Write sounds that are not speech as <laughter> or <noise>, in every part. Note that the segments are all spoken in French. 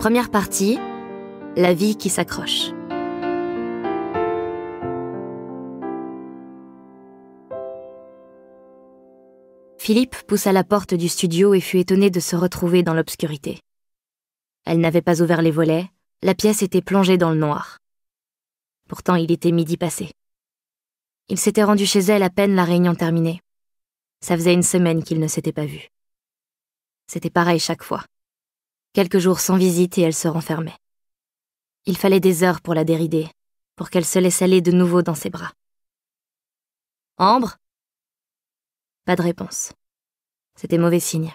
Première partie, la vie qui s'accroche. Philippe poussa la porte du studio et fut étonné de se retrouver dans l'obscurité. Elle n'avait pas ouvert les volets, la pièce était plongée dans le noir. Pourtant, il était midi passé. Il s'était rendu chez elle à peine la réunion terminée. Ça faisait une semaine qu'il ne s'était pas vu. C'était pareil chaque fois. Quelques jours sans visite et elle se renfermait. Il fallait des heures pour la dérider, pour qu'elle se laisse aller de nouveau dans ses bras. Ambre Pas de réponse. C'était mauvais signe.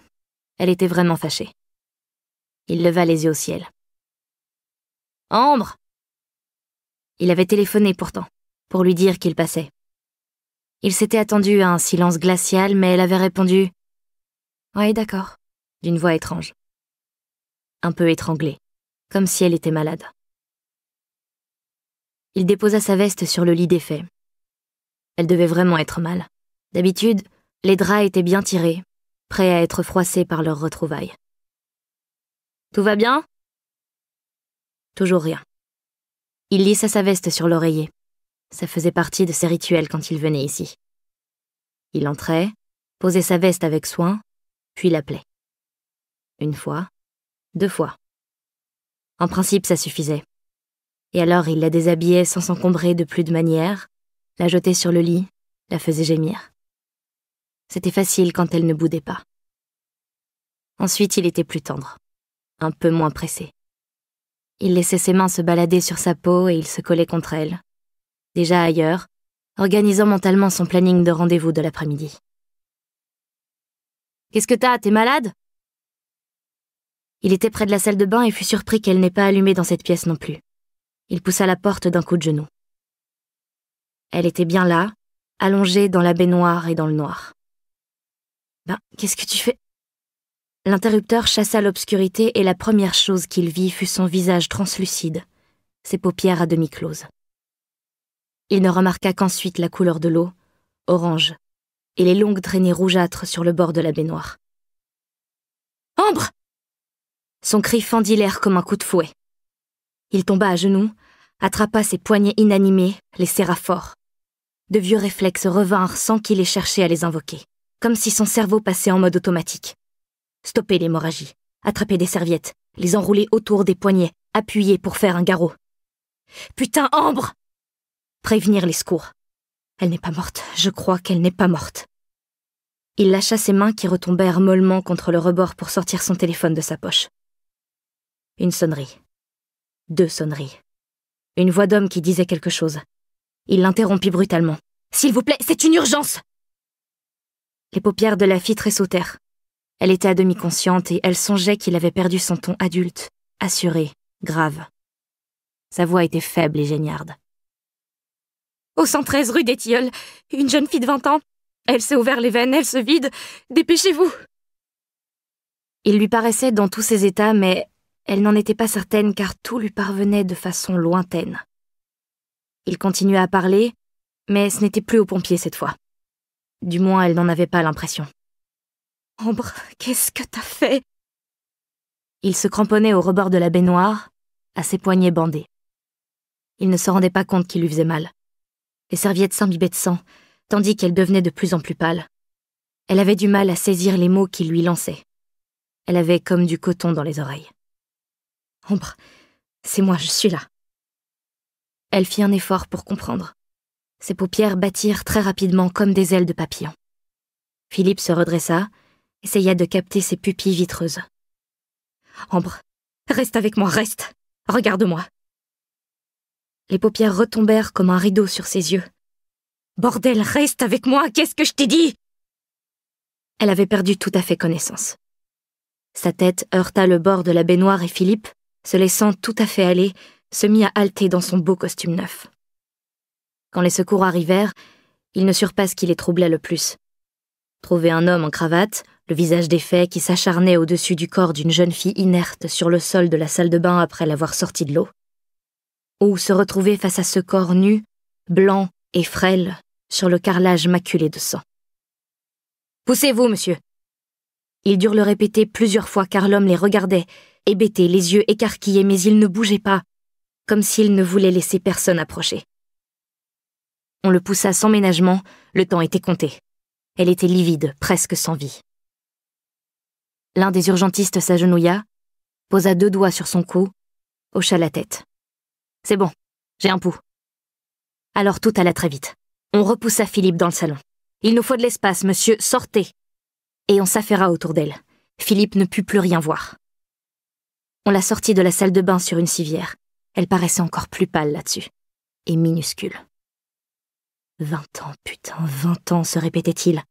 Elle était vraiment fâchée. Il leva les yeux au ciel. Ambre Il avait téléphoné pourtant, pour lui dire qu'il passait. Il s'était attendu à un silence glacial, mais elle avait répondu Oui, d'accord, d'une voix étrange un peu étranglée, comme si elle était malade. Il déposa sa veste sur le lit défait. Elle devait vraiment être mal. D'habitude, les draps étaient bien tirés, prêts à être froissés par leur retrouvailles. Tout va bien Toujours rien. Il lissa sa veste sur l'oreiller. Ça faisait partie de ses rituels quand il venait ici. Il entrait, posait sa veste avec soin, puis l'appelait. Une fois, deux fois. En principe, ça suffisait. Et alors il la déshabillait sans s'encombrer de plus de manière, la jetait sur le lit, la faisait gémir. C'était facile quand elle ne boudait pas. Ensuite, il était plus tendre, un peu moins pressé. Il laissait ses mains se balader sur sa peau et il se collait contre elle. Déjà ailleurs, organisant mentalement son planning de rendez-vous de l'après-midi. Qu'est-ce que t'as T'es malade il était près de la salle de bain et fut surpris qu'elle n'ait pas allumé dans cette pièce non plus. Il poussa la porte d'un coup de genou. Elle était bien là, allongée dans la baignoire et dans le noir. Ben, qu'est-ce que tu fais L'interrupteur chassa l'obscurité et la première chose qu'il vit fut son visage translucide, ses paupières à demi closes. Il ne remarqua qu'ensuite la couleur de l'eau, orange, et les longues drainées rougeâtres sur le bord de la baignoire. Ambre son cri fendit l'air comme un coup de fouet. Il tomba à genoux, attrapa ses poignets inanimés, les serra fort. De vieux réflexes revinrent sans qu'il ait cherché à les invoquer, comme si son cerveau passait en mode automatique. Stopper l'hémorragie, attraper des serviettes, les enrouler autour des poignets, appuyer pour faire un garrot. Putain, Ambre Prévenir les secours. Elle n'est pas morte, je crois qu'elle n'est pas morte. Il lâcha ses mains qui retombèrent mollement contre le rebord pour sortir son téléphone de sa poche. Une sonnerie. Deux sonneries. Une voix d'homme qui disait quelque chose. Il l'interrompit brutalement. S'il vous plaît, c'est une urgence Les paupières de la fille tressautèrent. Elle était à demi consciente et elle songeait qu'il avait perdu son ton adulte, assuré, grave. Sa voix était faible et géniarde. Au 113 rue des Tilleuls, une jeune fille de 20 ans. Elle s'est ouvert les veines, elle se vide. Dépêchez-vous Il lui paraissait dans tous ses états, mais elle n'en était pas certaine car tout lui parvenait de façon lointaine. Il continua à parler, mais ce n'était plus au pompiers cette fois. Du moins, elle n'en avait pas l'impression. Ambre, qu'est-ce que t'as fait Il se cramponnait au rebord de la baignoire, à ses poignets bandés. Il ne se rendait pas compte qu'il lui faisait mal. Les serviettes s'imbibaient de sang, tandis qu'elle devenait de plus en plus pâle. Elle avait du mal à saisir les mots qu'il lui lançait. Elle avait comme du coton dans les oreilles. « Ambre, c'est moi, je suis là. Elle fit un effort pour comprendre. Ses paupières battirent très rapidement comme des ailes de papillon. Philippe se redressa, essaya de capter ses pupilles vitreuses. Ambre, reste avec moi, reste. Regarde-moi. Les paupières retombèrent comme un rideau sur ses yeux. Bordel, reste avec moi, qu'est-ce que je t'ai dit Elle avait perdu tout à fait connaissance. Sa tête heurta le bord de la baignoire et Philippe, se laissant tout à fait aller, se mit à halter dans son beau costume neuf. Quand les secours arrivèrent, ils ne surent pas ce qui les troublait le plus. Trouver un homme en cravate, le visage défait, qui s'acharnait au-dessus du corps d'une jeune fille inerte sur le sol de la salle de bain après l'avoir sortie de l'eau. Ou se retrouver face à ce corps nu, blanc et frêle, sur le carrelage maculé de sang. Poussez-vous, monsieur Ils durent le répéter plusieurs fois car l'homme les regardait, hébété, les yeux écarquillés, mais il ne bougeait pas, comme s'il ne voulait laisser personne approcher. On le poussa sans ménagement, le temps était compté. Elle était livide, presque sans vie. L'un des urgentistes s'agenouilla, posa deux doigts sur son cou, hocha la tête. C'est bon, j'ai un pouls. Alors tout alla très vite. On repoussa Philippe dans le salon. Il nous faut de l'espace, monsieur, sortez. Et on s'affaira autour d'elle. Philippe ne put plus rien voir. On l'a sortit de la salle de bain sur une civière. Elle paraissait encore plus pâle là-dessus. Et minuscule. Vingt ans, putain, vingt ans, se répétait-il,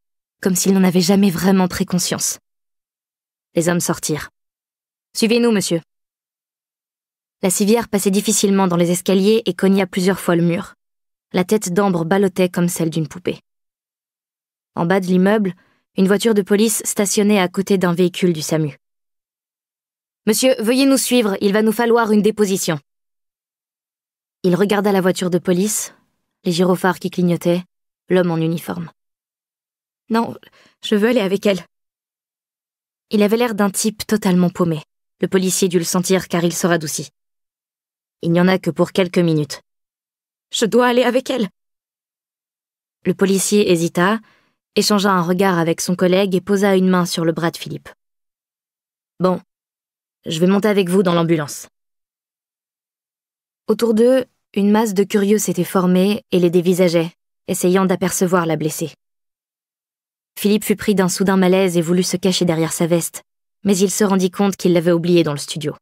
comme s'il n'en avait jamais vraiment pris conscience. Les hommes sortirent. Suivez-nous, monsieur. La civière passait difficilement dans les escaliers et cogna plusieurs fois le mur. La tête d'ambre ballottait comme celle d'une poupée. En bas de l'immeuble, une voiture de police stationnait à côté d'un véhicule du SAMU. Monsieur, veuillez nous suivre, il va nous falloir une déposition. Il regarda la voiture de police, les gyrophares qui clignotaient, l'homme en uniforme. Non, je veux aller avec elle. Il avait l'air d'un type totalement paumé. Le policier dut le sentir car il se radoucit. Il n'y en a que pour quelques minutes. Je dois aller avec elle. Le policier hésita, échangea un regard avec son collègue et posa une main sur le bras de Philippe. Bon, je vais monter avec vous dans l'ambulance. Autour d'eux, une masse de curieux s'était formée et les dévisageait, essayant d'apercevoir la blessée. Philippe fut pris d'un soudain malaise et voulut se cacher derrière sa veste, mais il se rendit compte qu'il l'avait oubliée dans le studio.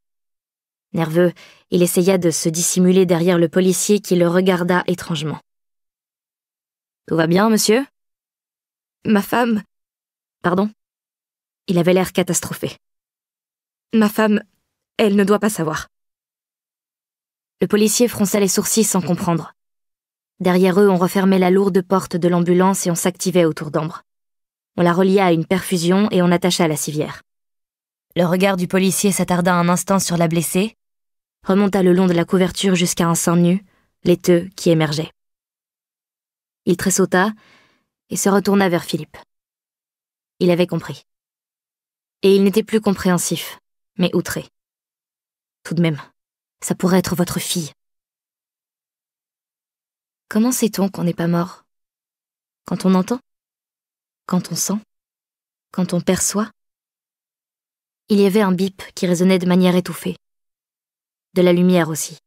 Nerveux, il essaya de se dissimuler derrière le policier qui le regarda étrangement. Tout va bien, monsieur Ma femme. Pardon Il avait l'air catastrophé. Ma femme, elle ne doit pas savoir. Le policier fronça les sourcils sans comprendre. Derrière eux, on refermait la lourde porte de l'ambulance et on s'activait autour d'Ambre. On la relia à une perfusion et on attacha la civière. Le regard du policier s'attarda un instant sur la blessée, remonta le long de la couverture jusqu'à un sein nu, laiteux, qui émergeait. Il tressauta et se retourna vers Philippe. Il avait compris. Et il n'était plus compréhensif mais outré. Tout de même, ça pourrait être votre fille. Comment sait-on qu'on n'est pas mort Quand on entend Quand on sent Quand on perçoit Il y avait un bip qui résonnait de manière étouffée. De la lumière aussi.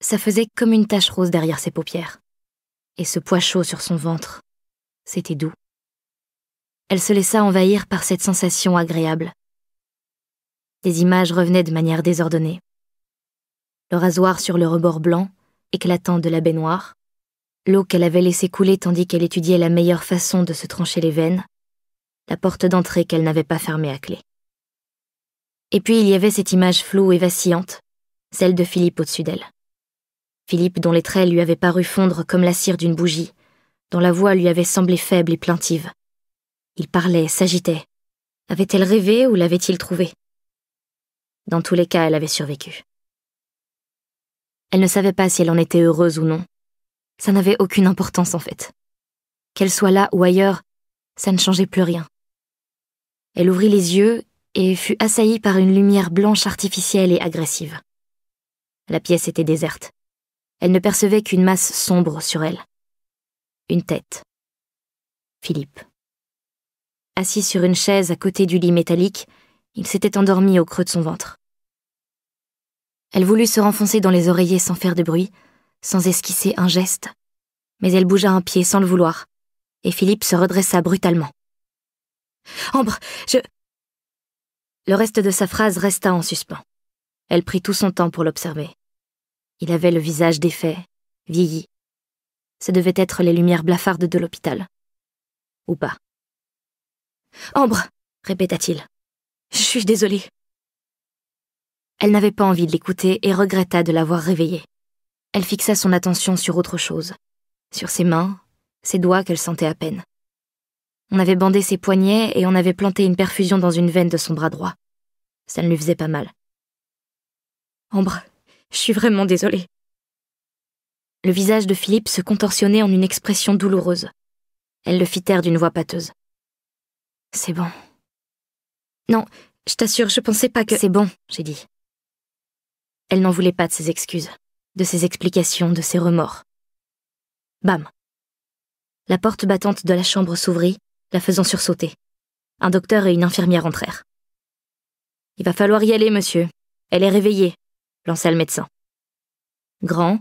Ça faisait comme une tache rose derrière ses paupières. Et ce poids chaud sur son ventre, c'était doux. Elle se laissa envahir par cette sensation agréable, des images revenaient de manière désordonnée. Le rasoir sur le rebord blanc, éclatant de la baignoire, l'eau qu'elle avait laissée couler tandis qu'elle étudiait la meilleure façon de se trancher les veines, la porte d'entrée qu'elle n'avait pas fermée à clé. Et puis il y avait cette image floue et vacillante, celle de Philippe au-dessus d'elle. Philippe dont les traits lui avaient paru fondre comme la cire d'une bougie, dont la voix lui avait semblé faible et plaintive. Il parlait, s'agitait. Avait-elle rêvé ou l'avait-il trouvé dans tous les cas, elle avait survécu. Elle ne savait pas si elle en était heureuse ou non. Ça n'avait aucune importance en fait. Qu'elle soit là ou ailleurs, ça ne changeait plus rien. Elle ouvrit les yeux et fut assaillie par une lumière blanche artificielle et agressive. La pièce était déserte. Elle ne percevait qu'une masse sombre sur elle. Une tête. Philippe. Assis sur une chaise à côté du lit métallique, il s'était endormi au creux de son ventre. Elle voulut se renfoncer dans les oreillers sans faire de bruit, sans esquisser un geste, mais elle bougea un pied sans le vouloir, et Philippe se redressa brutalement. Ambre, je. Le reste de sa phrase resta en suspens. Elle prit tout son temps pour l'observer. Il avait le visage défait, vieilli. Ce devait être les lumières blafardes de l'hôpital. Ou pas. Ambre, répéta-t-il. Je suis désolé. Elle n'avait pas envie de l'écouter et regretta de l'avoir réveillée. Elle fixa son attention sur autre chose, sur ses mains, ses doigts qu'elle sentait à peine. On avait bandé ses poignets et on avait planté une perfusion dans une veine de son bras droit. Ça ne lui faisait pas mal. Ambre, je suis vraiment désolée. Le visage de Philippe se contorsionnait en une expression douloureuse. Elle le fit taire d'une voix pâteuse. C'est bon. Non, je t'assure, je pensais pas que. C'est bon, j'ai dit. Elle n'en voulait pas de ses excuses, de ses explications, de ses remords. Bam La porte battante de la chambre s'ouvrit, la faisant sursauter. Un docteur et une infirmière entrèrent. Il va falloir y aller, monsieur. Elle est réveillée, lança le médecin. Grand,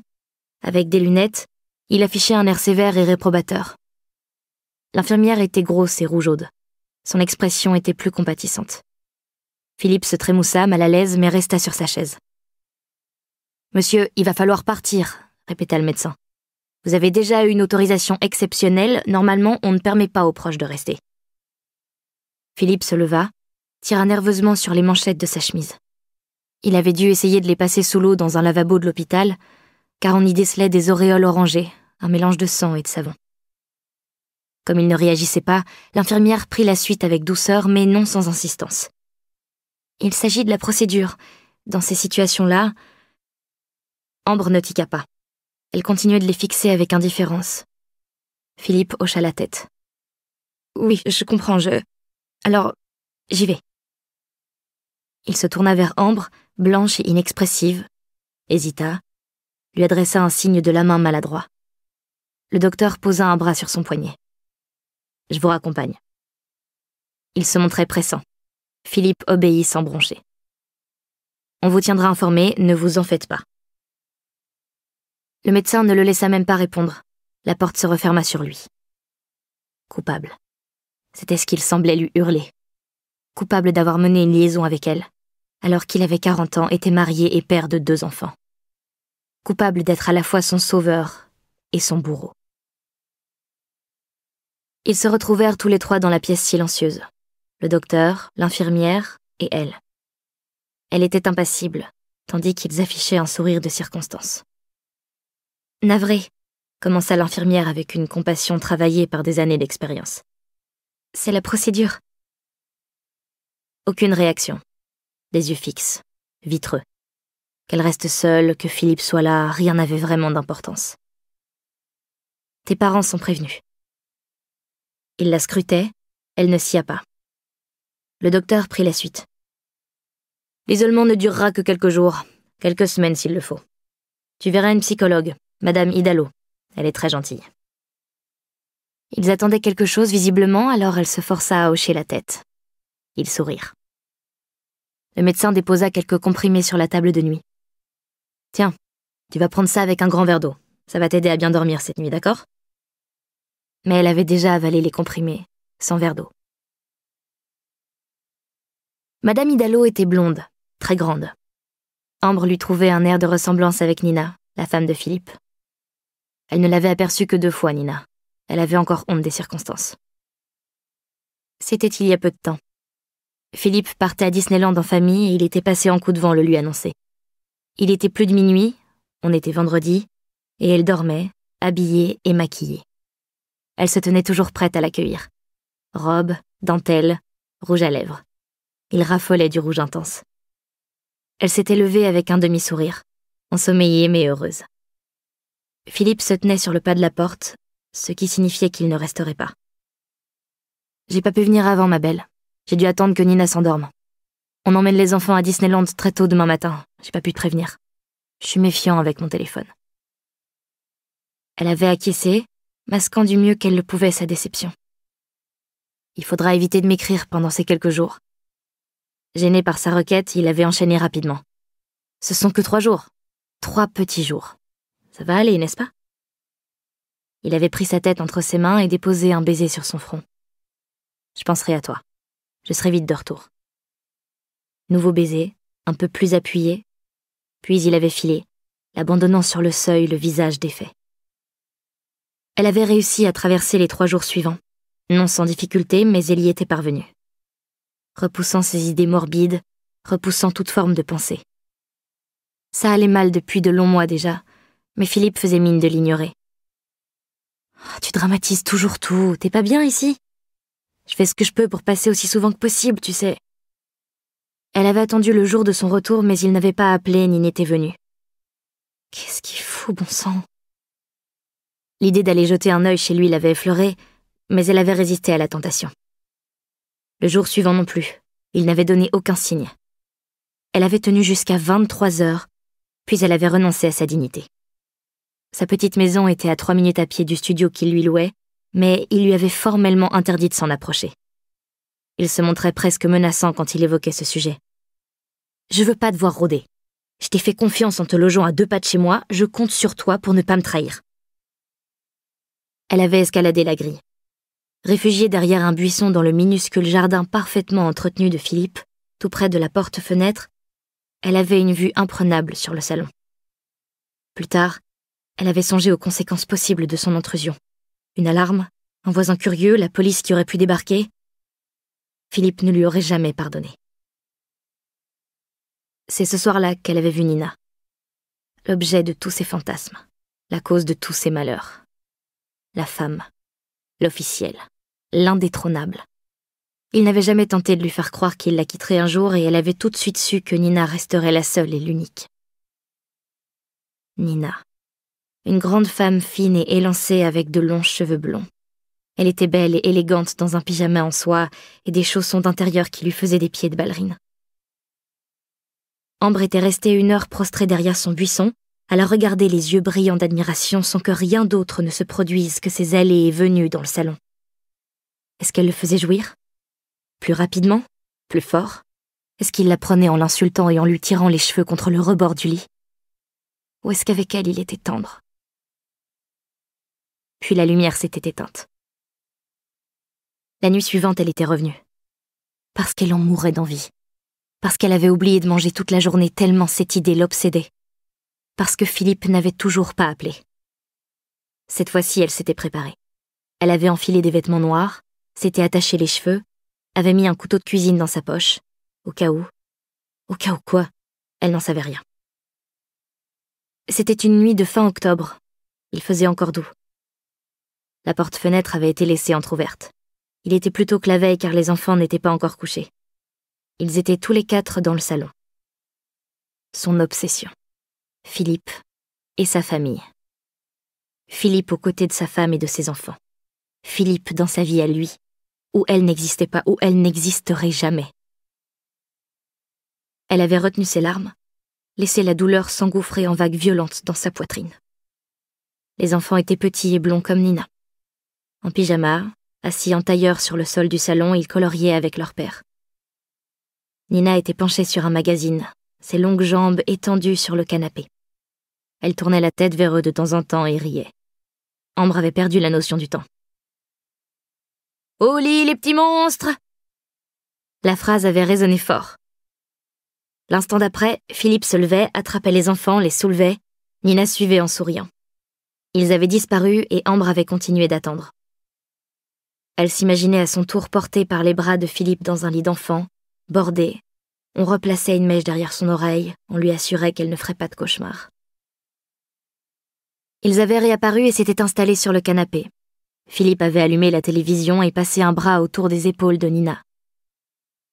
avec des lunettes, il affichait un air sévère et réprobateur. L'infirmière était grosse et rougeaude. Son expression était plus compatissante. Philippe se trémoussa, mal à l'aise, mais resta sur sa chaise. Monsieur, il va falloir partir, répéta le médecin. Vous avez déjà eu une autorisation exceptionnelle, normalement on ne permet pas aux proches de rester. Philippe se leva, tira nerveusement sur les manchettes de sa chemise. Il avait dû essayer de les passer sous l'eau dans un lavabo de l'hôpital, car on y décelait des auréoles orangées, un mélange de sang et de savon. Comme il ne réagissait pas, l'infirmière prit la suite avec douceur, mais non sans insistance. Il s'agit de la procédure. Dans ces situations-là, Ambre ne tiqua pas. Elle continuait de les fixer avec indifférence. Philippe hocha la tête. Oui, je comprends, je. Alors, j'y vais. Il se tourna vers Ambre, blanche et inexpressive, hésita, lui adressa un signe de la main maladroit. Le docteur posa un bras sur son poignet. Je vous raccompagne. Il se montrait pressant. Philippe obéit sans broncher. On vous tiendra informé, ne vous en faites pas. Le médecin ne le laissa même pas répondre. La porte se referma sur lui. Coupable. C'était ce qu'il semblait lui hurler. Coupable d'avoir mené une liaison avec elle, alors qu'il avait 40 ans, était marié et père de deux enfants. Coupable d'être à la fois son sauveur et son bourreau. Ils se retrouvèrent tous les trois dans la pièce silencieuse. Le docteur, l'infirmière et elle. Elle était impassible, tandis qu'ils affichaient un sourire de circonstance. Navré, commença l'infirmière avec une compassion travaillée par des années d'expérience. C'est la procédure. Aucune réaction. Des yeux fixes, vitreux. Qu'elle reste seule, que Philippe soit là, rien n'avait vraiment d'importance. Tes parents sont prévenus. Il la scrutait, elle ne s'y a pas. Le docteur prit la suite. L'isolement ne durera que quelques jours, quelques semaines s'il le faut. Tu verras une psychologue, Madame Hidalgo. Elle est très gentille. Ils attendaient quelque chose visiblement, alors elle se força à hocher la tête. Ils sourirent. Le médecin déposa quelques comprimés sur la table de nuit. Tiens, tu vas prendre ça avec un grand verre d'eau. Ça va t'aider à bien dormir cette nuit, d'accord Mais elle avait déjà avalé les comprimés, sans verre d'eau. Madame Hidalgo était blonde, très grande. Ambre lui trouvait un air de ressemblance avec Nina, la femme de Philippe. Elle ne l'avait aperçue que deux fois, Nina. Elle avait encore honte des circonstances. C'était il y a peu de temps. Philippe partait à Disneyland en famille et il était passé en coup de vent le lui annoncer. Il était plus de minuit, on était vendredi, et elle dormait, habillée et maquillée. Elle se tenait toujours prête à l'accueillir. Robe, dentelle, rouge à lèvres. Il raffolait du rouge intense. Elle s'était levée avec un demi-sourire, ensommeillée mais heureuse. Philippe se tenait sur le pas de la porte, ce qui signifiait qu'il ne resterait pas. J'ai pas pu venir avant, ma belle. J'ai dû attendre que Nina s'endorme. On emmène les enfants à Disneyland très tôt demain matin. J'ai pas pu te prévenir. Je suis méfiant avec mon téléphone. Elle avait acquiescé, masquant du mieux qu'elle le pouvait sa déception. Il faudra éviter de m'écrire pendant ces quelques jours. Gêné par sa requête, il avait enchaîné rapidement. Ce sont que trois jours. Trois petits jours. Ça va aller, n'est-ce pas Il avait pris sa tête entre ses mains et déposé un baiser sur son front. Je penserai à toi. Je serai vite de retour. Nouveau baiser, un peu plus appuyé, puis il avait filé, l'abandonnant sur le seuil le visage défait. Elle avait réussi à traverser les trois jours suivants, non sans difficulté, mais elle y était parvenue. Repoussant ses idées morbides, repoussant toute forme de pensée. Ça allait mal depuis de longs mois déjà, mais Philippe faisait mine de l'ignorer. Oh, tu dramatises toujours tout, t'es pas bien ici Je fais ce que je peux pour passer aussi souvent que possible, tu sais. Elle avait attendu le jour de son retour, mais il n'avait pas appelé ni n'était venu. Qu'est-ce qu'il fout, bon sang L'idée d'aller jeter un œil chez lui l'avait effleurée, mais elle avait résisté à la tentation. Le jour suivant non plus, il n'avait donné aucun signe. Elle avait tenu jusqu'à 23 heures, puis elle avait renoncé à sa dignité. Sa petite maison était à trois minutes à pied du studio qu'il lui louait, mais il lui avait formellement interdit de s'en approcher. Il se montrait presque menaçant quand il évoquait ce sujet. Je veux pas te voir rôder. Je t'ai fait confiance en te logeant à deux pas de chez moi, je compte sur toi pour ne pas me trahir. Elle avait escaladé la grille. Réfugiée derrière un buisson dans le minuscule jardin parfaitement entretenu de Philippe, tout près de la porte-fenêtre, elle avait une vue imprenable sur le salon. Plus tard, elle avait songé aux conséquences possibles de son intrusion. Une alarme, un voisin curieux, la police qui aurait pu débarquer. Philippe ne lui aurait jamais pardonné. C'est ce soir-là qu'elle avait vu Nina. L'objet de tous ses fantasmes, la cause de tous ses malheurs. La femme, l'officielle, l'indétrônable. Il n'avait jamais tenté de lui faire croire qu'il la quitterait un jour et elle avait tout de suite su que Nina resterait la seule et l'unique. Nina une grande femme fine et élancée avec de longs cheveux blonds. Elle était belle et élégante dans un pyjama en soie et des chaussons d'intérieur qui lui faisaient des pieds de ballerine. Ambre était restée une heure prostrée derrière son buisson, à la regarder les yeux brillants d'admiration sans que rien d'autre ne se produise que ses allées et venues dans le salon. Est-ce qu'elle le faisait jouir Plus rapidement Plus fort Est-ce qu'il la prenait en l'insultant et en lui tirant les cheveux contre le rebord du lit Ou est-ce qu'avec elle il était tendre puis la lumière s'était éteinte. La nuit suivante, elle était revenue. Parce qu'elle en mourait d'envie. Parce qu'elle avait oublié de manger toute la journée tellement cette idée l'obsédait. Parce que Philippe n'avait toujours pas appelé. Cette fois-ci, elle s'était préparée. Elle avait enfilé des vêtements noirs, s'était attaché les cheveux, avait mis un couteau de cuisine dans sa poche, au cas où. Au cas où quoi Elle n'en savait rien. C'était une nuit de fin octobre. Il faisait encore doux. La porte-fenêtre avait été laissée entr'ouverte. Il était plutôt tôt que la veille car les enfants n'étaient pas encore couchés. Ils étaient tous les quatre dans le salon. Son obsession. Philippe et sa famille. Philippe aux côtés de sa femme et de ses enfants. Philippe dans sa vie à lui, où elle n'existait pas, où elle n'existerait jamais. Elle avait retenu ses larmes, laissé la douleur s'engouffrer en vagues violentes dans sa poitrine. Les enfants étaient petits et blonds comme Nina. En pyjama, assis en tailleur sur le sol du salon, ils coloriaient avec leur père. Nina était penchée sur un magazine, ses longues jambes étendues sur le canapé. Elle tournait la tête vers eux de temps en temps et riait. Ambre avait perdu la notion du temps. Au lit, les petits monstres La phrase avait résonné fort. L'instant d'après, Philippe se levait, attrapait les enfants, les soulevait. Nina suivait en souriant. Ils avaient disparu et Ambre avait continué d'attendre. Elle s'imaginait à son tour portée par les bras de Philippe dans un lit d'enfant, bordée. On replaçait une mèche derrière son oreille, on lui assurait qu'elle ne ferait pas de cauchemar. Ils avaient réapparu et s'étaient installés sur le canapé. Philippe avait allumé la télévision et passé un bras autour des épaules de Nina.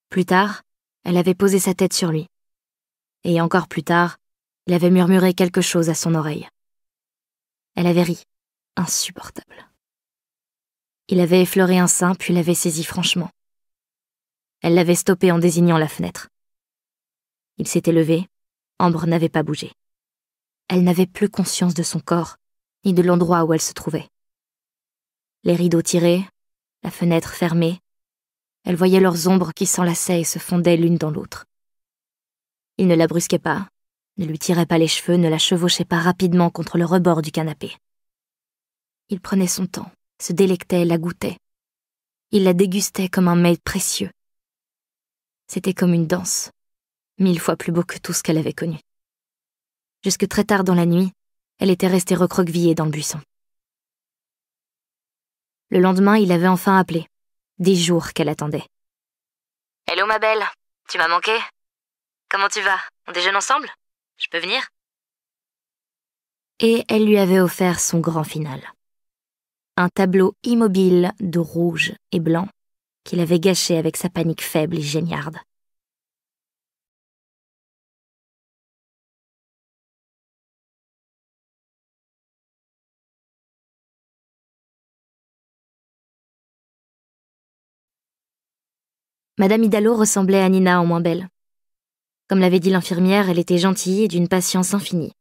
Plus tard, elle avait posé sa tête sur lui. Et encore plus tard, il avait murmuré quelque chose à son oreille. Elle avait ri, insupportable. Il avait effleuré un sein puis l'avait saisi franchement. Elle l'avait stoppé en désignant la fenêtre. Il s'était levé, Ambre n'avait pas bougé. Elle n'avait plus conscience de son corps, ni de l'endroit où elle se trouvait. Les rideaux tirés, la fenêtre fermée, elle voyait leurs ombres qui s'enlaçaient et se fondaient l'une dans l'autre. Il ne la brusquait pas, ne lui tirait pas les cheveux, ne la chevauchait pas rapidement contre le rebord du canapé. Il prenait son temps, se délectait, la goûtait. Il la dégustait comme un mets précieux. C'était comme une danse, mille fois plus beau que tout ce qu'elle avait connu. Jusque très tard dans la nuit, elle était restée recroquevillée dans le buisson. Le lendemain, il avait enfin appelé. Des jours qu'elle attendait. Hello, ma belle. Tu m'as manqué Comment tu vas On déjeune ensemble Je peux venir Et elle lui avait offert son grand final un tableau immobile de rouge et blanc qu'il avait gâché avec sa panique faible et géniarde. Madame Hidalgo ressemblait à Nina en moins belle. Comme l'avait dit l'infirmière, elle était gentille et d'une patience infinie.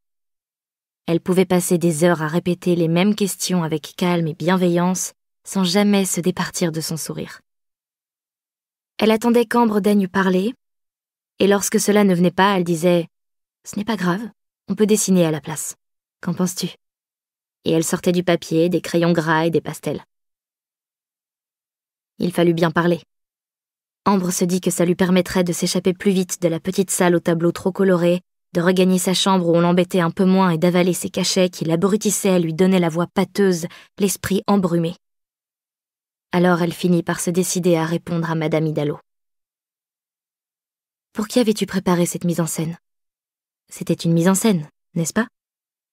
Elle pouvait passer des heures à répéter les mêmes questions avec calme et bienveillance, sans jamais se départir de son sourire. Elle attendait qu'Ambre daigne parler, et lorsque cela ne venait pas, elle disait ⁇ Ce n'est pas grave, on peut dessiner à la place. Qu'en penses-tu ?⁇ Et elle sortait du papier, des crayons gras et des pastels. Il fallut bien parler. Ambre se dit que ça lui permettrait de s'échapper plus vite de la petite salle aux tableaux trop colorés de regagner sa chambre où on l'embêtait un peu moins et d'avaler ses cachets qui l'abrutissaient lui donnaient la voix pâteuse, l'esprit embrumé. Alors elle finit par se décider à répondre à Madame Hidalgo. Pour qui avais-tu préparé cette mise en scène C'était une mise en scène, n'est-ce pas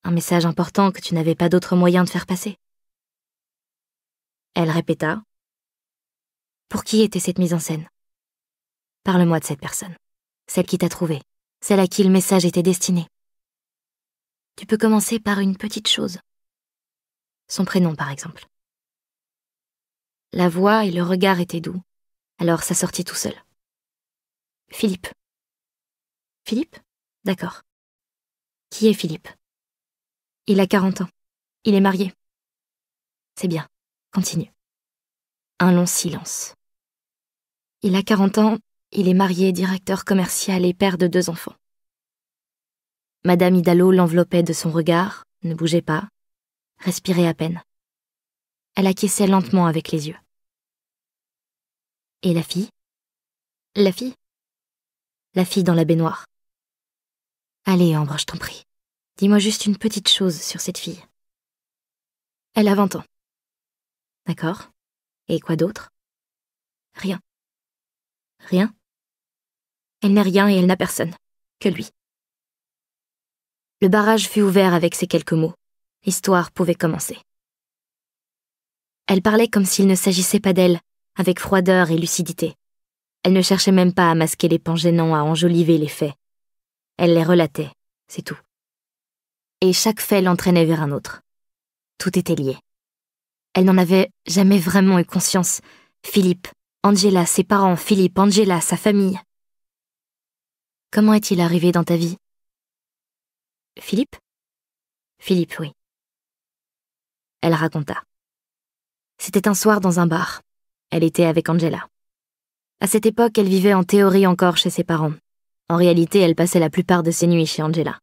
Un message important que tu n'avais pas d'autre moyen de faire passer. Elle répéta. Pour qui était cette mise en scène Parle-moi de cette personne, celle qui t'a trouvée celle à qui le message était destiné. Tu peux commencer par une petite chose. Son prénom, par exemple. La voix et le regard étaient doux, alors ça sortit tout seul. Philippe. Philippe D'accord. Qui est Philippe Il a 40 ans. Il est marié. C'est bien. Continue. Un long silence. Il a 40 ans, il est marié, directeur commercial et père de deux enfants. Madame Hidalgo l'enveloppait de son regard, ne bougeait pas, respirait à peine. Elle acquiesçait lentement avec les yeux. Et la fille La fille La fille dans la baignoire. Allez, Ambre, je t'en prie. Dis-moi juste une petite chose sur cette fille. Elle a 20 ans. D'accord. Et quoi d'autre Rien. Rien elle n'est rien et elle n'a personne. Que lui. Le barrage fut ouvert avec ces quelques mots. L'histoire pouvait commencer. Elle parlait comme s'il ne s'agissait pas d'elle, avec froideur et lucidité. Elle ne cherchait même pas à masquer les pans gênants, à enjoliver les faits. Elle les relatait, c'est tout. Et chaque fait l'entraînait vers un autre. Tout était lié. Elle n'en avait jamais vraiment eu conscience. Philippe, Angela, ses parents, Philippe, Angela, sa famille, Comment est-il arrivé dans ta vie Philippe Philippe, oui. Elle raconta. C'était un soir dans un bar. Elle était avec Angela. À cette époque, elle vivait en théorie encore chez ses parents. En réalité, elle passait la plupart de ses nuits chez Angela.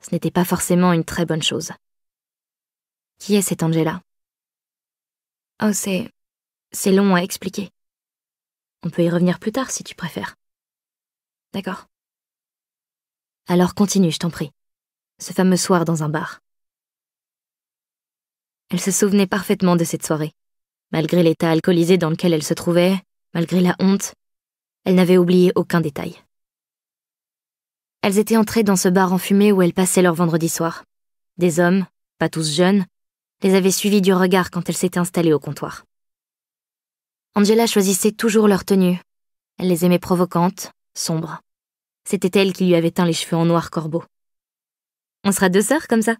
Ce n'était pas forcément une très bonne chose. Qui est cette Angela Oh, c'est. C'est long à expliquer. On peut y revenir plus tard si tu préfères. D'accord. Alors continue, je t'en prie. Ce fameux soir dans un bar. Elle se souvenait parfaitement de cette soirée. Malgré l'état alcoolisé dans lequel elle se trouvait, malgré la honte, elle n'avait oublié aucun détail. Elles étaient entrées dans ce bar enfumé où elles passaient leur vendredi soir. Des hommes, pas tous jeunes, les avaient suivis du regard quand elles s'étaient installées au comptoir. Angela choisissait toujours leur tenue. Elle les aimait provocantes, sombres. C'était elle qui lui avait teint les cheveux en noir corbeau. On sera deux sœurs comme ça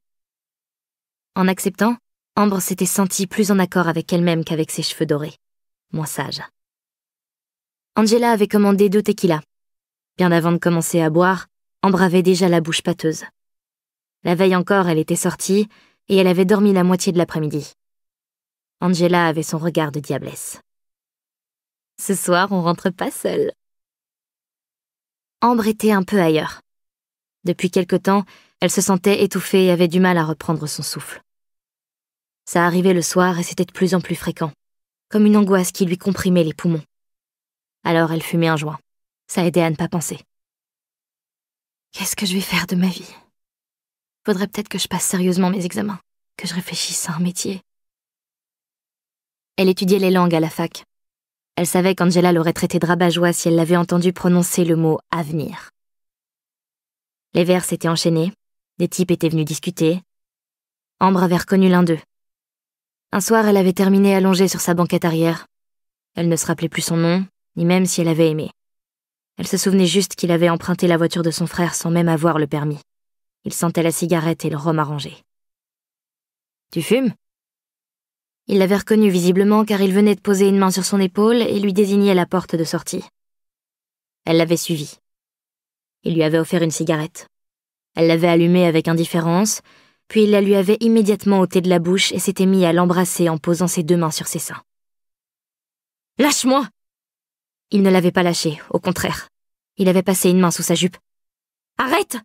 En acceptant, Ambre s'était sentie plus en accord avec elle-même qu'avec ses cheveux dorés. Moins sage. Angela avait commandé deux tequilas. Bien avant de commencer à boire, Ambre avait déjà la bouche pâteuse. La veille encore, elle était sortie, et elle avait dormi la moitié de l'après-midi. Angela avait son regard de diablesse. Ce soir, on rentre pas seul. Ambre était un peu ailleurs. Depuis quelque temps, elle se sentait étouffée et avait du mal à reprendre son souffle. Ça arrivait le soir et c'était de plus en plus fréquent, comme une angoisse qui lui comprimait les poumons. Alors elle fumait un joint. Ça aidait à ne pas penser. Qu'est-ce que je vais faire de ma vie Faudrait peut-être que je passe sérieusement mes examens, que je réfléchisse à un métier. Elle étudiait les langues à la fac, elle savait qu'Angela l'aurait traité de rabat-joie si elle l'avait entendu prononcer le mot avenir. Les vers s'étaient enchaînés, des types étaient venus discuter. Ambre avait reconnu l'un d'eux. Un soir, elle avait terminé allongée sur sa banquette arrière. Elle ne se rappelait plus son nom, ni même si elle avait aimé. Elle se souvenait juste qu'il avait emprunté la voiture de son frère sans même avoir le permis. Il sentait la cigarette et le rhum arrangé. Tu fumes il l'avait reconnu visiblement car il venait de poser une main sur son épaule et lui désignait la porte de sortie. Elle l'avait suivi. Il lui avait offert une cigarette. Elle l'avait allumée avec indifférence, puis il la lui avait immédiatement ôté de la bouche et s'était mis à l'embrasser en posant ses deux mains sur ses seins. Lâche-moi Il ne l'avait pas lâchée, au contraire. Il avait passé une main sous sa jupe. Arrête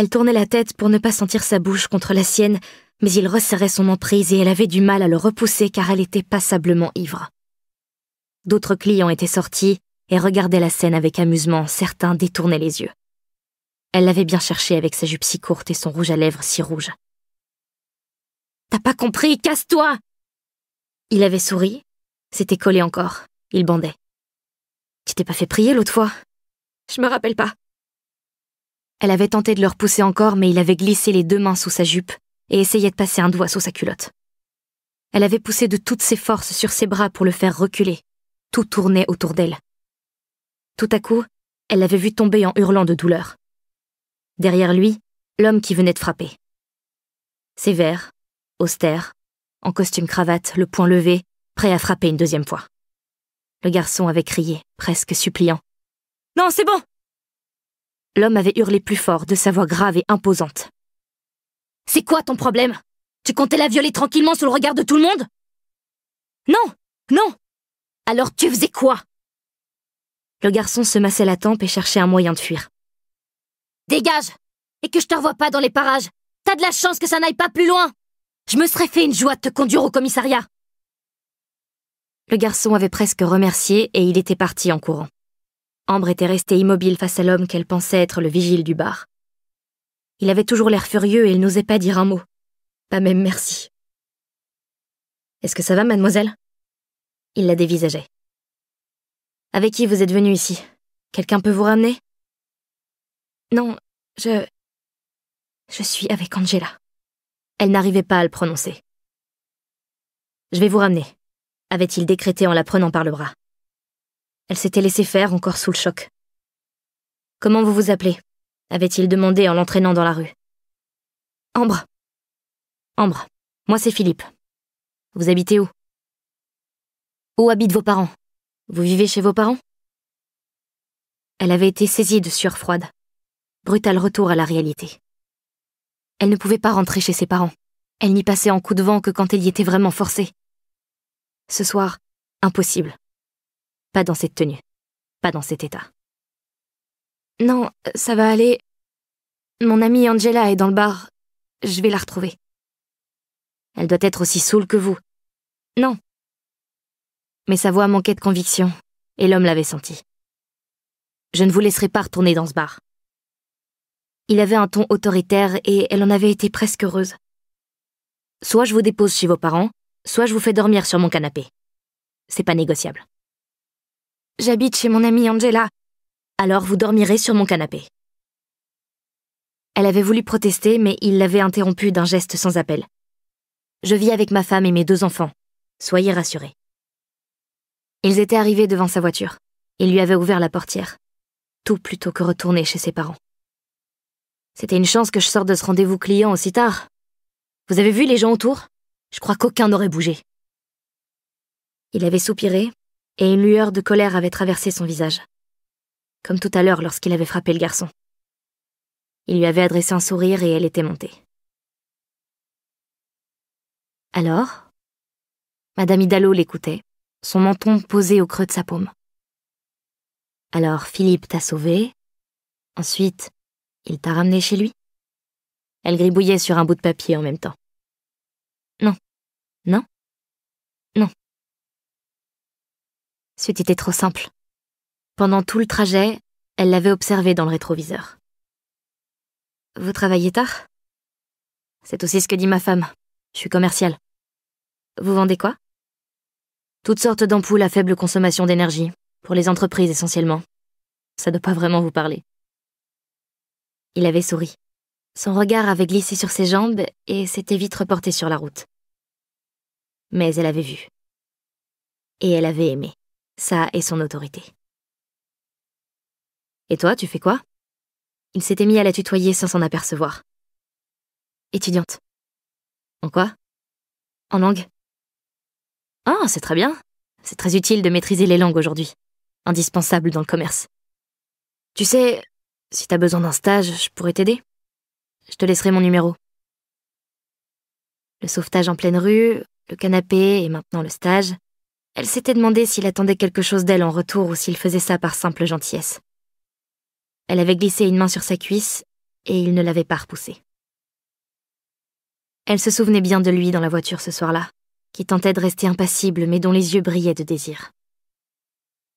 elle tournait la tête pour ne pas sentir sa bouche contre la sienne, mais il resserrait son emprise et elle avait du mal à le repousser car elle était passablement ivre. D'autres clients étaient sortis et regardaient la scène avec amusement, certains détournaient les yeux. Elle l'avait bien cherché avec sa jupe si courte et son rouge à lèvres si rouge. T'as pas compris, casse-toi Il avait souri, s'était collé encore, il bandait. Tu t'es pas fait prier l'autre fois Je me rappelle pas. Elle avait tenté de le repousser encore, mais il avait glissé les deux mains sous sa jupe et essayait de passer un doigt sous sa culotte. Elle avait poussé de toutes ses forces sur ses bras pour le faire reculer. Tout tournait autour d'elle. Tout à coup, elle l'avait vu tomber en hurlant de douleur. Derrière lui, l'homme qui venait de frapper. Sévère, austère, en costume cravate, le poing levé, prêt à frapper une deuxième fois. Le garçon avait crié, presque suppliant. Non, c'est bon L'homme avait hurlé plus fort, de sa voix grave et imposante. C'est quoi ton problème Tu comptais la violer tranquillement sous le regard de tout le monde Non Non Alors tu faisais quoi Le garçon se massait la tempe et cherchait un moyen de fuir. Dégage Et que je te revoie pas dans les parages T'as de la chance que ça n'aille pas plus loin Je me serais fait une joie de te conduire au commissariat le garçon avait presque remercié et il était parti en courant. Ambre était restée immobile face à l'homme qu'elle pensait être le vigile du bar. Il avait toujours l'air furieux et il n'osait pas dire un mot. Pas même merci. Est-ce que ça va, mademoiselle Il la dévisageait. Avec qui vous êtes venue ici Quelqu'un peut vous ramener Non, je. Je suis avec Angela. Elle n'arrivait pas à le prononcer. Je vais vous ramener, avait-il décrété en la prenant par le bras. Elle s'était laissée faire, encore sous le choc. Comment vous vous appelez avait-il demandé en l'entraînant dans la rue. Ambre. Ambre, moi c'est Philippe. Vous habitez où Où habitent vos parents Vous vivez chez vos parents Elle avait été saisie de sueur froide. Brutal retour à la réalité. Elle ne pouvait pas rentrer chez ses parents. Elle n'y passait en coup de vent que quand elle y était vraiment forcée. Ce soir, impossible. Pas dans cette tenue. Pas dans cet état. Non, ça va aller. Mon amie Angela est dans le bar. Je vais la retrouver. Elle doit être aussi saoule que vous. Non. Mais sa voix manquait de conviction, et l'homme l'avait senti. Je ne vous laisserai pas retourner dans ce bar. Il avait un ton autoritaire et elle en avait été presque heureuse. Soit je vous dépose chez vos parents, soit je vous fais dormir sur mon canapé. C'est pas négociable. J'habite chez mon amie Angela. Alors vous dormirez sur mon canapé. Elle avait voulu protester, mais il l'avait interrompue d'un geste sans appel. Je vis avec ma femme et mes deux enfants. Soyez rassurés. Ils étaient arrivés devant sa voiture. Il lui avait ouvert la portière. Tout plutôt que retourner chez ses parents. C'était une chance que je sorte de ce rendez-vous client aussi tard. Vous avez vu les gens autour Je crois qu'aucun n'aurait bougé. Il avait soupiré, et une lueur de colère avait traversé son visage. Comme tout à l'heure lorsqu'il avait frappé le garçon. Il lui avait adressé un sourire et elle était montée. Alors Madame Hidalgo l'écoutait, son menton posé au creux de sa paume. Alors Philippe t'a sauvé. Ensuite, il t'a ramené chez lui Elle gribouillait sur un bout de papier en même temps. Non. Non C'était trop simple. Pendant tout le trajet, elle l'avait observé dans le rétroviseur. Vous travaillez tard C'est aussi ce que dit ma femme. Je suis commerciale. Vous vendez quoi Toutes sortes d'ampoules à faible consommation d'énergie, pour les entreprises essentiellement. Ça ne doit pas vraiment vous parler. Il avait souri. Son regard avait glissé sur ses jambes et s'était vite reporté sur la route. Mais elle avait vu. Et elle avait aimé ça et son autorité. Et toi, tu fais quoi Il s'était mis à la tutoyer sans s'en apercevoir. Étudiante. En quoi En langue. Ah, c'est très bien. C'est très utile de maîtriser les langues aujourd'hui. Indispensable dans le commerce. Tu sais, si t'as besoin d'un stage, je pourrais t'aider. Je te laisserai mon numéro. Le sauvetage en pleine rue, le canapé et maintenant le stage, elle s'était demandé s'il attendait quelque chose d'elle en retour ou s'il faisait ça par simple gentillesse. Elle avait glissé une main sur sa cuisse et il ne l'avait pas repoussée. Elle se souvenait bien de lui dans la voiture ce soir-là, qui tentait de rester impassible mais dont les yeux brillaient de désir.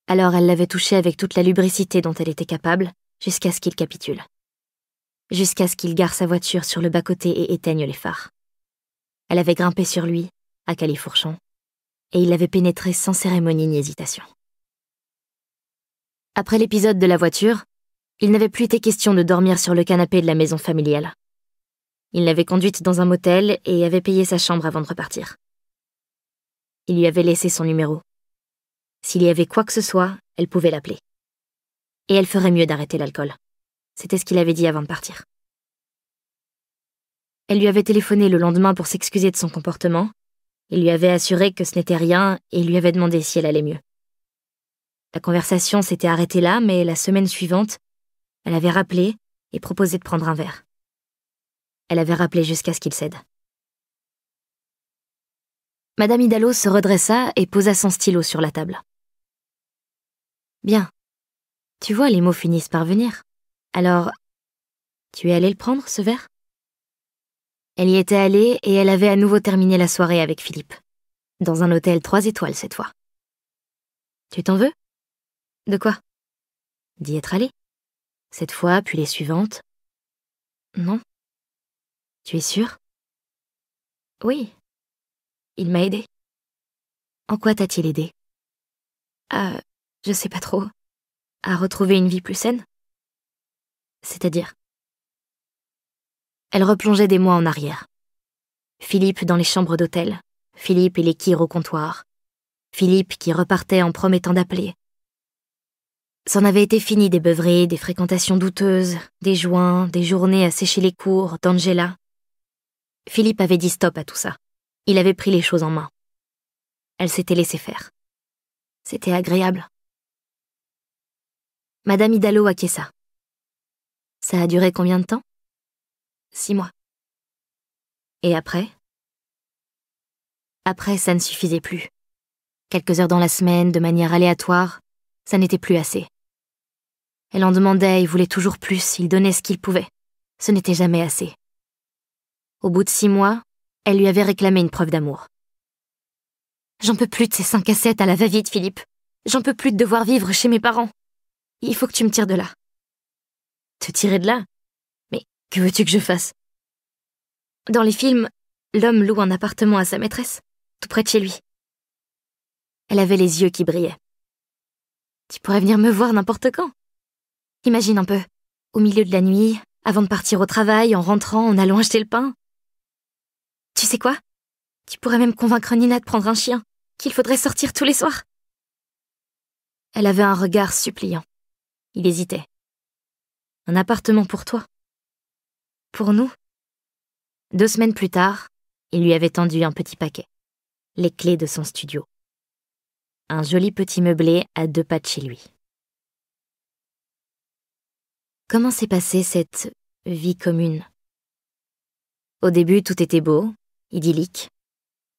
Alors elle l'avait touché avec toute la lubricité dont elle était capable, jusqu'à ce qu'il capitule. Jusqu'à ce qu'il gare sa voiture sur le bas-côté et éteigne les phares. Elle avait grimpé sur lui, à califourchon, et il l'avait pénétré sans cérémonie ni hésitation. Après l'épisode de la voiture, il n'avait plus été question de dormir sur le canapé de la maison familiale. Il l'avait conduite dans un motel et avait payé sa chambre avant de repartir. Il lui avait laissé son numéro. S'il y avait quoi que ce soit, elle pouvait l'appeler. Et elle ferait mieux d'arrêter l'alcool. C'était ce qu'il avait dit avant de partir. Elle lui avait téléphoné le lendemain pour s'excuser de son comportement il lui avait assuré que ce n'était rien et lui avait demandé si elle allait mieux. La conversation s'était arrêtée là, mais la semaine suivante, elle avait rappelé et proposé de prendre un verre. Elle avait rappelé jusqu'à ce qu'il cède. Madame Hidalgo se redressa et posa son stylo sur la table. Bien. Tu vois, les mots finissent par venir. Alors, tu es allé le prendre, ce verre elle y était allée et elle avait à nouveau terminé la soirée avec Philippe. Dans un hôtel trois étoiles cette fois. Tu t'en veux De quoi D'y être allée. Cette fois, puis les suivantes. Non. Tu es sûre Oui. Il m'a aidé. En quoi t'a-t-il aidé À. je sais pas trop. À retrouver une vie plus saine C'est-à-dire elle replongeait des mois en arrière. Philippe dans les chambres d'hôtel, Philippe et les kirs au comptoir, Philippe qui repartait en promettant d'appeler. C'en avait été fini des beuveries, des fréquentations douteuses, des joints, des journées à sécher les cours, d'Angela. Philippe avait dit stop à tout ça. Il avait pris les choses en main. Elle s'était laissée faire. C'était agréable. Madame Hidalgo acquiesça. Ça a duré combien de temps six mois. Et après Après, ça ne suffisait plus. Quelques heures dans la semaine, de manière aléatoire, ça n'était plus assez. Elle en demandait, il voulait toujours plus, il donnait ce qu'il pouvait. Ce n'était jamais assez. Au bout de six mois, elle lui avait réclamé une preuve d'amour. J'en peux plus de ces cinq à à la va-vite, Philippe. J'en peux plus de devoir vivre chez mes parents. Il faut que tu me tires de là. Te tirer de là que veux-tu que je fasse Dans les films, l'homme loue un appartement à sa maîtresse, tout près de chez lui. Elle avait les yeux qui brillaient. Tu pourrais venir me voir n'importe quand. Imagine un peu, au milieu de la nuit, avant de partir au travail, en rentrant, en allant acheter le pain. Tu sais quoi Tu pourrais même convaincre Nina de prendre un chien, qu'il faudrait sortir tous les soirs. Elle avait un regard suppliant. Il hésitait. Un appartement pour toi pour nous. Deux semaines plus tard, il lui avait tendu un petit paquet. Les clés de son studio. Un joli petit meublé à deux pas de chez lui. Comment s'est passée cette vie commune Au début, tout était beau, idyllique.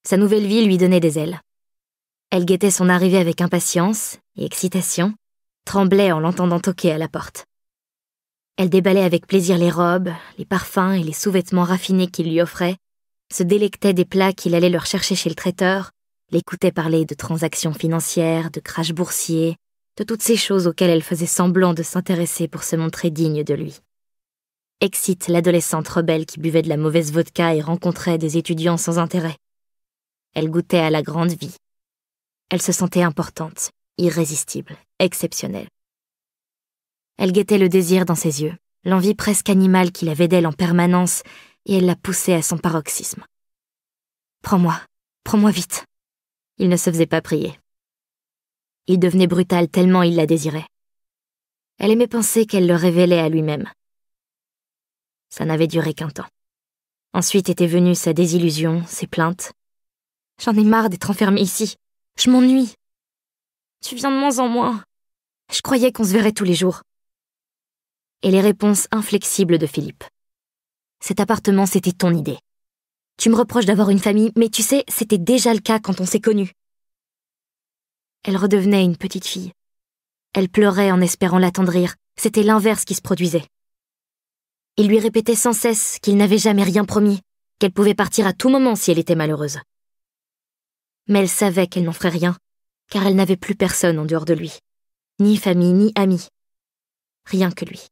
Sa nouvelle vie lui donnait des ailes. Elle guettait son arrivée avec impatience et excitation, tremblait en l'entendant toquer à la porte. Elle déballait avec plaisir les robes, les parfums et les sous-vêtements raffinés qu'il lui offrait, se délectait des plats qu'il allait leur chercher chez le traiteur, l'écoutait parler de transactions financières, de crash boursiers, de toutes ces choses auxquelles elle faisait semblant de s'intéresser pour se montrer digne de lui. Excite l'adolescente rebelle qui buvait de la mauvaise vodka et rencontrait des étudiants sans intérêt. Elle goûtait à la grande vie. Elle se sentait importante, irrésistible, exceptionnelle. Elle guettait le désir dans ses yeux, l'envie presque animale qu'il avait d'elle en permanence, et elle la poussait à son paroxysme. Prends-moi, prends-moi vite. Il ne se faisait pas prier. Il devenait brutal tellement il la désirait. Elle aimait penser qu'elle le révélait à lui-même. Ça n'avait duré qu'un temps. Ensuite était venue sa désillusion, ses plaintes. J'en ai marre d'être enfermée ici. Je m'ennuie. Tu viens de moins en moins. Je croyais qu'on se verrait tous les jours et les réponses inflexibles de Philippe. Cet appartement, c'était ton idée. Tu me reproches d'avoir une famille, mais tu sais, c'était déjà le cas quand on s'est connu. Elle redevenait une petite fille. Elle pleurait en espérant l'attendrir. C'était l'inverse qui se produisait. Il lui répétait sans cesse qu'il n'avait jamais rien promis, qu'elle pouvait partir à tout moment si elle était malheureuse. Mais elle savait qu'elle n'en ferait rien, car elle n'avait plus personne en dehors de lui, ni famille, ni amis, rien que lui.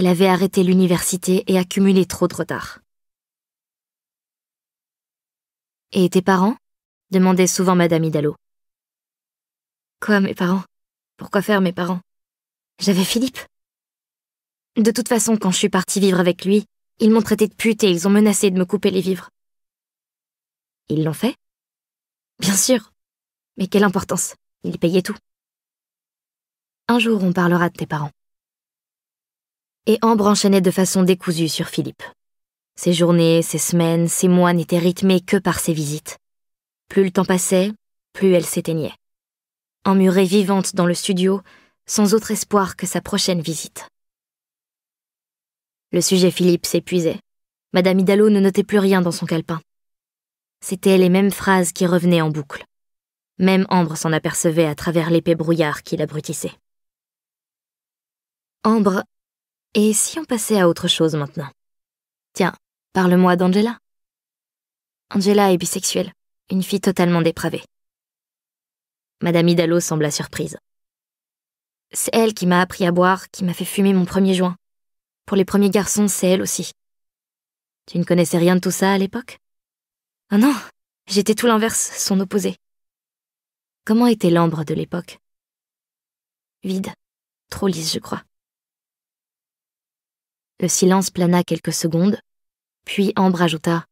Elle avait arrêté l'université et accumulé trop de retard. Et tes parents demandait souvent Madame Hidalgo. Quoi, mes parents Pourquoi faire mes parents J'avais Philippe. De toute façon, quand je suis partie vivre avec lui, ils m'ont traité de pute et ils ont menacé de me couper les vivres. Ils l'ont fait Bien sûr. Mais quelle importance. Ils payaient tout. Un jour, on parlera de tes parents et Ambre enchaînait de façon décousue sur Philippe. Ses journées, ses semaines, ses mois n'étaient rythmés que par ses visites. Plus le temps passait, plus elle s'éteignait. Emmurée vivante dans le studio, sans autre espoir que sa prochaine visite. Le sujet Philippe s'épuisait. Madame Hidalgo ne notait plus rien dans son calepin. C'étaient les mêmes phrases qui revenaient en boucle. Même Ambre s'en apercevait à travers l'épais brouillard qui l'abrutissait. Ambre et si on passait à autre chose maintenant Tiens, parle-moi d'Angela. Angela est bisexuelle, une fille totalement dépravée. Madame Hidalgo sembla surprise. C'est elle qui m'a appris à boire, qui m'a fait fumer mon premier joint. Pour les premiers garçons, c'est elle aussi. Tu ne connaissais rien de tout ça à l'époque Ah non, j'étais tout l'inverse, son opposé. Comment était l'ambre de l'époque Vide, trop lisse, je crois. Le silence plana quelques secondes, puis Ambre ajouta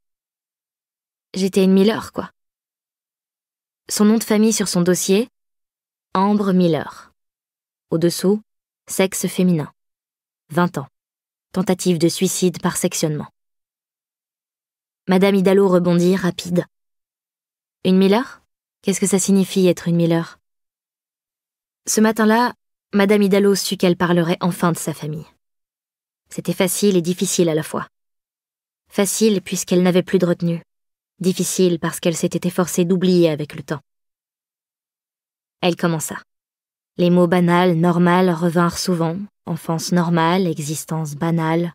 J'étais une Miller, quoi. Son nom de famille sur son dossier Ambre Miller. Au-dessous, sexe féminin. 20 ans. Tentative de suicide par sectionnement. Madame Hidalgo rebondit, rapide. Une Miller Qu'est-ce que ça signifie être une Miller Ce matin-là, Madame Hidalgo sut qu'elle parlerait enfin de sa famille. C'était facile et difficile à la fois. Facile puisqu'elle n'avait plus de retenue. Difficile parce qu'elle s'était efforcée d'oublier avec le temps. Elle commença. Les mots banal, normal revinrent souvent. Enfance normale, existence banale.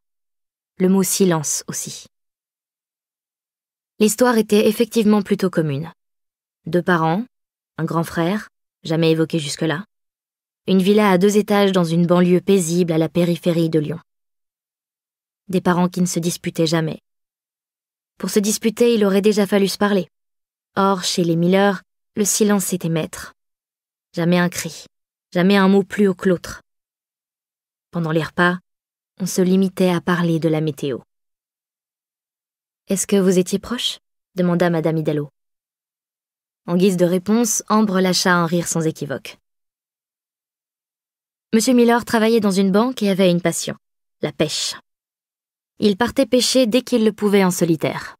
Le mot silence aussi. L'histoire était effectivement plutôt commune. Deux parents, un grand frère, jamais évoqué jusque-là, une villa à deux étages dans une banlieue paisible à la périphérie de Lyon des parents qui ne se disputaient jamais. Pour se disputer, il aurait déjà fallu se parler. Or, chez les Miller, le silence était maître. Jamais un cri, jamais un mot plus haut que l'autre. Pendant les repas, on se limitait à parler de la météo. Est-ce que vous étiez proche demanda Madame Hidalgo. En guise de réponse, Ambre lâcha un rire sans équivoque. Monsieur Miller travaillait dans une banque et avait une passion, la pêche il partait pêcher dès qu'il le pouvait en solitaire.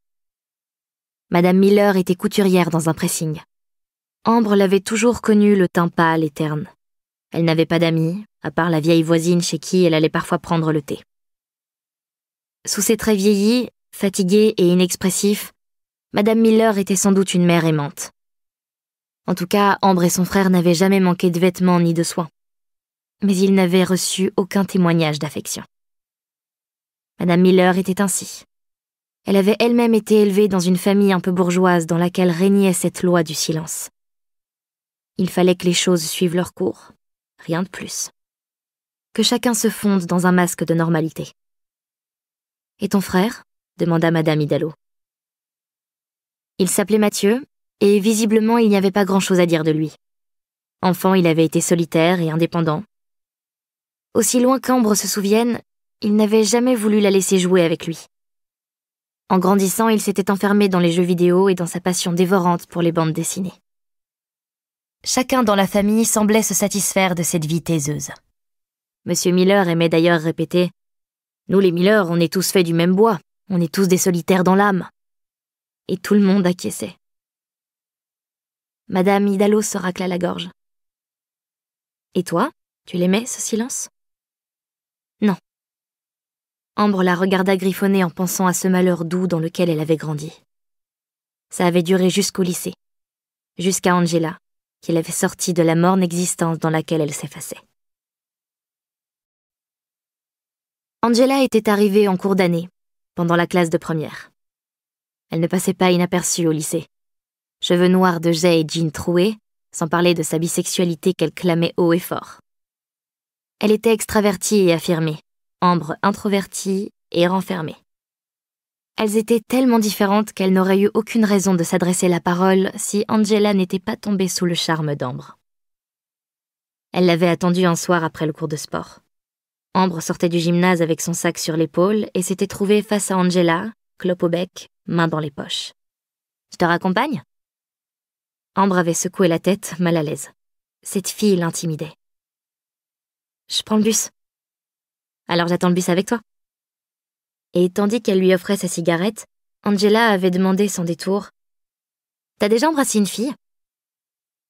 Madame Miller était couturière dans un pressing. Ambre l'avait toujours connue le teint pâle et terne. Elle n'avait pas d'amis, à part la vieille voisine chez qui elle allait parfois prendre le thé. Sous ses traits vieillis, fatigués et inexpressifs, Madame Miller était sans doute une mère aimante. En tout cas, Ambre et son frère n'avaient jamais manqué de vêtements ni de soins. Mais ils n'avaient reçu aucun témoignage d'affection. Madame Miller était ainsi. Elle avait elle-même été élevée dans une famille un peu bourgeoise dans laquelle régnait cette loi du silence. Il fallait que les choses suivent leur cours, rien de plus. Que chacun se fonde dans un masque de normalité. Et ton frère demanda Madame Hidalgo. Il s'appelait Mathieu, et visiblement il n'y avait pas grand-chose à dire de lui. Enfant, il avait été solitaire et indépendant. Aussi loin qu'Ambre se souvienne, il n'avait jamais voulu la laisser jouer avec lui. En grandissant, il s'était enfermé dans les jeux vidéo et dans sa passion dévorante pour les bandes dessinées. Chacun dans la famille semblait se satisfaire de cette vie taiseuse. Monsieur Miller aimait d'ailleurs répéter Nous les Miller, on est tous faits du même bois, on est tous des solitaires dans l'âme. Et tout le monde acquiesçait. Madame Hidalgo se racla la gorge. Et toi, tu l'aimais, ce silence Non, Ambre la regarda griffonner en pensant à ce malheur doux dans lequel elle avait grandi. Ça avait duré jusqu'au lycée, jusqu'à Angela, qui l'avait sortie de la morne existence dans laquelle elle s'effaçait. Angela était arrivée en cours d'année, pendant la classe de première. Elle ne passait pas inaperçue au lycée. Cheveux noirs de jet et jeans troués, sans parler de sa bisexualité qu'elle clamait haut et fort. Elle était extravertie et affirmée, Ambre introvertie et renfermée. Elles étaient tellement différentes qu'elles n'auraient eu aucune raison de s'adresser la parole si Angela n'était pas tombée sous le charme d'Ambre. Elle l'avait attendue un soir après le cours de sport. Ambre sortait du gymnase avec son sac sur l'épaule et s'était trouvée face à Angela, clope au bec, main dans les poches. Je te raccompagne Ambre avait secoué la tête, mal à l'aise. Cette fille l'intimidait. Je prends le bus alors j'attends le bus avec toi. Et tandis qu'elle lui offrait sa cigarette, Angela avait demandé sans détour T'as déjà embrassé une fille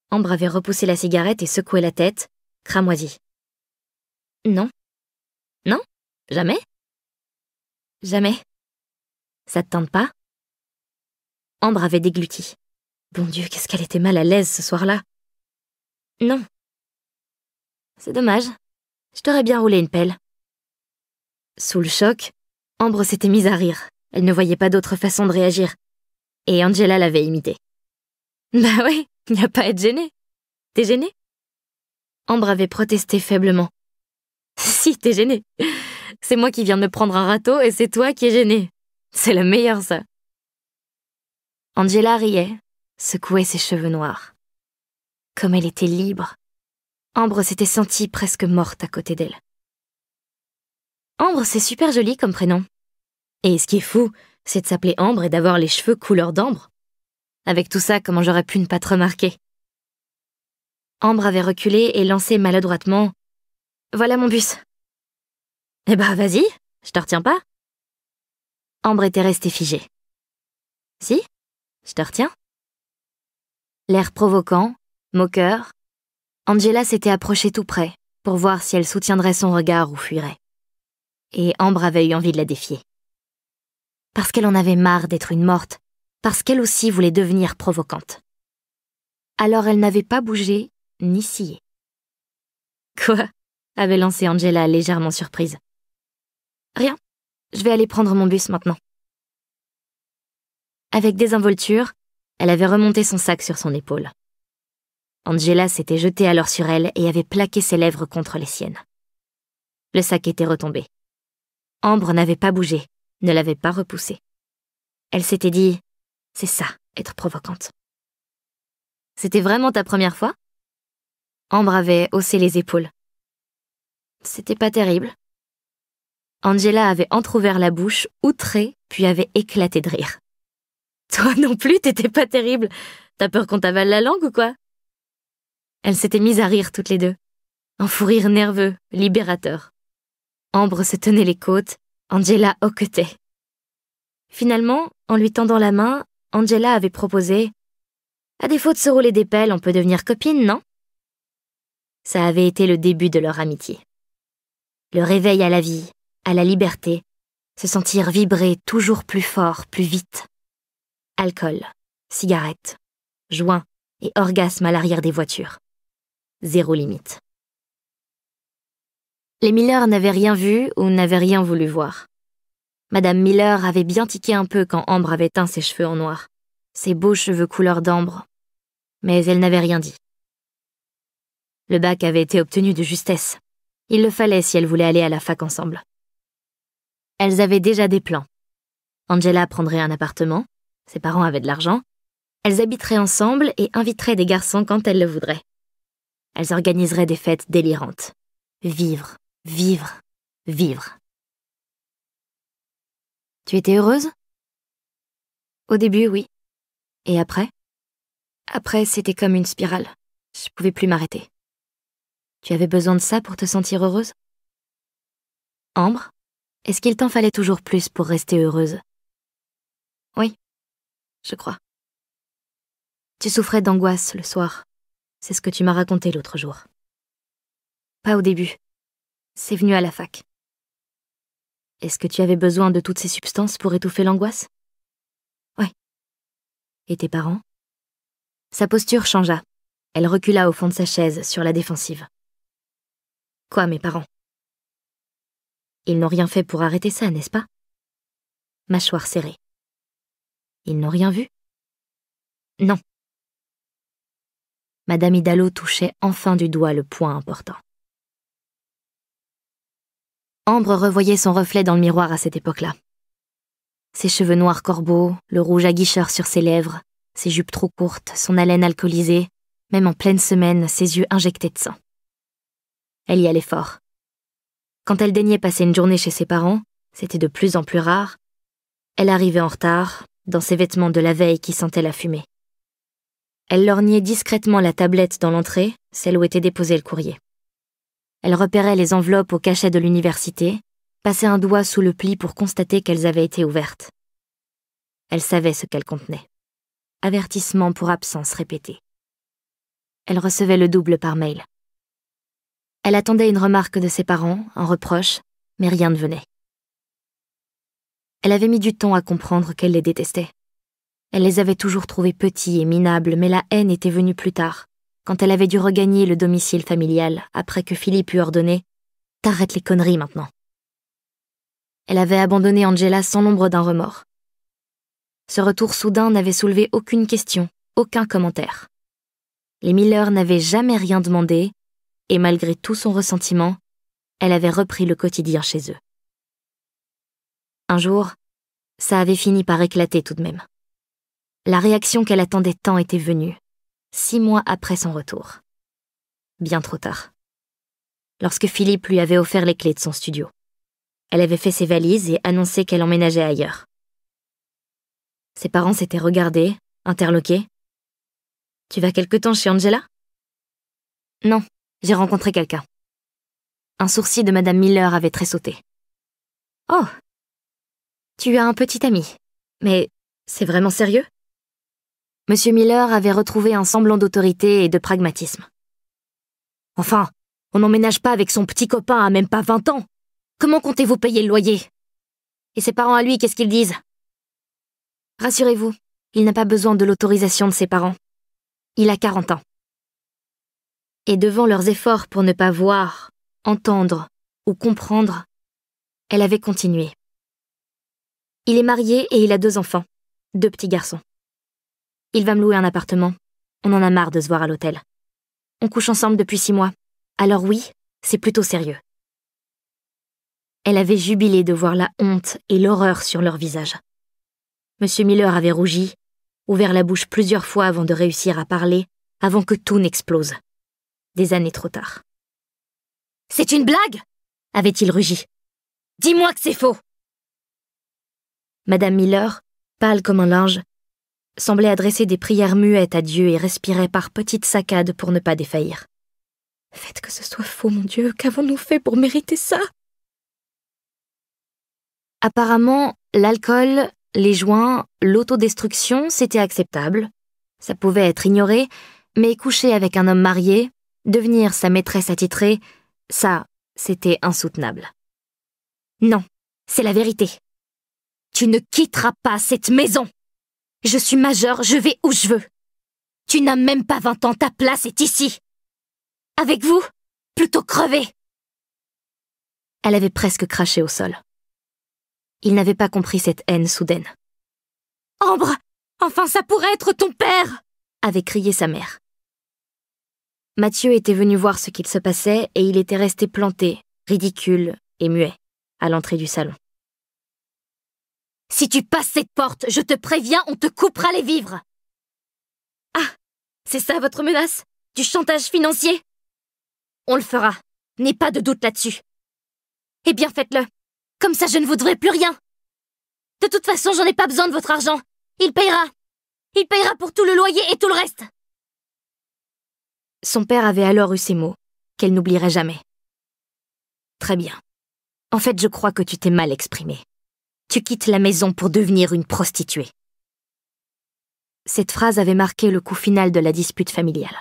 Ambre avait repoussé la cigarette et secoué la tête, cramoisie. Non. Non Jamais Jamais. Ça te tente pas Ambre avait dégluti. Bon Dieu, qu'est-ce qu'elle était mal à l'aise ce soir-là. Non. C'est dommage. Je t'aurais bien roulé une pelle. Sous le choc, Ambre s'était mise à rire. Elle ne voyait pas d'autre façon de réagir. Et Angela l'avait imité. <laughs> Bah il n'y a pas à être gênée. T'es gênée Ambre avait protesté faiblement. <laughs> Si, t'es gênée. C'est moi qui viens de me prendre un râteau et c'est toi qui es gênée. C'est la meilleure, ça. Angela riait, secouait ses cheveux noirs. Comme elle était libre, Ambre s'était sentie presque morte à côté d'elle. Ambre, c'est super joli comme prénom. Et ce qui est fou, c'est de s'appeler Ambre et d'avoir les cheveux couleur d'ambre. Avec tout ça, comment j'aurais pu ne pas te remarquer Ambre avait reculé et lancé maladroitement Voilà mon bus. Eh bah, ben, vas-y, je te retiens pas. Ambre était restée figée. Si Je te retiens L'air provoquant, moqueur, Angela s'était approchée tout près pour voir si elle soutiendrait son regard ou fuirait et Ambre avait eu envie de la défier. Parce qu'elle en avait marre d'être une morte, parce qu'elle aussi voulait devenir provocante. Alors elle n'avait pas bougé ni scié. Quoi avait lancé Angela légèrement surprise. Rien, je vais aller prendre mon bus maintenant. Avec désinvolture, elle avait remonté son sac sur son épaule. Angela s'était jetée alors sur elle et avait plaqué ses lèvres contre les siennes. Le sac était retombé. Ambre n'avait pas bougé, ne l'avait pas repoussé. Elle s'était dit C'est ça, être provocante. C'était vraiment ta première fois Ambre avait haussé les épaules. C'était pas terrible. Angela avait entr'ouvert la bouche, outrée, puis avait éclaté de rire. Toi non plus, t'étais pas terrible. T'as peur qu'on t'avale la langue ou quoi Elles s'étaient mises à rire toutes les deux. Un fou rire nerveux, libérateur. Ambre se tenait les côtes, Angela hoquetait. Finalement, en lui tendant la main, Angela avait proposé À défaut de se rouler des pelles, on peut devenir copine, non Ça avait été le début de leur amitié. Le réveil à la vie, à la liberté, se sentir vibrer toujours plus fort, plus vite. Alcool, cigarettes, joints et orgasme à l'arrière des voitures. Zéro limite. Les Miller n'avaient rien vu ou n'avaient rien voulu voir. Madame Miller avait bien tiqué un peu quand Ambre avait teint ses cheveux en noir, ses beaux cheveux couleur d'ambre, mais elle n'avait rien dit. Le bac avait été obtenu de justesse. Il le fallait si elles voulaient aller à la fac ensemble. Elles avaient déjà des plans. Angela prendrait un appartement, ses parents avaient de l'argent, elles habiteraient ensemble et inviteraient des garçons quand elles le voudraient. Elles organiseraient des fêtes délirantes. Vivre, Vivre, vivre. Tu étais heureuse Au début, oui. Et après Après, c'était comme une spirale. Je pouvais plus m'arrêter. Tu avais besoin de ça pour te sentir heureuse Ambre, est-ce qu'il t'en fallait toujours plus pour rester heureuse Oui, je crois. Tu souffrais d'angoisse le soir. C'est ce que tu m'as raconté l'autre jour. Pas au début. C'est venu à la fac. Est-ce que tu avais besoin de toutes ces substances pour étouffer l'angoisse Ouais. Et tes parents Sa posture changea. Elle recula au fond de sa chaise, sur la défensive. Quoi, mes parents Ils n'ont rien fait pour arrêter ça, n'est-ce pas Mâchoire serrée. Ils n'ont rien vu Non. Madame Hidalgo touchait enfin du doigt le point important. Ambre revoyait son reflet dans le miroir à cette époque-là. Ses cheveux noirs corbeaux, le rouge aguicheur sur ses lèvres, ses jupes trop courtes, son haleine alcoolisée, même en pleine semaine, ses yeux injectés de sang. Elle y allait fort. Quand elle daignait passer une journée chez ses parents, c'était de plus en plus rare, elle arrivait en retard, dans ses vêtements de la veille qui sentaient la fumée. Elle lorgnait discrètement la tablette dans l'entrée, celle où était déposé le courrier. Elle repérait les enveloppes au cachet de l'université, passait un doigt sous le pli pour constater qu'elles avaient été ouvertes. Elle savait ce qu'elles contenaient. Avertissement pour absence répétée. Elle recevait le double par mail. Elle attendait une remarque de ses parents, un reproche, mais rien ne venait. Elle avait mis du temps à comprendre qu'elle les détestait. Elle les avait toujours trouvés petits et minables, mais la haine était venue plus tard, quand elle avait dû regagner le domicile familial après que Philippe eut ordonné « T'arrêtes les conneries maintenant ». Elle avait abandonné Angela sans l'ombre d'un remords. Ce retour soudain n'avait soulevé aucune question, aucun commentaire. Les Miller n'avaient jamais rien demandé, et malgré tout son ressentiment, elle avait repris le quotidien chez eux. Un jour, ça avait fini par éclater tout de même. La réaction qu'elle attendait tant était venue, six mois après son retour. Bien trop tard. Lorsque Philippe lui avait offert les clés de son studio. Elle avait fait ses valises et annoncé qu'elle emménageait ailleurs. Ses parents s'étaient regardés, interloqués. Tu vas quelque temps chez Angela Non, j'ai rencontré quelqu'un. Un sourcil de Madame Miller avait tressauté. Oh Tu as un petit ami. Mais c'est vraiment sérieux Monsieur Miller avait retrouvé un semblant d'autorité et de pragmatisme. Enfin, on n'emménage pas avec son petit copain à même pas 20 ans. Comment comptez-vous payer le loyer Et ses parents à lui, qu'est-ce qu'ils disent Rassurez-vous, il n'a pas besoin de l'autorisation de ses parents. Il a 40 ans. Et devant leurs efforts pour ne pas voir, entendre ou comprendre, elle avait continué. Il est marié et il a deux enfants, deux petits garçons. Il va me louer un appartement. On en a marre de se voir à l'hôtel. On couche ensemble depuis six mois. Alors oui, c'est plutôt sérieux. Elle avait jubilé de voir la honte et l'horreur sur leur visage. Monsieur Miller avait rougi, ouvert la bouche plusieurs fois avant de réussir à parler, avant que tout n'explose. Des années trop tard. C'est une blague avait-il rugi. Dis-moi que c'est faux Madame Miller, pâle comme un linge, semblait adresser des prières muettes à Dieu et respirait par petites saccades pour ne pas défaillir. Faites que ce soit faux, mon Dieu, qu'avons-nous fait pour mériter ça Apparemment, l'alcool, les joints, l'autodestruction, c'était acceptable. Ça pouvait être ignoré, mais coucher avec un homme marié, devenir sa maîtresse attitrée, ça, c'était insoutenable. Non, c'est la vérité. Tu ne quitteras pas cette maison je suis majeur, je vais où je veux. Tu n'as même pas vingt ans, ta place est ici. Avec vous, plutôt crever. Elle avait presque craché au sol. Il n'avait pas compris cette haine soudaine. Ambre, enfin ça pourrait être ton père avait crié sa mère. Mathieu était venu voir ce qu'il se passait et il était resté planté, ridicule et muet, à l'entrée du salon. Si tu passes cette porte, je te préviens, on te coupera les vivres. Ah, c'est ça votre menace Du chantage financier On le fera. N'aie pas de doute là-dessus. Eh bien, faites-le. Comme ça, je ne vous plus rien. De toute façon, j'en ai pas besoin de votre argent. Il payera. Il payera pour tout le loyer et tout le reste. Son père avait alors eu ces mots, qu'elle n'oublierait jamais. Très bien. En fait, je crois que tu t'es mal exprimé tu quittes la maison pour devenir une prostituée. Cette phrase avait marqué le coup final de la dispute familiale.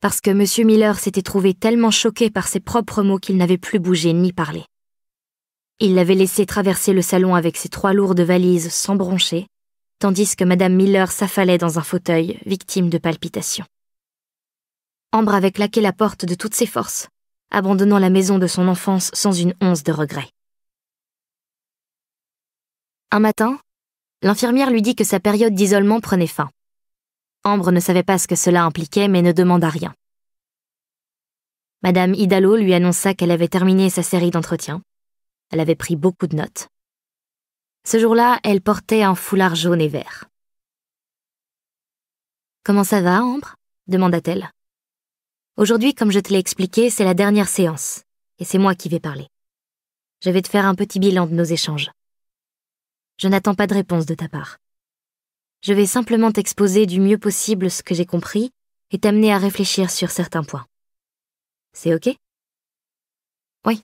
Parce que M. Miller s'était trouvé tellement choqué par ses propres mots qu'il n'avait plus bougé ni parlé. Il l'avait laissé traverser le salon avec ses trois lourdes valises sans broncher, tandis que Mme Miller s'affalait dans un fauteuil, victime de palpitations. Ambre avait claqué la porte de toutes ses forces, abandonnant la maison de son enfance sans une once de regret. Un matin, l'infirmière lui dit que sa période d'isolement prenait fin. Ambre ne savait pas ce que cela impliquait mais ne demanda rien. Madame Hidalgo lui annonça qu'elle avait terminé sa série d'entretiens. Elle avait pris beaucoup de notes. Ce jour-là, elle portait un foulard jaune et vert. Comment ça va, Ambre demanda-t-elle. Aujourd'hui, comme je te l'ai expliqué, c'est la dernière séance, et c'est moi qui vais parler. Je vais te faire un petit bilan de nos échanges. Je n'attends pas de réponse de ta part. Je vais simplement t'exposer du mieux possible ce que j'ai compris et t'amener à réfléchir sur certains points. C'est OK Oui.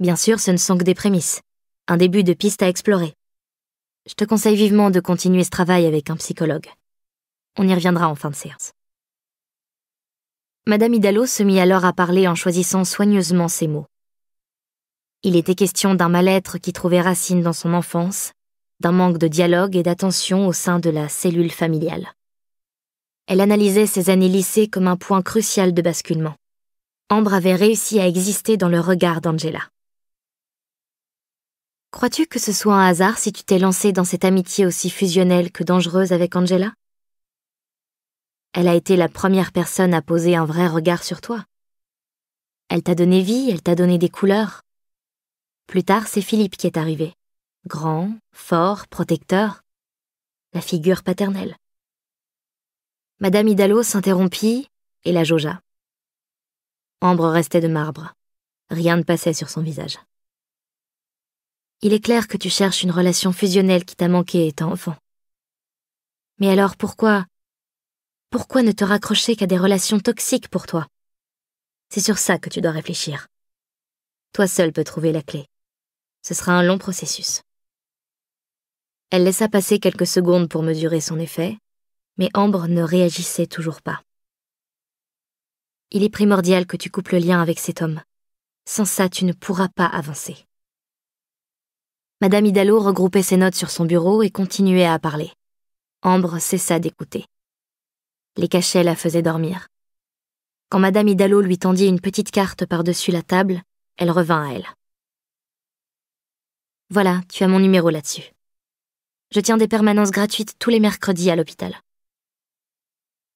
Bien sûr, ce ne sont que des prémices, un début de piste à explorer. Je te conseille vivement de continuer ce travail avec un psychologue. On y reviendra en fin de séance. Madame Hidalgo se mit alors à parler en choisissant soigneusement ses mots. Il était question d'un mal-être qui trouvait racine dans son enfance, d'un manque de dialogue et d'attention au sein de la cellule familiale. Elle analysait ses années lycées comme un point crucial de basculement. Ambre avait réussi à exister dans le regard d'Angela. Crois-tu que ce soit un hasard si tu t'es lancé dans cette amitié aussi fusionnelle que dangereuse avec Angela Elle a été la première personne à poser un vrai regard sur toi. Elle t'a donné vie, elle t'a donné des couleurs, plus tard, c'est Philippe qui est arrivé. Grand, fort, protecteur. La figure paternelle. Madame Hidalgo s'interrompit et la jaugea. Ambre restait de marbre. Rien ne passait sur son visage. Il est clair que tu cherches une relation fusionnelle qui t'a manqué étant enfant. Mais alors pourquoi Pourquoi ne te raccrocher qu'à des relations toxiques pour toi C'est sur ça que tu dois réfléchir. Toi seul peux trouver la clé. Ce sera un long processus. Elle laissa passer quelques secondes pour mesurer son effet, mais Ambre ne réagissait toujours pas. Il est primordial que tu coupes le lien avec cet homme. Sans ça, tu ne pourras pas avancer. Madame Hidalgo regroupait ses notes sur son bureau et continuait à parler. Ambre cessa d'écouter. Les cachets la faisaient dormir. Quand Madame Hidalgo lui tendit une petite carte par-dessus la table, elle revint à elle. Voilà, tu as mon numéro là-dessus. Je tiens des permanences gratuites tous les mercredis à l'hôpital.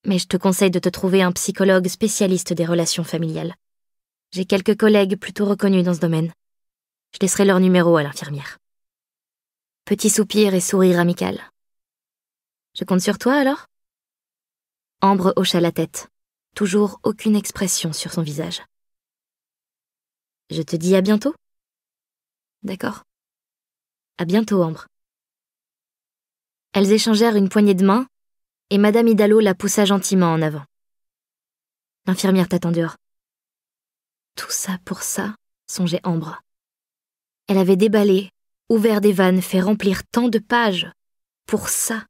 Mais je te conseille de te trouver un psychologue spécialiste des relations familiales. J'ai quelques collègues plutôt reconnus dans ce domaine. Je laisserai leur numéro à l'infirmière. Petit soupir et sourire amical. Je compte sur toi alors Ambre hocha la tête, toujours aucune expression sur son visage. Je te dis à bientôt D'accord. À bientôt, Ambre. Elles échangèrent une poignée de main, et Madame Hidalgo la poussa gentiment en avant. L'infirmière t'attend Tout ça pour ça, songeait Ambre. Elle avait déballé, ouvert des vannes, fait remplir tant de pages. Pour ça.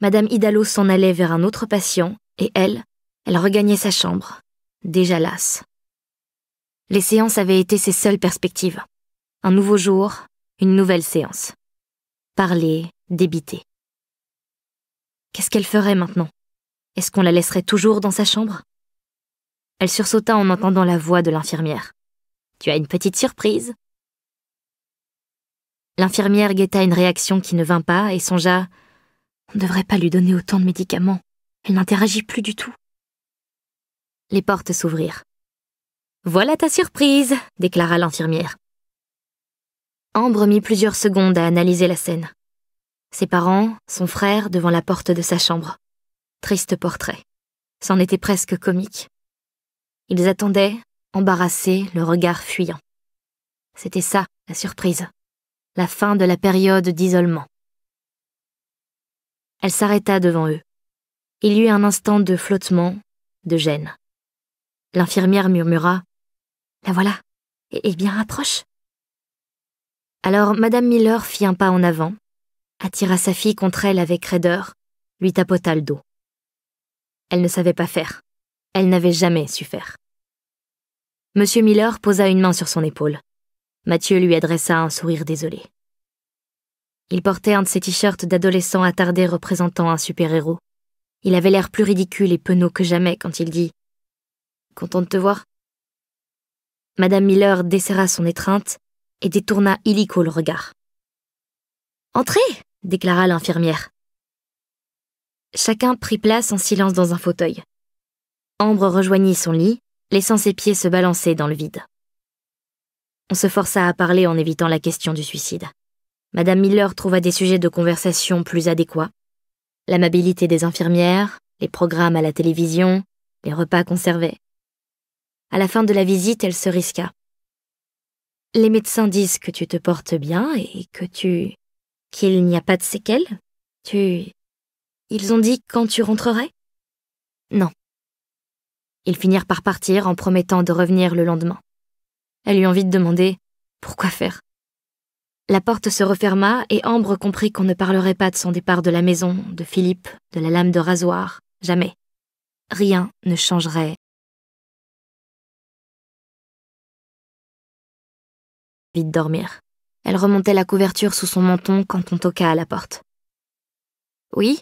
Madame Hidalgo s'en allait vers un autre patient, et elle, elle regagnait sa chambre, déjà lasse. Les séances avaient été ses seules perspectives. Un nouveau jour, une nouvelle séance. Parler, débiter. Qu'est-ce qu'elle ferait maintenant Est-ce qu'on la laisserait toujours dans sa chambre Elle sursauta en entendant la voix de l'infirmière. Tu as une petite surprise L'infirmière guetta une réaction qui ne vint pas et songea On ne devrait pas lui donner autant de médicaments. Elle n'interagit plus du tout. Les portes s'ouvrirent. Voilà ta surprise, déclara l'infirmière. Ambre mit plusieurs secondes à analyser la scène. Ses parents, son frère devant la porte de sa chambre. Triste portrait. C'en était presque comique. Ils attendaient, embarrassés, le regard fuyant. C'était ça, la surprise. La fin de la période d'isolement. Elle s'arrêta devant eux. Il y eut un instant de flottement, de gêne. L'infirmière murmura ⁇ La voilà Eh bien, approche !⁇ alors Madame Miller fit un pas en avant, attira sa fille contre elle avec raideur, lui tapota le dos. Elle ne savait pas faire. Elle n'avait jamais su faire. Monsieur Miller posa une main sur son épaule. Mathieu lui adressa un sourire désolé. Il portait un de ses t-shirts d'adolescent attardé représentant un super-héros. Il avait l'air plus ridicule et penaud que jamais quand il dit ⁇ Content de te voir ?⁇ Madame Miller desserra son étreinte et détourna illico le regard. Entrez déclara l'infirmière. Chacun prit place en silence dans un fauteuil. Ambre rejoignit son lit, laissant ses pieds se balancer dans le vide. On se força à parler en évitant la question du suicide. Madame Miller trouva des sujets de conversation plus adéquats. L'amabilité des infirmières, les programmes à la télévision, les repas conservés. À la fin de la visite, elle se risqua. Les médecins disent que tu te portes bien et que tu... qu'il n'y a pas de séquelles Tu... Ils ont dit quand tu rentrerais Non. Ils finirent par partir en promettant de revenir le lendemain. Elle eut envie de demander pourquoi faire. La porte se referma et Ambre comprit qu'on ne parlerait pas de son départ de la maison, de Philippe, de la lame de rasoir, jamais. Rien ne changerait vite dormir. Elle remontait la couverture sous son menton quand on toqua à la porte. Oui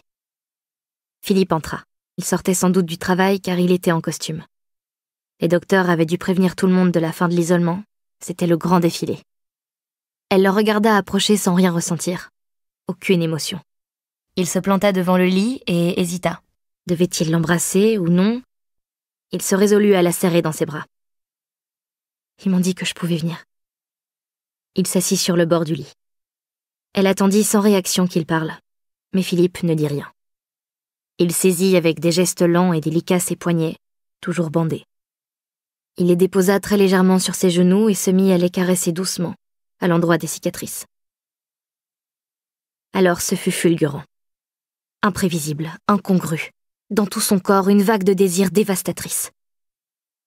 Philippe entra. Il sortait sans doute du travail car il était en costume. Les docteurs avaient dû prévenir tout le monde de la fin de l'isolement. C'était le grand défilé. Elle le regarda approcher sans rien ressentir. Aucune émotion. Il se planta devant le lit et hésita. Devait-il l'embrasser ou non Il se résolut à la serrer dans ses bras. Ils m'ont dit que je pouvais venir. Il s'assit sur le bord du lit. Elle attendit sans réaction qu'il parle, mais Philippe ne dit rien. Il saisit avec des gestes lents et délicats ses poignets, toujours bandés. Il les déposa très légèrement sur ses genoux et se mit à les caresser doucement, à l'endroit des cicatrices. Alors ce fut fulgurant. Imprévisible, incongru, dans tout son corps une vague de désir dévastatrice.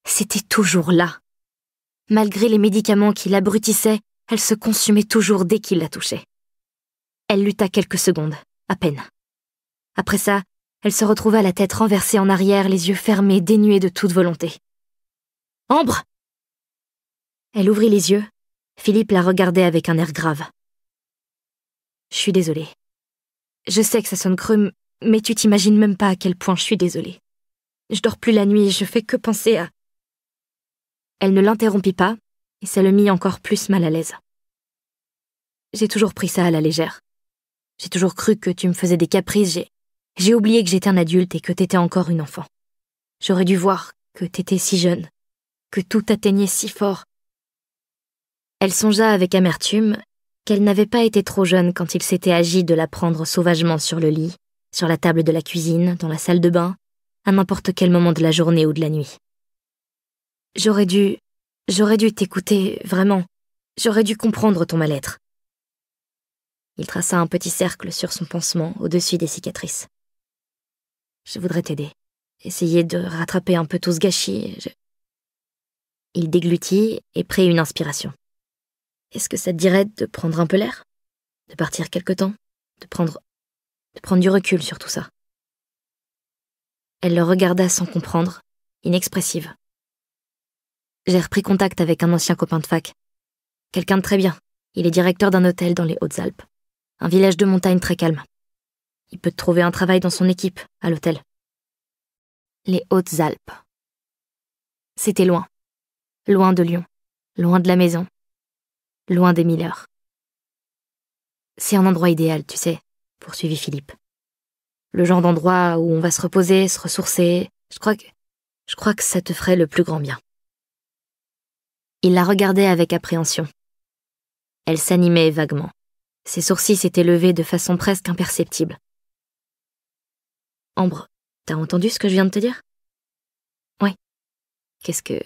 C'était toujours là. Malgré les médicaments qui l'abrutissaient, elle se consumait toujours dès qu'il la touchait. Elle lutta quelques secondes, à peine. Après ça, elle se retrouva la tête renversée en arrière, les yeux fermés, dénués de toute volonté. Ambre Elle ouvrit les yeux. Philippe la regardait avec un air grave. Je suis désolée. Je sais que ça sonne creux, mais tu t'imagines même pas à quel point je suis désolée. Je dors plus la nuit, je fais que penser à. Elle ne l'interrompit pas, et ça le mit encore plus mal à l'aise. J'ai toujours pris ça à la légère. J'ai toujours cru que tu me faisais des caprices, j'ai... J'ai oublié que j'étais un adulte et que t'étais encore une enfant. J'aurais dû voir que t'étais si jeune, que tout atteignait si fort. Elle songea avec amertume qu'elle n'avait pas été trop jeune quand il s'était agi de la prendre sauvagement sur le lit, sur la table de la cuisine, dans la salle de bain, à n'importe quel moment de la journée ou de la nuit. J'aurais dû J'aurais dû t'écouter, vraiment. J'aurais dû comprendre ton mal-être. Il traça un petit cercle sur son pansement au-dessus des cicatrices. Je voudrais t'aider. Essayer de rattraper un peu tout ce gâchis. Il déglutit et prit une inspiration. Est-ce que ça te dirait de prendre un peu l'air De partir quelque temps De prendre... de prendre du recul sur tout ça Elle le regarda sans comprendre, inexpressive j'ai repris contact avec un ancien copain de fac. Quelqu'un de très bien. Il est directeur d'un hôtel dans les Hautes-Alpes. Un village de montagne très calme. Il peut trouver un travail dans son équipe, à l'hôtel. Les Hautes-Alpes. C'était loin. Loin de Lyon. Loin de la maison. Loin des heures. C'est un endroit idéal, tu sais, poursuivit Philippe. Le genre d'endroit où on va se reposer, se ressourcer. Je crois que. Je crois que ça te ferait le plus grand bien. Il la regardait avec appréhension. Elle s'animait vaguement. Ses sourcils s'étaient levés de façon presque imperceptible. Ambre, t'as entendu ce que je viens de te dire Oui. Qu'est-ce que.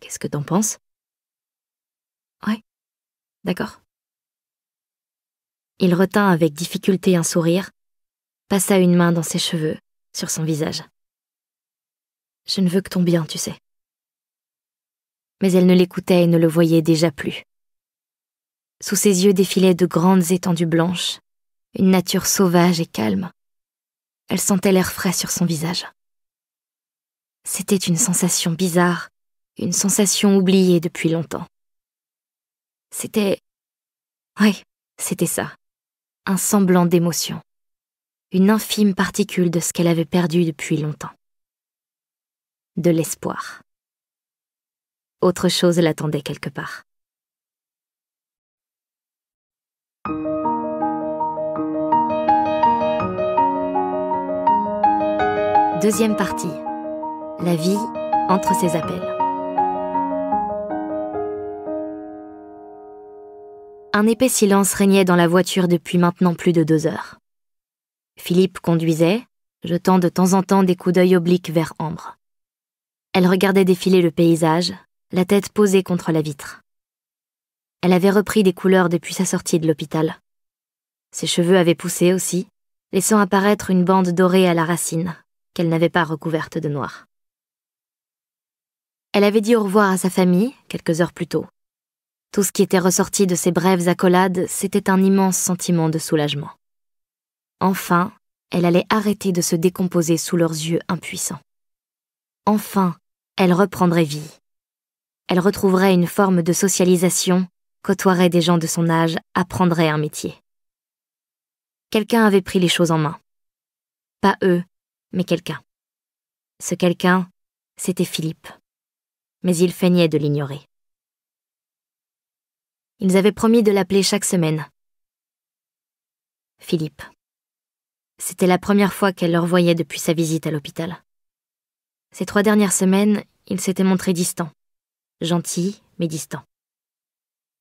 Qu'est-ce que t'en penses Oui. D'accord. Il retint avec difficulté un sourire, passa une main dans ses cheveux, sur son visage. Je ne veux que ton bien, tu sais mais elle ne l'écoutait et ne le voyait déjà plus. Sous ses yeux défilaient de grandes étendues blanches, une nature sauvage et calme. Elle sentait l'air frais sur son visage. C'était une sensation bizarre, une sensation oubliée depuis longtemps. C'était... Oui, c'était ça. Un semblant d'émotion. Une infime particule de ce qu'elle avait perdu depuis longtemps. De l'espoir. Autre chose l'attendait quelque part. Deuxième partie. La vie entre ses appels. Un épais silence régnait dans la voiture depuis maintenant plus de deux heures. Philippe conduisait, jetant de temps en temps des coups d'œil obliques vers Ambre. Elle regardait défiler le paysage, la tête posée contre la vitre. Elle avait repris des couleurs depuis sa sortie de l'hôpital. Ses cheveux avaient poussé aussi, laissant apparaître une bande dorée à la racine, qu'elle n'avait pas recouverte de noir. Elle avait dit au revoir à sa famille quelques heures plus tôt. Tout ce qui était ressorti de ces brèves accolades, c'était un immense sentiment de soulagement. Enfin, elle allait arrêter de se décomposer sous leurs yeux impuissants. Enfin, elle reprendrait vie. Elle retrouverait une forme de socialisation, côtoierait des gens de son âge, apprendrait un métier. Quelqu'un avait pris les choses en main. Pas eux, mais quelqu'un. Ce quelqu'un, c'était Philippe. Mais il feignait de l'ignorer. Ils avaient promis de l'appeler chaque semaine. Philippe. C'était la première fois qu'elle le voyait depuis sa visite à l'hôpital. Ces trois dernières semaines, il s'était montré distant, gentil mais distant.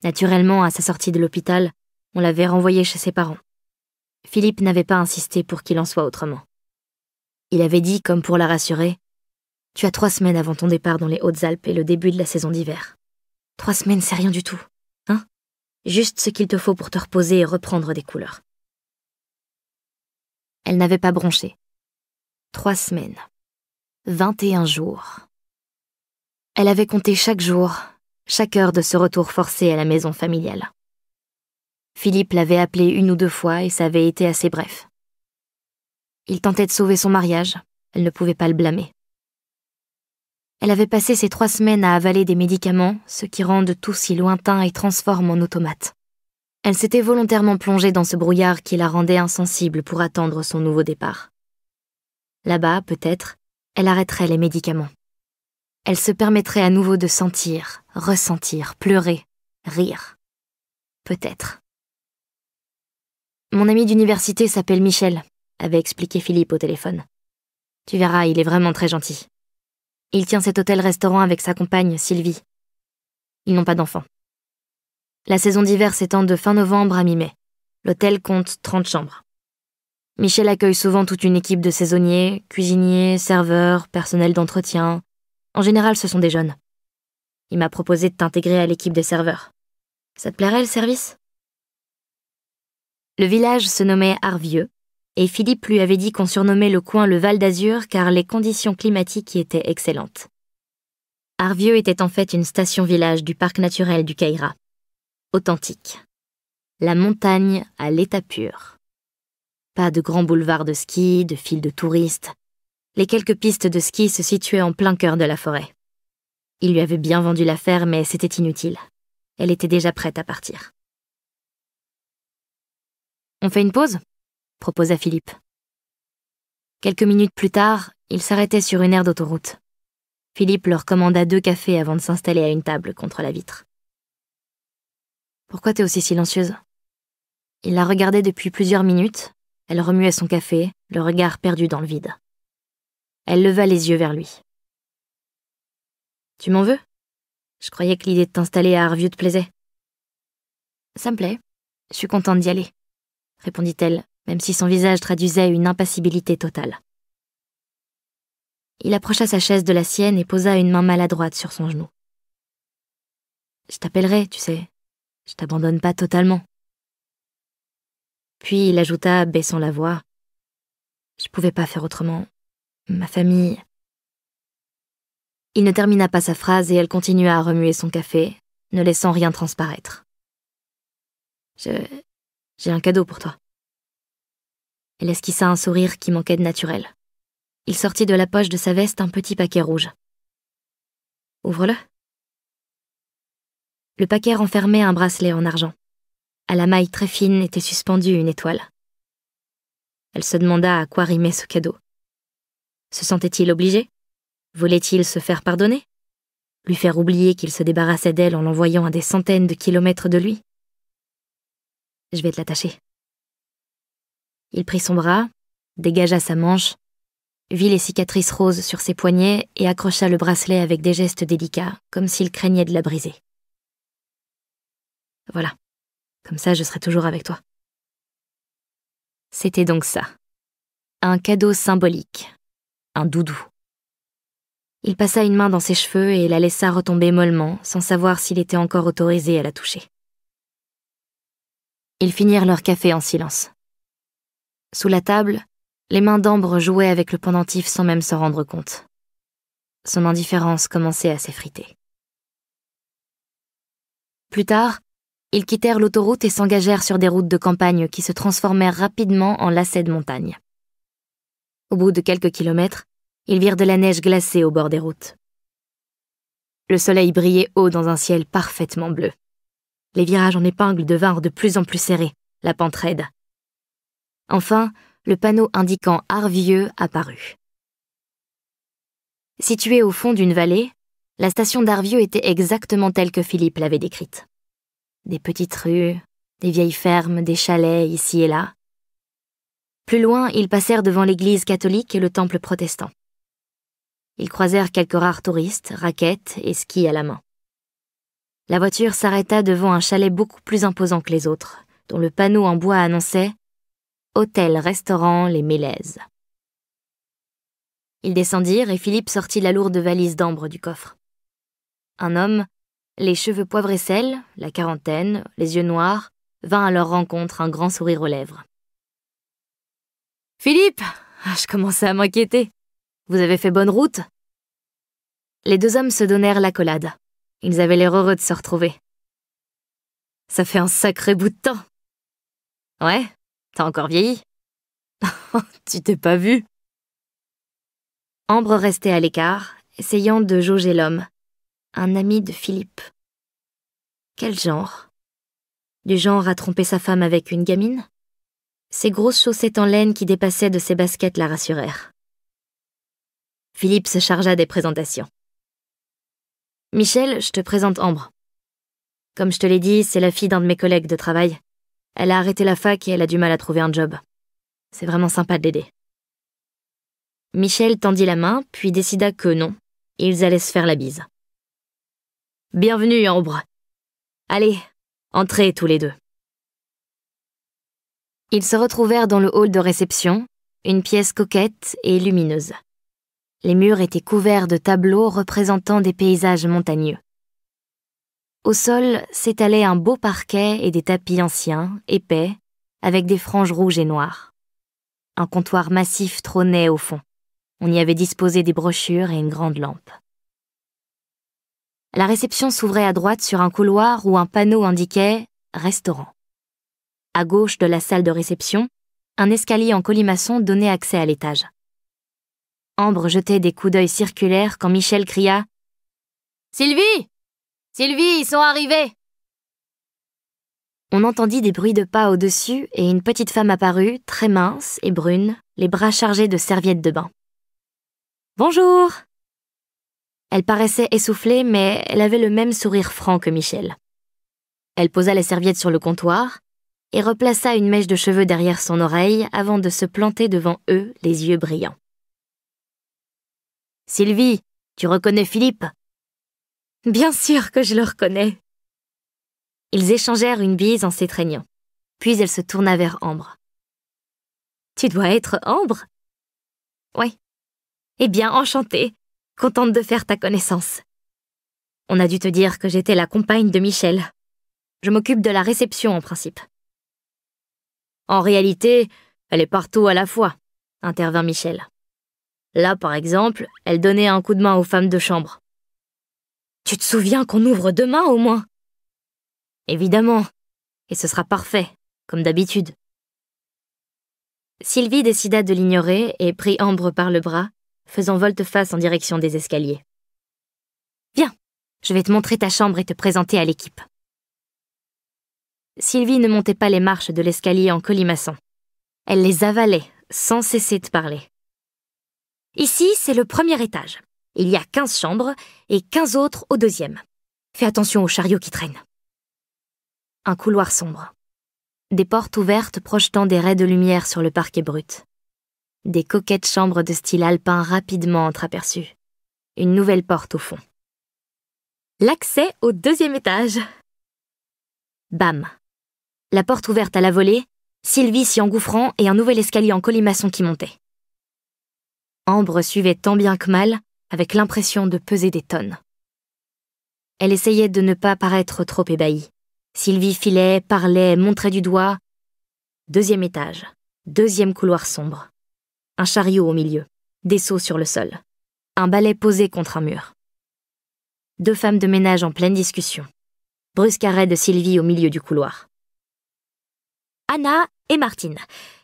Naturellement, à sa sortie de l'hôpital, on l'avait renvoyé chez ses parents. Philippe n'avait pas insisté pour qu'il en soit autrement. Il avait dit, comme pour la rassurer, Tu as trois semaines avant ton départ dans les Hautes-Alpes et le début de la saison d'hiver. Trois semaines, c'est rien du tout, hein Juste ce qu'il te faut pour te reposer et reprendre des couleurs. Elle n'avait pas bronché. Trois semaines. 21 jours. Elle avait compté chaque jour, chaque heure de ce retour forcé à la maison familiale. Philippe l'avait appelé une ou deux fois et ça avait été assez bref. Il tentait de sauver son mariage, elle ne pouvait pas le blâmer. Elle avait passé ces trois semaines à avaler des médicaments, ce qui rendent tout si lointain et transforme en automate. Elle s'était volontairement plongée dans ce brouillard qui la rendait insensible pour attendre son nouveau départ. Là-bas, peut-être, elle arrêterait les médicaments elle se permettrait à nouveau de sentir, ressentir, pleurer, rire. Peut-être. Mon ami d'université s'appelle Michel, avait expliqué Philippe au téléphone. Tu verras, il est vraiment très gentil. Il tient cet hôtel-restaurant avec sa compagne, Sylvie. Ils n'ont pas d'enfants. La saison d'hiver s'étend de fin novembre à mi-mai. L'hôtel compte 30 chambres. Michel accueille souvent toute une équipe de saisonniers, cuisiniers, serveurs, personnel d'entretien, en général, ce sont des jeunes. Il m'a proposé de t'intégrer à l'équipe des serveurs. Ça te plairait le service Le village se nommait Arvieux, et Philippe lui avait dit qu'on surnommait le coin le Val d'Azur car les conditions climatiques y étaient excellentes. Arvieux était en fait une station-village du parc naturel du Caïra. Authentique. La montagne à l'état pur. Pas de grands boulevards de ski, de files de touristes, les quelques pistes de ski se situaient en plein cœur de la forêt. Il lui avait bien vendu l'affaire, mais c'était inutile. Elle était déjà prête à partir. On fait une pause proposa Philippe. Quelques minutes plus tard, ils s'arrêtaient sur une aire d'autoroute. Philippe leur commanda deux cafés avant de s'installer à une table contre la vitre. Pourquoi t'es aussi silencieuse Il la regardait depuis plusieurs minutes, elle remuait son café, le regard perdu dans le vide. Elle leva les yeux vers lui. Tu m'en veux Je croyais que l'idée de t'installer à Harvieux te plaisait. Ça me plaît. Je suis contente d'y aller, répondit-elle, même si son visage traduisait une impassibilité totale. Il approcha sa chaise de la sienne et posa une main maladroite sur son genou. Je t'appellerai, tu sais. Je t'abandonne pas totalement. Puis il ajouta, baissant la voix. Je pouvais pas faire autrement ma famille. Il ne termina pas sa phrase et elle continua à remuer son café, ne laissant rien transparaître. Je. J'ai un cadeau pour toi. Elle esquissa un sourire qui manquait de naturel. Il sortit de la poche de sa veste un petit paquet rouge. Ouvre-le. Le paquet renfermait un bracelet en argent. À la maille très fine était suspendue une étoile. Elle se demanda à quoi rimait ce cadeau. Se sentait-il obligé Voulait-il se faire pardonner Lui faire oublier qu'il se débarrassait d'elle en l'envoyant à des centaines de kilomètres de lui Je vais te l'attacher. Il prit son bras, dégagea sa manche, vit les cicatrices roses sur ses poignets et accrocha le bracelet avec des gestes délicats, comme s'il craignait de la briser. Voilà, comme ça je serai toujours avec toi. C'était donc ça. Un cadeau symbolique, un doudou. Il passa une main dans ses cheveux et la laissa retomber mollement, sans savoir s'il était encore autorisé à la toucher. Ils finirent leur café en silence. Sous la table, les mains d'Ambre jouaient avec le pendentif sans même s'en rendre compte. Son indifférence commençait à s'effriter. Plus tard, ils quittèrent l'autoroute et s'engagèrent sur des routes de campagne qui se transformèrent rapidement en lacets de montagne. Au bout de quelques kilomètres, ils virent de la neige glacée au bord des routes. Le soleil brillait haut dans un ciel parfaitement bleu. Les virages en épingle devinrent de plus en plus serrés, la pente raide. Enfin, le panneau indiquant Arvieux apparut. Située au fond d'une vallée, la station d'Arvieux était exactement telle que Philippe l'avait décrite. Des petites rues, des vieilles fermes, des chalets ici et là, plus loin, ils passèrent devant l'église catholique et le temple protestant. Ils croisèrent quelques rares touristes, raquettes et skis à la main. La voiture s'arrêta devant un chalet beaucoup plus imposant que les autres, dont le panneau en bois annonçait Hôtel-restaurant Les Mélèzes. Ils descendirent et Philippe sortit la lourde valise d'ambre du coffre. Un homme, les cheveux poivre et sel, la quarantaine, les yeux noirs, vint à leur rencontre un grand sourire aux lèvres. Philippe ah, Je commençais à m'inquiéter. Vous avez fait bonne route Les deux hommes se donnèrent l'accolade. Ils avaient l'air heureux de se retrouver. Ça fait un sacré bout de temps. Ouais, t'as encore vieilli. <laughs> tu t'es pas vu. Ambre restait à l'écart, essayant de jauger l'homme, un ami de Philippe. Quel genre Du genre à tromper sa femme avec une gamine ces grosses chaussettes en laine qui dépassaient de ses baskets la rassurèrent. Philippe se chargea des présentations. Michel, je te présente Ambre. Comme je te l'ai dit, c'est la fille d'un de mes collègues de travail. Elle a arrêté la fac et elle a du mal à trouver un job. C'est vraiment sympa de l'aider. Michel tendit la main, puis décida que non, ils allaient se faire la bise. Bienvenue, Ambre. Allez, entrez tous les deux. Ils se retrouvèrent dans le hall de réception, une pièce coquette et lumineuse. Les murs étaient couverts de tableaux représentant des paysages montagneux. Au sol s'étalait un beau parquet et des tapis anciens, épais, avec des franges rouges et noires. Un comptoir massif trônait au fond. On y avait disposé des brochures et une grande lampe. La réception s'ouvrait à droite sur un couloir où un panneau indiquait Restaurant à gauche de la salle de réception, un escalier en colimaçon donnait accès à l'étage. Ambre jetait des coups d'œil circulaires quand Michel cria Sylvie Sylvie, ils sont arrivés On entendit des bruits de pas au-dessus et une petite femme apparut, très mince et brune, les bras chargés de serviettes de bain. Bonjour Elle paraissait essoufflée, mais elle avait le même sourire franc que Michel. Elle posa les serviettes sur le comptoir, et replaça une mèche de cheveux derrière son oreille avant de se planter devant eux, les yeux brillants. Sylvie, tu reconnais Philippe Bien sûr que je le reconnais. Ils échangèrent une bise en s'étreignant, puis elle se tourna vers Ambre. Tu dois être Ambre Oui. Eh bien, enchantée, contente de faire ta connaissance. On a dû te dire que j'étais la compagne de Michel. Je m'occupe de la réception en principe. En réalité, elle est partout à la fois, intervint Michel. Là, par exemple, elle donnait un coup de main aux femmes de chambre. Tu te souviens qu'on ouvre demain au moins Évidemment, et ce sera parfait, comme d'habitude. Sylvie décida de l'ignorer et prit Ambre par le bras, faisant volte-face en direction des escaliers. Viens, je vais te montrer ta chambre et te présenter à l'équipe. Sylvie ne montait pas les marches de l'escalier en colimaçon. Elle les avalait, sans cesser de parler. Ici, c'est le premier étage. Il y a 15 chambres et 15 autres au deuxième. Fais attention aux chariots qui traînent. Un couloir sombre. Des portes ouvertes projetant des raies de lumière sur le parquet brut. Des coquettes chambres de style alpin rapidement entreaperçues. Une nouvelle porte au fond. L'accès au deuxième étage. Bam la porte ouverte à la volée, Sylvie s'y engouffrant et un nouvel escalier en colimaçon qui montait. Ambre suivait tant bien que mal, avec l'impression de peser des tonnes. Elle essayait de ne pas paraître trop ébahie. Sylvie filait, parlait, montrait du doigt. Deuxième étage, deuxième couloir sombre. Un chariot au milieu, des seaux sur le sol, un balai posé contre un mur. Deux femmes de ménage en pleine discussion. Brusque arrêt de Sylvie au milieu du couloir. Anna et Martine.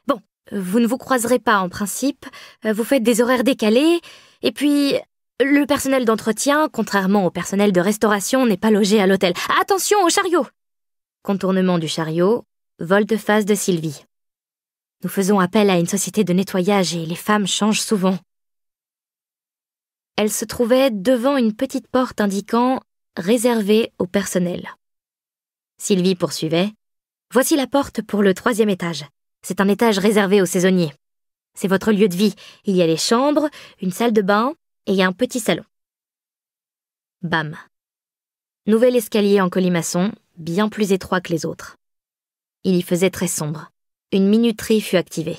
Bon, vous ne vous croiserez pas en principe, vous faites des horaires décalés, et puis le personnel d'entretien, contrairement au personnel de restauration, n'est pas logé à l'hôtel. Attention au chariot Contournement du chariot, vol de face de Sylvie. Nous faisons appel à une société de nettoyage et les femmes changent souvent. Elle se trouvait devant une petite porte indiquant réservée au personnel. Sylvie poursuivait. Voici la porte pour le troisième étage. C'est un étage réservé aux saisonniers. C'est votre lieu de vie. Il y a les chambres, une salle de bain et un petit salon. Bam. Nouvel escalier en colimaçon, bien plus étroit que les autres. Il y faisait très sombre. Une minuterie fut activée.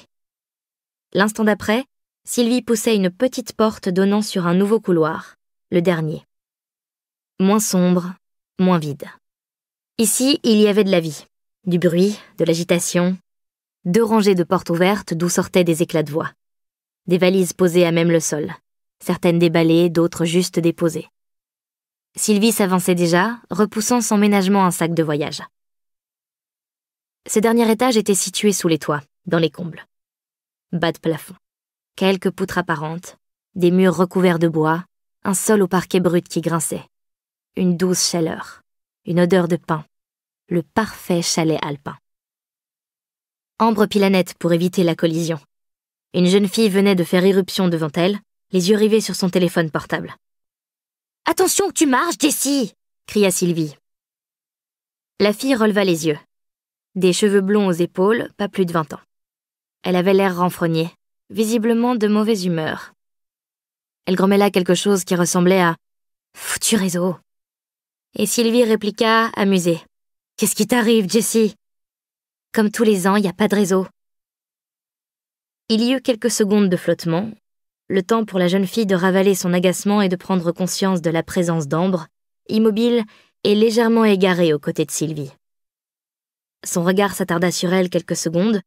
L'instant d'après, Sylvie poussait une petite porte donnant sur un nouveau couloir, le dernier. Moins sombre, moins vide. Ici, il y avait de la vie. Du bruit, de l'agitation. Deux rangées de portes ouvertes d'où sortaient des éclats de voix. Des valises posées à même le sol. Certaines déballées, d'autres juste déposées. Sylvie s'avançait déjà, repoussant sans ménagement un sac de voyage. Ce dernier étage était situé sous les toits, dans les combles. Bas de plafond. Quelques poutres apparentes, des murs recouverts de bois, un sol au parquet brut qui grinçait. Une douce chaleur, une odeur de pain, le parfait chalet alpin. Ambre Pilanette pour éviter la collision. Une jeune fille venait de faire irruption devant elle, les yeux rivés sur son téléphone portable. Attention que tu marches, Jessie cria Sylvie. La fille releva les yeux. Des cheveux blonds aux épaules, pas plus de vingt ans. Elle avait l'air renfrognée, visiblement de mauvaise humeur. Elle grommela quelque chose qui ressemblait à Foutu réseau. Et Sylvie répliqua, amusée. Qu'est-ce qui t'arrive, Jessie Comme tous les ans, il n'y a pas de réseau. Il y eut quelques secondes de flottement, le temps pour la jeune fille de ravaler son agacement et de prendre conscience de la présence d'Ambre, immobile et légèrement égarée aux côtés de Sylvie. Son regard s'attarda sur elle quelques secondes,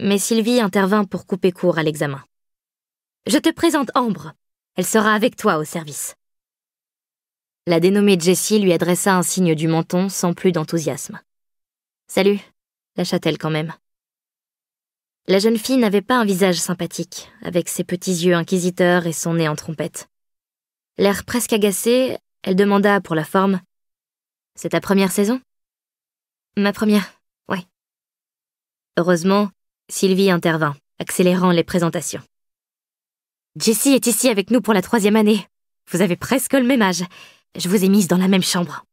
mais Sylvie intervint pour couper court à l'examen. Je te présente Ambre. Elle sera avec toi au service. La dénommée Jessie lui adressa un signe du menton sans plus d'enthousiasme. Salut, lâcha-t-elle quand même. La jeune fille n'avait pas un visage sympathique, avec ses petits yeux inquisiteurs et son nez en trompette. L'air presque agacé, elle demanda pour la forme C'est ta première saison Ma première, ouais. Heureusement, Sylvie intervint, accélérant les présentations. Jessie est ici avec nous pour la troisième année. Vous avez presque le même âge. Je vous ai mise dans la même chambre.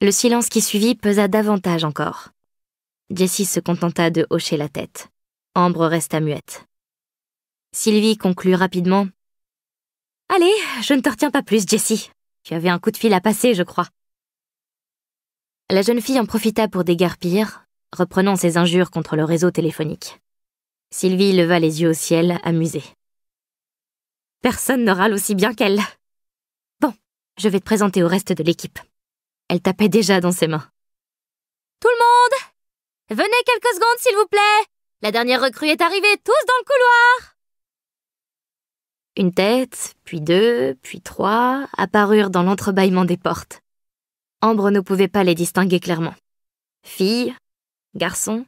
Le silence qui suivit pesa davantage encore. Jessie se contenta de hocher la tête. Ambre resta muette. Sylvie conclut rapidement. Allez, je ne te retiens pas plus, Jessie. Tu avais un coup de fil à passer, je crois. La jeune fille en profita pour dégarpir, reprenant ses injures contre le réseau téléphonique. Sylvie leva les yeux au ciel, amusée. Personne ne râle aussi bien qu'elle, je vais te présenter au reste de l'équipe. Elle tapait déjà dans ses mains. Tout le monde Venez quelques secondes, s'il vous plaît La dernière recrue est arrivée, tous dans le couloir Une tête, puis deux, puis trois, apparurent dans l'entrebâillement des portes. Ambre ne pouvait pas les distinguer clairement. Fille, garçon.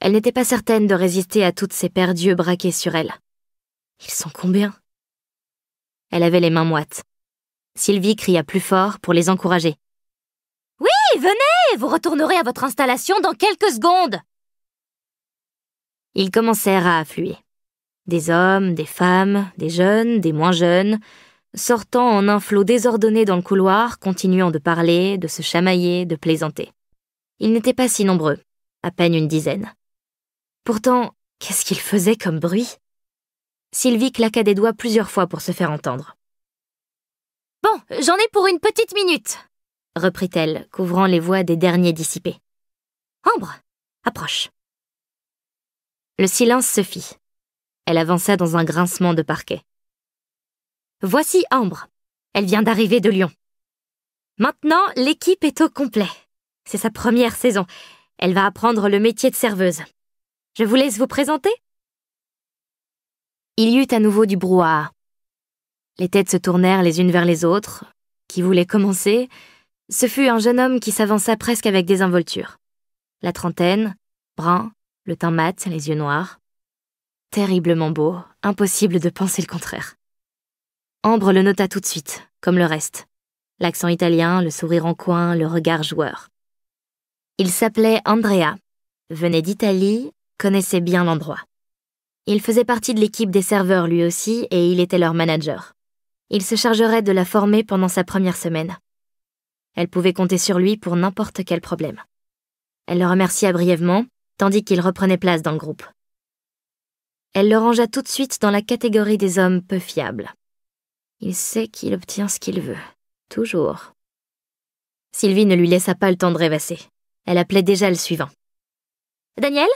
Elle n'était pas certaine de résister à toutes ces paires d'yeux braqués sur elle. Ils sont combien Elle avait les mains moites. Sylvie cria plus fort pour les encourager. Oui, venez Vous retournerez à votre installation dans quelques secondes Ils commencèrent à affluer. Des hommes, des femmes, des jeunes, des moins jeunes, sortant en un flot désordonné dans le couloir, continuant de parler, de se chamailler, de plaisanter. Ils n'étaient pas si nombreux, à peine une dizaine. Pourtant, qu'est-ce qu'ils faisaient comme bruit Sylvie claqua des doigts plusieurs fois pour se faire entendre. Bon, j'en ai pour une petite minute, reprit-elle, couvrant les voix des derniers dissipés. Ambre, approche. Le silence se fit. Elle avança dans un grincement de parquet. Voici Ambre. Elle vient d'arriver de Lyon. Maintenant, l'équipe est au complet. C'est sa première saison. Elle va apprendre le métier de serveuse. Je vous laisse vous présenter. Il y eut à nouveau du brouhaha. Les têtes se tournèrent les unes vers les autres. Qui voulait commencer Ce fut un jeune homme qui s'avança presque avec désinvolture. La trentaine, brun, le teint mat, les yeux noirs. Terriblement beau, impossible de penser le contraire. Ambre le nota tout de suite, comme le reste. L'accent italien, le sourire en coin, le regard joueur. Il s'appelait Andrea, venait d'Italie, connaissait bien l'endroit. Il faisait partie de l'équipe des serveurs lui aussi et il était leur manager. Il se chargerait de la former pendant sa première semaine. Elle pouvait compter sur lui pour n'importe quel problème. Elle le remercia brièvement, tandis qu'il reprenait place dans le groupe. Elle le rangea tout de suite dans la catégorie des hommes peu fiables. Il sait qu'il obtient ce qu'il veut, toujours. Sylvie ne lui laissa pas le temps de rêvasser. Elle appelait déjà le suivant. Daniel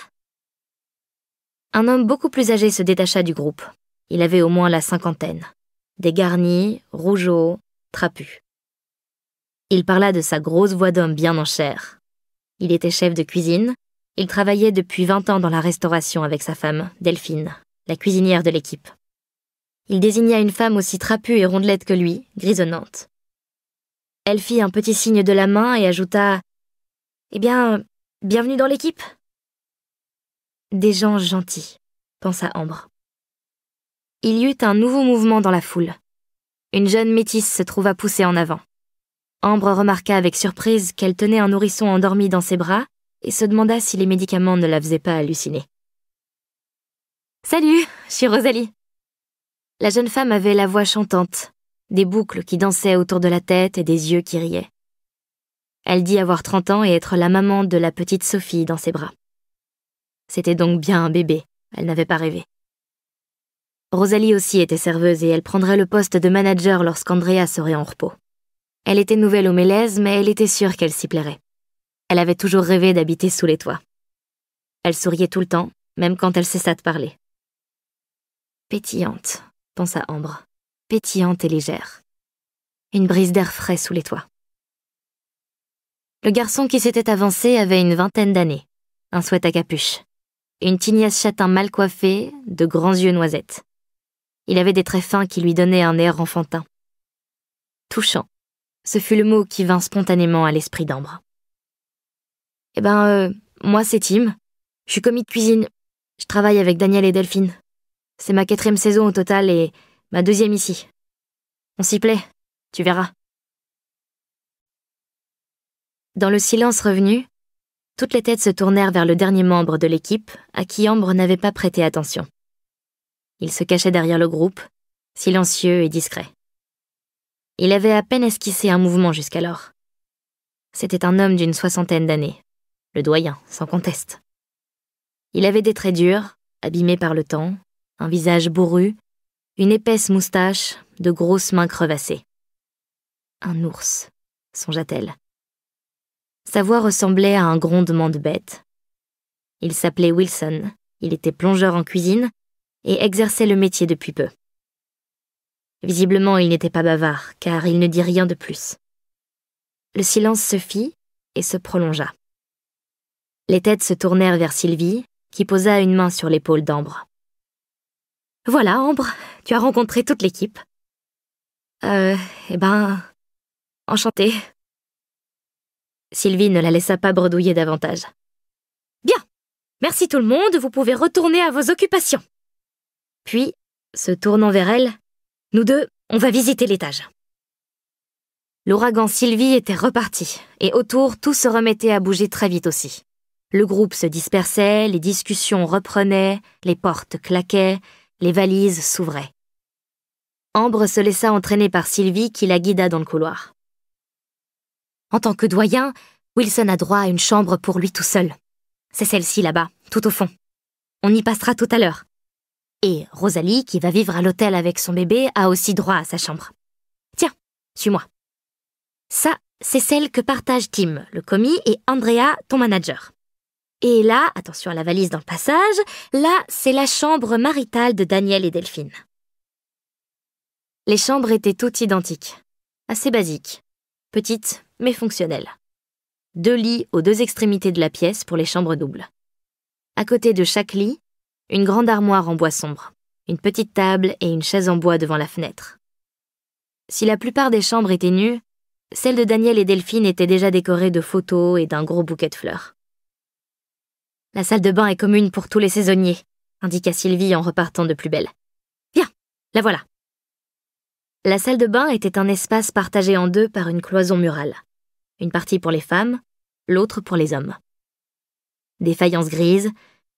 Un homme beaucoup plus âgé se détacha du groupe. Il avait au moins la cinquantaine garnis, rougeaux, trapu. Il parla de sa grosse voix d'homme bien en chair. Il était chef de cuisine, il travaillait depuis vingt ans dans la restauration avec sa femme, Delphine, la cuisinière de l'équipe. Il désigna une femme aussi trapue et rondelette que lui, grisonnante. Elle fit un petit signe de la main et ajouta Eh bien, bienvenue dans l'équipe Des gens gentils, pensa Ambre il y eut un nouveau mouvement dans la foule. Une jeune métisse se trouva poussée en avant. Ambre remarqua avec surprise qu'elle tenait un nourrisson endormi dans ses bras et se demanda si les médicaments ne la faisaient pas halluciner. Salut, je suis Rosalie. La jeune femme avait la voix chantante, des boucles qui dansaient autour de la tête et des yeux qui riaient. Elle dit avoir 30 ans et être la maman de la petite Sophie dans ses bras. C'était donc bien un bébé, elle n'avait pas rêvé. Rosalie aussi était serveuse et elle prendrait le poste de manager lorsqu'Andrea serait en repos. Elle était nouvelle au Mélèze, mais elle était sûre qu'elle s'y plairait. Elle avait toujours rêvé d'habiter sous les toits. Elle souriait tout le temps, même quand elle cessa de parler. Pétillante, pensa Ambre. Pétillante et légère. Une brise d'air frais sous les toits. Le garçon qui s'était avancé avait une vingtaine d'années, un souhait à capuche, une tignasse châtain mal coiffée, de grands yeux noisettes. Il avait des traits fins qui lui donnaient un air enfantin. Touchant. Ce fut le mot qui vint spontanément à l'esprit d'Ambre. Eh ben, euh, moi c'est Tim. Je suis commis de cuisine. Je travaille avec Daniel et Delphine. C'est ma quatrième saison au total et ma deuxième ici. On s'y plaît, tu verras. Dans le silence revenu, toutes les têtes se tournèrent vers le dernier membre de l'équipe à qui Ambre n'avait pas prêté attention. Il se cachait derrière le groupe, silencieux et discret. Il avait à peine esquissé un mouvement jusqu'alors. C'était un homme d'une soixantaine d'années, le doyen, sans conteste. Il avait des traits durs, abîmés par le temps, un visage bourru, une épaisse moustache, de grosses mains crevassées. Un ours, songea-t-elle. Sa voix ressemblait à un grondement de bête. Il s'appelait Wilson, il était plongeur en cuisine et exerçait le métier depuis peu. Visiblement, il n'était pas bavard, car il ne dit rien de plus. Le silence se fit et se prolongea. Les têtes se tournèrent vers Sylvie, qui posa une main sur l'épaule d'Ambre. Voilà, Ambre, tu as rencontré toute l'équipe. Euh, eh ben. Enchantée. Sylvie ne la laissa pas bredouiller davantage. Bien. Merci tout le monde, vous pouvez retourner à vos occupations. Puis, se tournant vers elle, Nous deux, on va visiter l'étage. L'ouragan Sylvie était reparti, et autour, tout se remettait à bouger très vite aussi. Le groupe se dispersait, les discussions reprenaient, les portes claquaient, les valises s'ouvraient. Ambre se laissa entraîner par Sylvie qui la guida dans le couloir. En tant que doyen, Wilson a droit à une chambre pour lui tout seul. C'est celle-ci là-bas, tout au fond. On y passera tout à l'heure. Et Rosalie, qui va vivre à l'hôtel avec son bébé, a aussi droit à sa chambre. Tiens, suis-moi. Ça, c'est celle que partagent Tim, le commis, et Andrea, ton manager. Et là, attention à la valise dans le passage, là, c'est la chambre maritale de Daniel et Delphine. Les chambres étaient toutes identiques. Assez basiques. Petites, mais fonctionnelles. Deux lits aux deux extrémités de la pièce pour les chambres doubles. À côté de chaque lit, une grande armoire en bois sombre, une petite table et une chaise en bois devant la fenêtre. Si la plupart des chambres étaient nues, celle de Daniel et Delphine était déjà décorée de photos et d'un gros bouquet de fleurs. La salle de bain est commune pour tous les saisonniers, indiqua Sylvie en repartant de plus belle. Viens, la voilà. La salle de bain était un espace partagé en deux par une cloison murale, une partie pour les femmes, l'autre pour les hommes. Des faïences grises,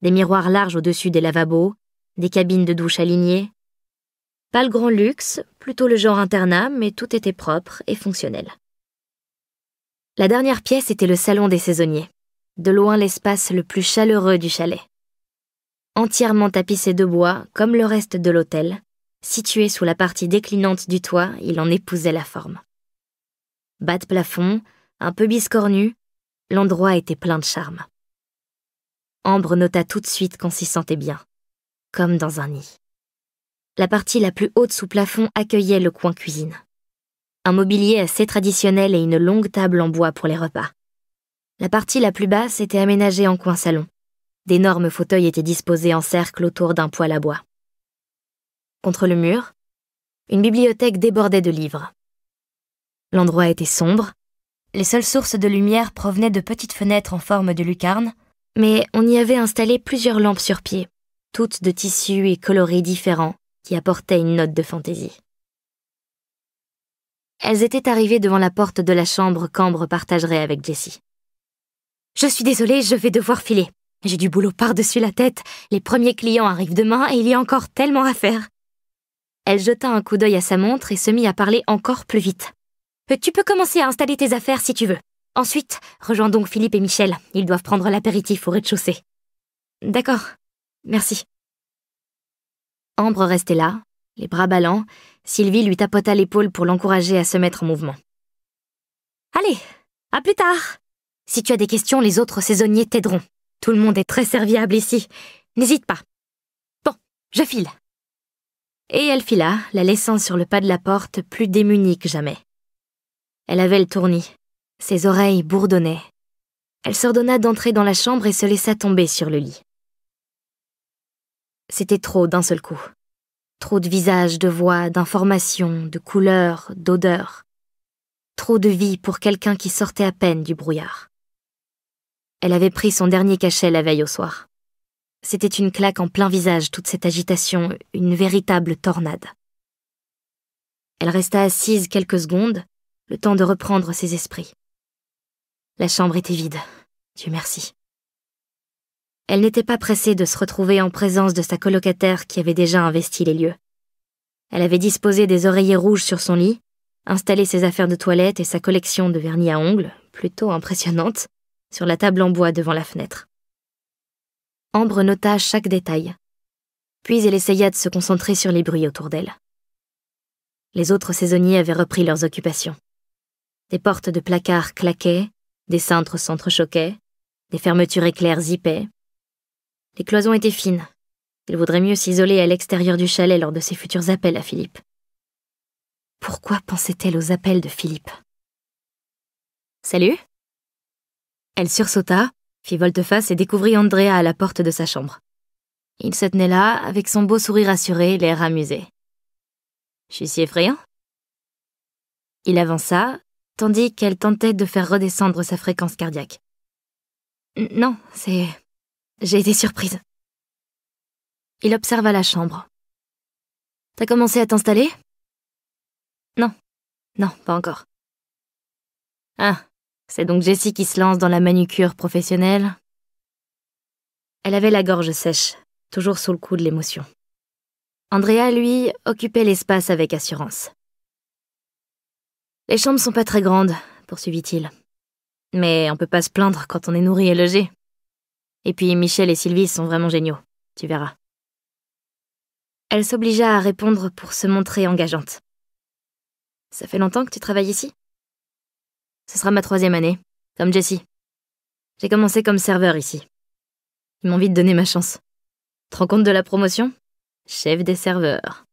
des miroirs larges au-dessus des lavabos, des cabines de douche alignées. Pas le grand luxe, plutôt le genre internat, mais tout était propre et fonctionnel. La dernière pièce était le salon des saisonniers, de loin l'espace le plus chaleureux du chalet. Entièrement tapissé de bois, comme le reste de l'hôtel, situé sous la partie déclinante du toit, il en épousait la forme. Bas de plafond, un peu biscornu, l'endroit était plein de charme. Ambre nota tout de suite qu'on s'y sentait bien, comme dans un nid. La partie la plus haute sous plafond accueillait le coin cuisine. Un mobilier assez traditionnel et une longue table en bois pour les repas. La partie la plus basse était aménagée en coin salon. D'énormes fauteuils étaient disposés en cercle autour d'un poêle à bois. Contre le mur, une bibliothèque débordait de livres. L'endroit était sombre. Les seules sources de lumière provenaient de petites fenêtres en forme de lucarne, mais on y avait installé plusieurs lampes sur pied, toutes de tissus et colorés différents, qui apportaient une note de fantaisie. Elles étaient arrivées devant la porte de la chambre qu'Ambre partagerait avec Jessie. Je suis désolée, je vais devoir filer. J'ai du boulot par-dessus la tête, les premiers clients arrivent demain et il y a encore tellement à faire. Elle jeta un coup d'œil à sa montre et se mit à parler encore plus vite. Euh, tu peux commencer à installer tes affaires si tu veux. Ensuite, rejoins donc Philippe et Michel. Ils doivent prendre l'apéritif au rez-de-chaussée. D'accord. Merci. Ambre restait là, les bras ballants. Sylvie lui tapota l'épaule pour l'encourager à se mettre en mouvement. Allez, à plus tard. Si tu as des questions, les autres saisonniers t'aideront. Tout le monde est très serviable ici. N'hésite pas. Bon, je file. Et elle fila, la laissant sur le pas de la porte plus démunie que jamais. Elle avait le tournis. Ses oreilles bourdonnaient. Elle s'ordonna d'entrer dans la chambre et se laissa tomber sur le lit. C'était trop d'un seul coup. Trop de visages, de voix, d'informations, de couleurs, d'odeurs. Trop de vie pour quelqu'un qui sortait à peine du brouillard. Elle avait pris son dernier cachet la veille au soir. C'était une claque en plein visage, toute cette agitation, une véritable tornade. Elle resta assise quelques secondes, le temps de reprendre ses esprits. La chambre était vide. Dieu merci. Elle n'était pas pressée de se retrouver en présence de sa colocataire qui avait déjà investi les lieux. Elle avait disposé des oreillers rouges sur son lit, installé ses affaires de toilette et sa collection de vernis à ongles, plutôt impressionnante, sur la table en bois devant la fenêtre. Ambre nota chaque détail. Puis elle essaya de se concentrer sur les bruits autour d'elle. Les autres saisonniers avaient repris leurs occupations. Des portes de placards claquaient, des cintres s'entrechoquaient, des fermetures éclairs zippaient. Les cloisons étaient fines. Il vaudrait mieux s'isoler à l'extérieur du chalet lors de ses futurs appels à Philippe. Pourquoi pensait-elle aux appels de Philippe Salut Elle sursauta, fit volte-face et découvrit Andrea à la porte de sa chambre. Il se tenait là, avec son beau sourire assuré, l'air amusé. Je suis si effrayant Il avança, tandis qu'elle tentait de faire redescendre sa fréquence cardiaque. Non, c'est... J'ai été surprise. Il observa la chambre. T'as commencé à t'installer Non. Non, pas encore. Ah, c'est donc Jessie qui se lance dans la manucure professionnelle. Elle avait la gorge sèche, toujours sous le coup de l'émotion. Andrea, lui, occupait l'espace avec assurance. Les chambres sont pas très grandes, poursuivit-il. Mais on peut pas se plaindre quand on est nourri et logé. Et puis Michel et Sylvie sont vraiment géniaux, tu verras. Elle s'obligea à répondre pour se montrer engageante. Ça fait longtemps que tu travailles ici Ce sera ma troisième année, comme Jessie. J'ai commencé comme serveur ici. Ils m'ont de donner ma chance. Te rends compte de la promotion Chef des serveurs.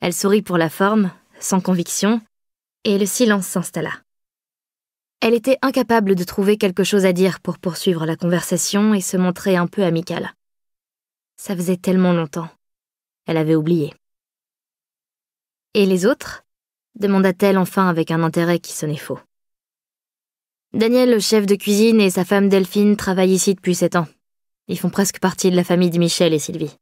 Elle sourit pour la forme, sans conviction, et le silence s'installa. Elle était incapable de trouver quelque chose à dire pour poursuivre la conversation et se montrer un peu amicale. Ça faisait tellement longtemps. Elle avait oublié. Et les autres demanda-t-elle enfin avec un intérêt qui sonnait faux. Daniel, le chef de cuisine, et sa femme Delphine travaillent ici depuis sept ans. Ils font presque partie de la famille de Michel et Sylvie.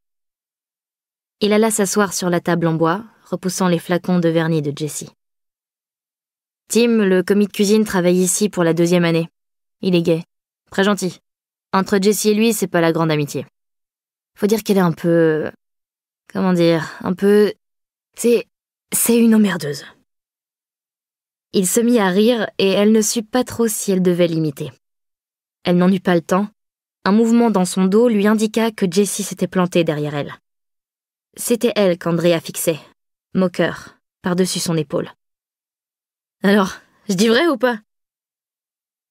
Il alla s'asseoir sur la table en bois, repoussant les flacons de vernis de Jessie. Tim, le commis de cuisine, travaille ici pour la deuxième année. Il est gay. Très gentil. Entre Jessie et lui, c'est pas la grande amitié. Faut dire qu'elle est un peu... Comment dire Un peu... C'est... C'est une emmerdeuse. Il se mit à rire et elle ne sut pas trop si elle devait l'imiter. Elle n'en eut pas le temps. Un mouvement dans son dos lui indiqua que Jessie s'était plantée derrière elle. C'était elle qu'Andrea fixait, moqueur, par-dessus son épaule. Alors, je dis vrai ou pas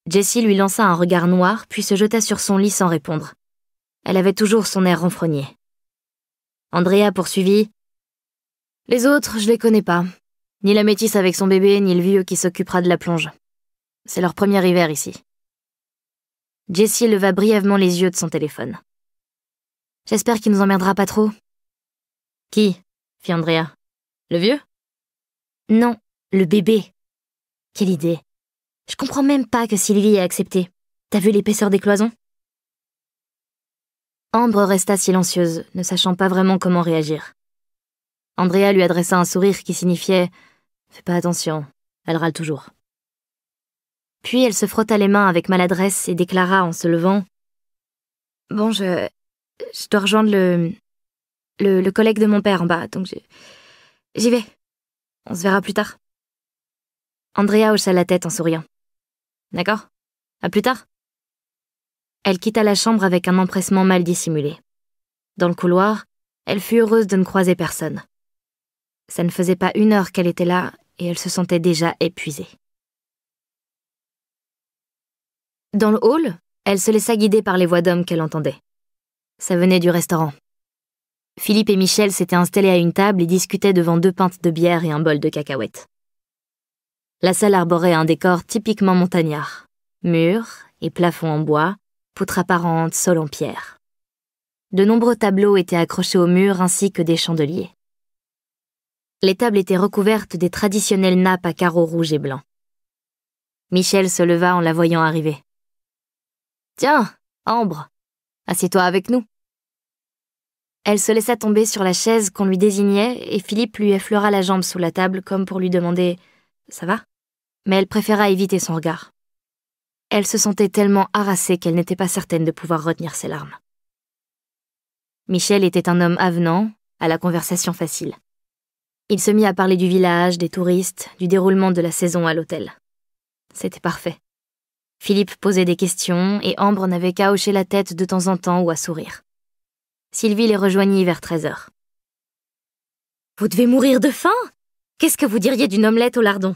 Jessie lui lança un regard noir, puis se jeta sur son lit sans répondre. Elle avait toujours son air renfrogné. Andrea poursuivit. Les autres, je les connais pas. Ni la métisse avec son bébé, ni le vieux qui s'occupera de la plonge. C'est leur premier hiver ici. Jessie leva brièvement les yeux de son téléphone. J'espère qu'il nous emmerdera pas trop. Qui fit Andrea. Le vieux Non, le bébé. Quelle idée. Je comprends même pas que Sylvie ait accepté. T'as vu l'épaisseur des cloisons Ambre resta silencieuse, ne sachant pas vraiment comment réagir. Andrea lui adressa un sourire qui signifiait Fais pas attention, elle râle toujours. Puis elle se frotta les mains avec maladresse et déclara en se levant Bon, je. Je dois rejoindre le. le, le collègue de mon père en bas, donc J'y vais. On se verra plus tard. Andrea hocha la tête en souriant. D'accord À plus tard Elle quitta la chambre avec un empressement mal dissimulé. Dans le couloir, elle fut heureuse de ne croiser personne. Ça ne faisait pas une heure qu'elle était là et elle se sentait déjà épuisée. Dans le hall, elle se laissa guider par les voix d'hommes qu'elle entendait. Ça venait du restaurant. Philippe et Michel s'étaient installés à une table et discutaient devant deux pintes de bière et un bol de cacahuètes. La salle arborait un décor typiquement montagnard. Murs et plafonds en bois, poutres apparentes, sol en pierre. De nombreux tableaux étaient accrochés au mur ainsi que des chandeliers. Les tables étaient recouvertes des traditionnelles nappes à carreaux rouges et blancs. Michel se leva en la voyant arriver. Tiens, Ambre, assieds-toi avec nous. Elle se laissa tomber sur la chaise qu'on lui désignait et Philippe lui effleura la jambe sous la table comme pour lui demander ⁇ Ça va ?⁇ mais elle préféra éviter son regard. Elle se sentait tellement harassée qu'elle n'était pas certaine de pouvoir retenir ses larmes. Michel était un homme avenant, à la conversation facile. Il se mit à parler du village, des touristes, du déroulement de la saison à l'hôtel. C'était parfait. Philippe posait des questions et Ambre n'avait qu'à hocher la tête de temps en temps ou à sourire. Sylvie les rejoignit vers 13 heures. Vous devez mourir de faim Qu'est-ce que vous diriez d'une omelette au lardon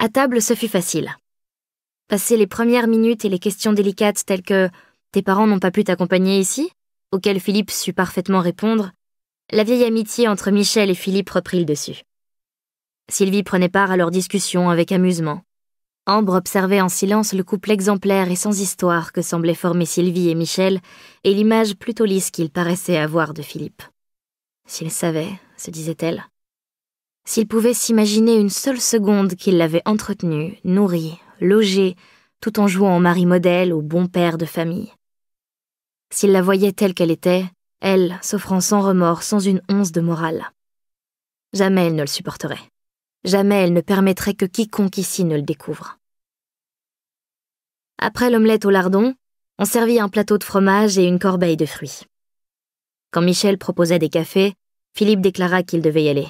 à table, ce fut facile. Passer les premières minutes et les questions délicates telles que Tes parents n'ont pas pu t'accompagner ici auxquelles Philippe sut parfaitement répondre, la vieille amitié entre Michel et Philippe reprit le dessus. Sylvie prenait part à leur discussion avec amusement. Ambre observait en silence le couple exemplaire et sans histoire que semblaient former Sylvie et Michel et l'image plutôt lisse qu'ils paraissaient avoir de Philippe. S'il savait, se disait-elle, s'il pouvait s'imaginer une seule seconde qu'il l'avait entretenue, nourrie, logée, tout en jouant en mari modèle, au bon père de famille. S'il la voyait telle qu'elle était, elle s'offrant sans remords, sans une once de morale. Jamais elle ne le supporterait. Jamais elle ne permettrait que quiconque ici ne le découvre. Après l'omelette au lardon, on servit un plateau de fromage et une corbeille de fruits. Quand Michel proposait des cafés, Philippe déclara qu'il devait y aller,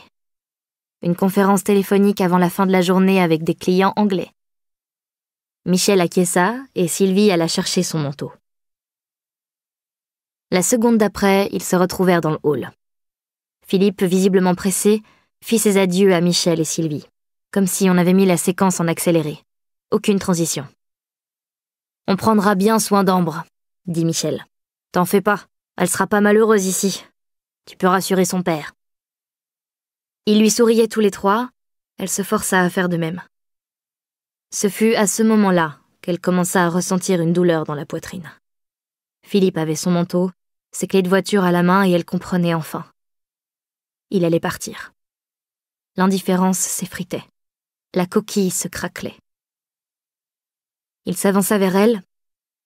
une conférence téléphonique avant la fin de la journée avec des clients anglais. Michel acquiesça et Sylvie alla chercher son manteau. La seconde d'après, ils se retrouvèrent dans le hall. Philippe, visiblement pressé, fit ses adieux à Michel et Sylvie, comme si on avait mis la séquence en accéléré. Aucune transition. On prendra bien soin d'Ambre, dit Michel. T'en fais pas, elle sera pas malheureuse ici. Tu peux rassurer son père. Ils lui souriaient tous les trois, elle se força à faire de même. Ce fut à ce moment-là qu'elle commença à ressentir une douleur dans la poitrine. Philippe avait son manteau, ses clés de voiture à la main et elle comprenait enfin. Il allait partir. L'indifférence s'effritait. La coquille se craquelait. Il s'avança vers elle,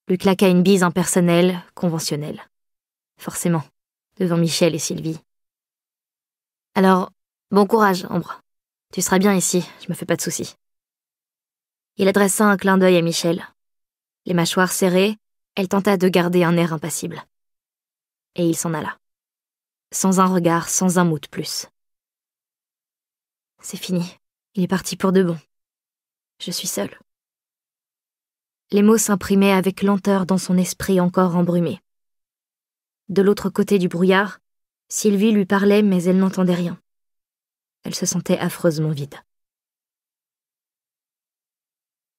lui claqua une bise impersonnelle, conventionnelle. Forcément, devant Michel et Sylvie. Alors, Bon courage, Ambre. Tu seras bien ici, je me fais pas de soucis. Il adressa un clin d'œil à Michel. Les mâchoires serrées, elle tenta de garder un air impassible. Et il s'en alla. Sans un regard, sans un mot de plus. C'est fini. Il est parti pour de bon. Je suis seule. Les mots s'imprimaient avec lenteur dans son esprit encore embrumé. De l'autre côté du brouillard, Sylvie lui parlait mais elle n'entendait rien. Elle se sentait affreusement vide.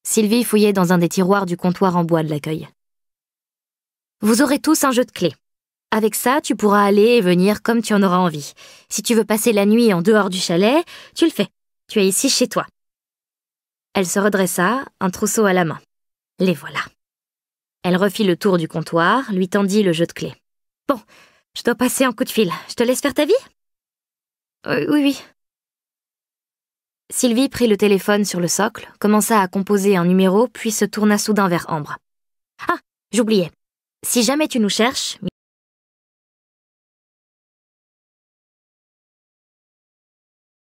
Sylvie fouillait dans un des tiroirs du comptoir en bois de l'accueil. Vous aurez tous un jeu de clés. Avec ça, tu pourras aller et venir comme tu en auras envie. Si tu veux passer la nuit en dehors du chalet, tu le fais. Tu es ici chez toi. Elle se redressa, un trousseau à la main. Les voilà. Elle refit le tour du comptoir, lui tendit le jeu de clés. Bon, je dois passer un coup de fil. Je te laisse faire ta vie euh, Oui, oui, Sylvie prit le téléphone sur le socle, commença à composer un numéro, puis se tourna soudain vers Ambre. Ah, j'oubliais. Si jamais tu nous cherches,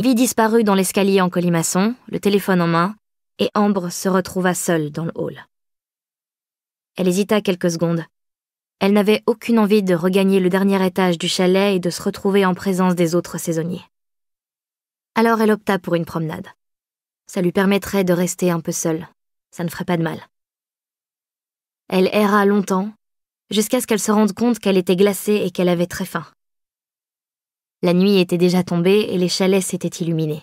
Sylvie disparut dans l'escalier en colimaçon, le téléphone en main, et Ambre se retrouva seule dans le hall. Elle hésita quelques secondes. Elle n'avait aucune envie de regagner le dernier étage du chalet et de se retrouver en présence des autres saisonniers. Alors elle opta pour une promenade. Ça lui permettrait de rester un peu seule. Ça ne ferait pas de mal. Elle erra longtemps, jusqu'à ce qu'elle se rende compte qu'elle était glacée et qu'elle avait très faim. La nuit était déjà tombée et les chalets s'étaient illuminés.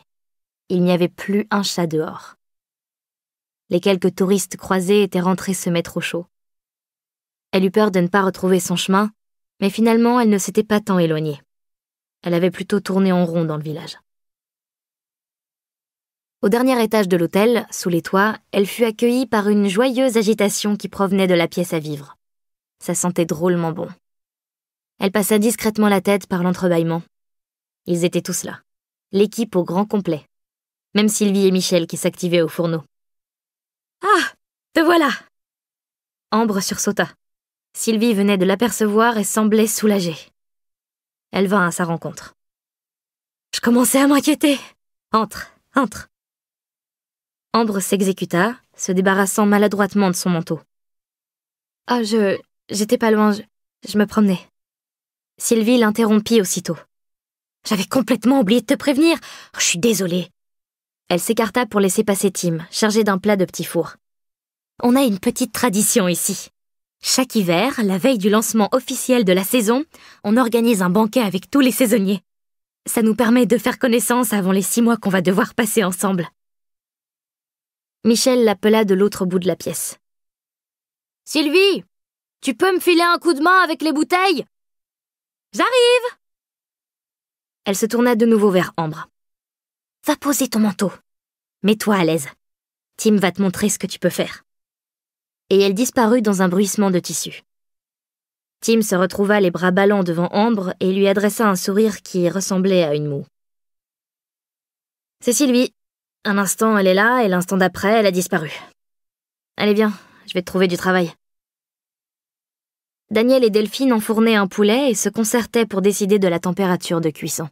Il n'y avait plus un chat dehors. Les quelques touristes croisés étaient rentrés se mettre au chaud. Elle eut peur de ne pas retrouver son chemin, mais finalement elle ne s'était pas tant éloignée. Elle avait plutôt tourné en rond dans le village. Au dernier étage de l'hôtel, sous les toits, elle fut accueillie par une joyeuse agitation qui provenait de la pièce à vivre. Ça sentait drôlement bon. Elle passa discrètement la tête par l'entrebâillement. Ils étaient tous là. L'équipe au grand complet. Même Sylvie et Michel qui s'activaient au fourneau. Ah Te voilà Ambre sursauta. Sylvie venait de l'apercevoir et semblait soulagée. Elle vint à sa rencontre. Je commençais à m'inquiéter. Entre, entre. Ambre s'exécuta, se débarrassant maladroitement de son manteau. Ah, je. J'étais pas loin, je, je me promenais. Sylvie l'interrompit aussitôt. J'avais complètement oublié de te prévenir. Oh, je suis désolée. Elle s'écarta pour laisser passer Tim, chargé d'un plat de petits four. On a une petite tradition ici. Chaque hiver, la veille du lancement officiel de la saison, on organise un banquet avec tous les saisonniers. Ça nous permet de faire connaissance avant les six mois qu'on va devoir passer ensemble. Michel l'appela de l'autre bout de la pièce. Sylvie, tu peux me filer un coup de main avec les bouteilles J'arrive Elle se tourna de nouveau vers Ambre. Va poser ton manteau. Mets-toi à l'aise. Tim va te montrer ce que tu peux faire. Et elle disparut dans un bruissement de tissu. Tim se retrouva les bras ballants devant Ambre et lui adressa un sourire qui ressemblait à une moue. C'est Sylvie, un instant, elle est là, et l'instant d'après, elle a disparu. Allez, viens, je vais te trouver du travail. Daniel et Delphine enfournaient un poulet et se concertaient pour décider de la température de cuisson.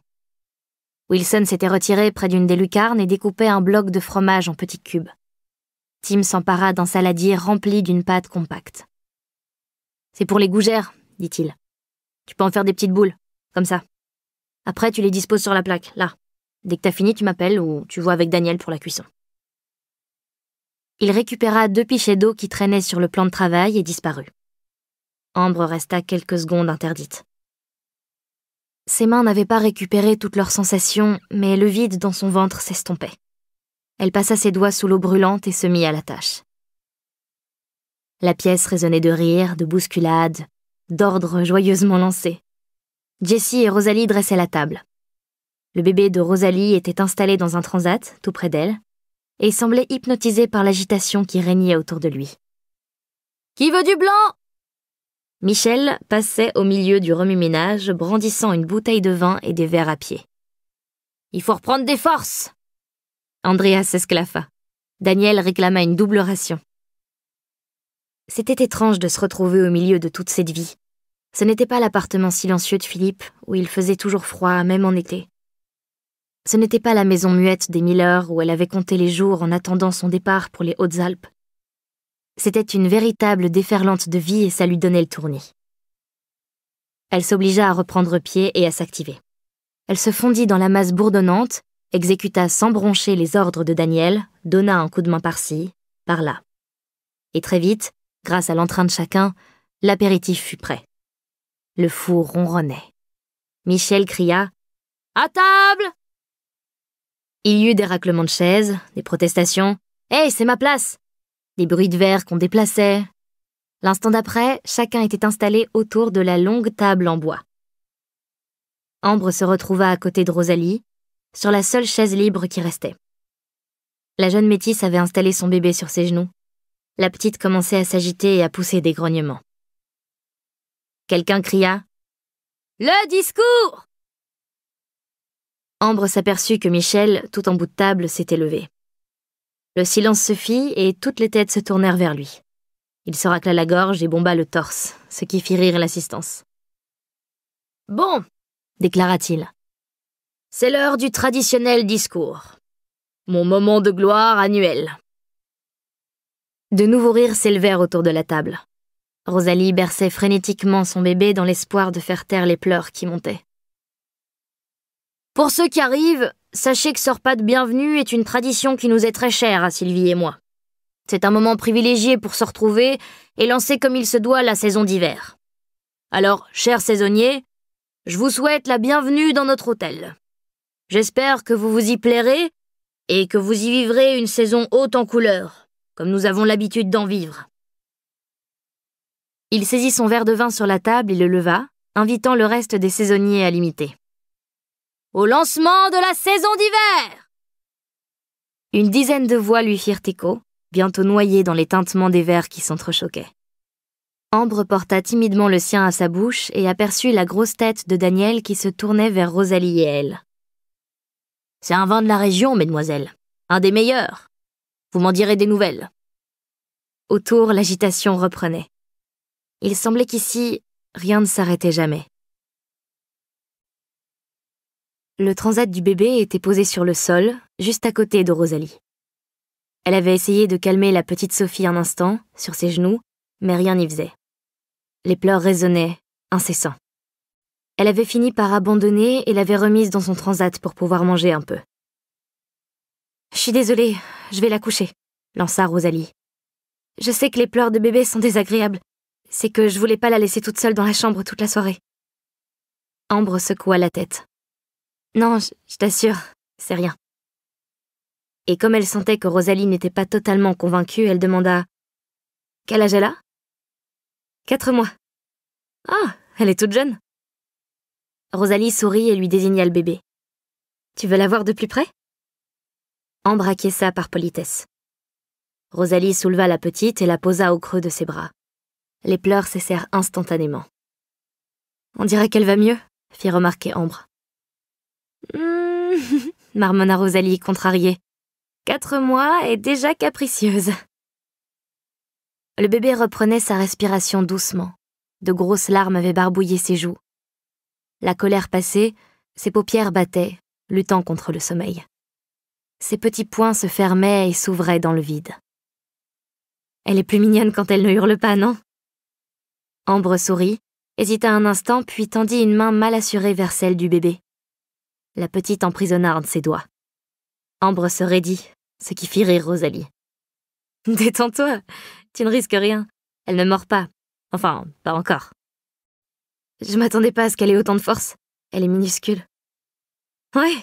Wilson s'était retiré près d'une des lucarnes et découpait un bloc de fromage en petits cubes. Tim s'empara d'un saladier rempli d'une pâte compacte. C'est pour les gougères, dit-il. Tu peux en faire des petites boules, comme ça. Après, tu les disposes sur la plaque, là. Dès que t'as fini, tu m'appelles ou tu vois avec Daniel pour la cuisson. Il récupéra deux pichets d'eau qui traînaient sur le plan de travail et disparut. Ambre resta quelques secondes interdite. Ses mains n'avaient pas récupéré toutes leurs sensations, mais le vide dans son ventre s'estompait. Elle passa ses doigts sous l'eau brûlante et se mit à la tâche. La pièce résonnait de rires, de bousculades, d'ordres joyeusement lancés. Jessie et Rosalie dressaient la table. Le bébé de Rosalie était installé dans un transat, tout près d'elle, et semblait hypnotisé par l'agitation qui régnait autour de lui. Qui veut du blanc Michel passait au milieu du remue-ménage, brandissant une bouteille de vin et des verres à pied. Il faut reprendre des forces Andrea s'esclaffa. Daniel réclama une double ration. C'était étrange de se retrouver au milieu de toute cette vie. Ce n'était pas l'appartement silencieux de Philippe, où il faisait toujours froid, même en été. Ce n'était pas la maison muette des Miller où elle avait compté les jours en attendant son départ pour les Hautes-Alpes. C'était une véritable déferlante de vie et ça lui donnait le tournis. Elle s'obligea à reprendre pied et à s'activer. Elle se fondit dans la masse bourdonnante, exécuta sans broncher les ordres de Daniel, donna un coup de main par-ci, par-là. Et très vite, grâce à l'entrain de chacun, l'apéritif fut prêt. Le four ronronnait. Michel cria À table il y eut des raclements de chaises, des protestations. Hé, c'est ma place Des bruits de verre qu'on déplaçait. L'instant d'après, chacun était installé autour de la longue table en bois. Ambre se retrouva à côté de Rosalie, sur la seule chaise libre qui restait. La jeune métisse avait installé son bébé sur ses genoux. La petite commençait à s'agiter et à pousser des grognements. Quelqu'un cria Le discours Ambre s'aperçut que Michel, tout en bout de table, s'était levé. Le silence se fit et toutes les têtes se tournèrent vers lui. Il se racla la gorge et bomba le torse, ce qui fit rire l'assistance. Bon, déclara-t-il. C'est l'heure du traditionnel discours. Mon moment de gloire annuel. De nouveaux rires s'élevèrent autour de la table. Rosalie berçait frénétiquement son bébé dans l'espoir de faire taire les pleurs qui montaient. Pour ceux qui arrivent, sachez que ce repas de Bienvenue est une tradition qui nous est très chère à Sylvie et moi. C'est un moment privilégié pour se retrouver et lancer comme il se doit la saison d'hiver. Alors, chers saisonniers, je vous souhaite la bienvenue dans notre hôtel. J'espère que vous vous y plairez et que vous y vivrez une saison haute en couleurs, comme nous avons l'habitude d'en vivre. Il saisit son verre de vin sur la table et le leva, invitant le reste des saisonniers à l'imiter au lancement de la saison d'hiver Une dizaine de voix lui firent écho, bientôt noyées dans les tintements des verres qui s'entrechoquaient. Ambre porta timidement le sien à sa bouche et aperçut la grosse tête de Daniel qui se tournait vers Rosalie et elle. C'est un vin de la région, mesdemoiselles. Un des meilleurs. Vous m'en direz des nouvelles. Autour, l'agitation reprenait. Il semblait qu'ici, rien ne s'arrêtait jamais. Le transat du bébé était posé sur le sol, juste à côté de Rosalie. Elle avait essayé de calmer la petite Sophie un instant, sur ses genoux, mais rien n'y faisait. Les pleurs résonnaient, incessants. Elle avait fini par abandonner et l'avait remise dans son transat pour pouvoir manger un peu. Je suis désolée, je vais la coucher, lança Rosalie. Je sais que les pleurs de bébé sont désagréables. C'est que je voulais pas la laisser toute seule dans la chambre toute la soirée. Ambre secoua la tête. Non, je t'assure, c'est rien. Et comme elle sentait que Rosalie n'était pas totalement convaincue, elle demanda Quel âge elle a Quatre mois. Ah, elle est toute jeune. Rosalie sourit et lui désigna le bébé. Tu veux la voir de plus près Ambre acquiesça par politesse. Rosalie souleva la petite et la posa au creux de ses bras. Les pleurs cessèrent instantanément. On dirait qu'elle va mieux, fit remarquer Ambre. Hmm. <laughs> marmonna Rosalie, contrariée. Quatre mois et déjà capricieuse. Le bébé reprenait sa respiration doucement. De grosses larmes avaient barbouillé ses joues. La colère passée, ses paupières battaient, luttant contre le sommeil. Ses petits poings se fermaient et s'ouvraient dans le vide. Elle est plus mignonne quand elle ne hurle pas, non Ambre sourit, hésita un instant, puis tendit une main mal assurée vers celle du bébé. La petite emprisonna un de ses doigts. Ambre se raidit, ce qui fit rire Rosalie. <laughs> Détends-toi, tu ne risques rien. Elle ne mord pas. Enfin, pas encore. Je m'attendais pas à ce qu'elle ait autant de force. Elle est minuscule. Ouais,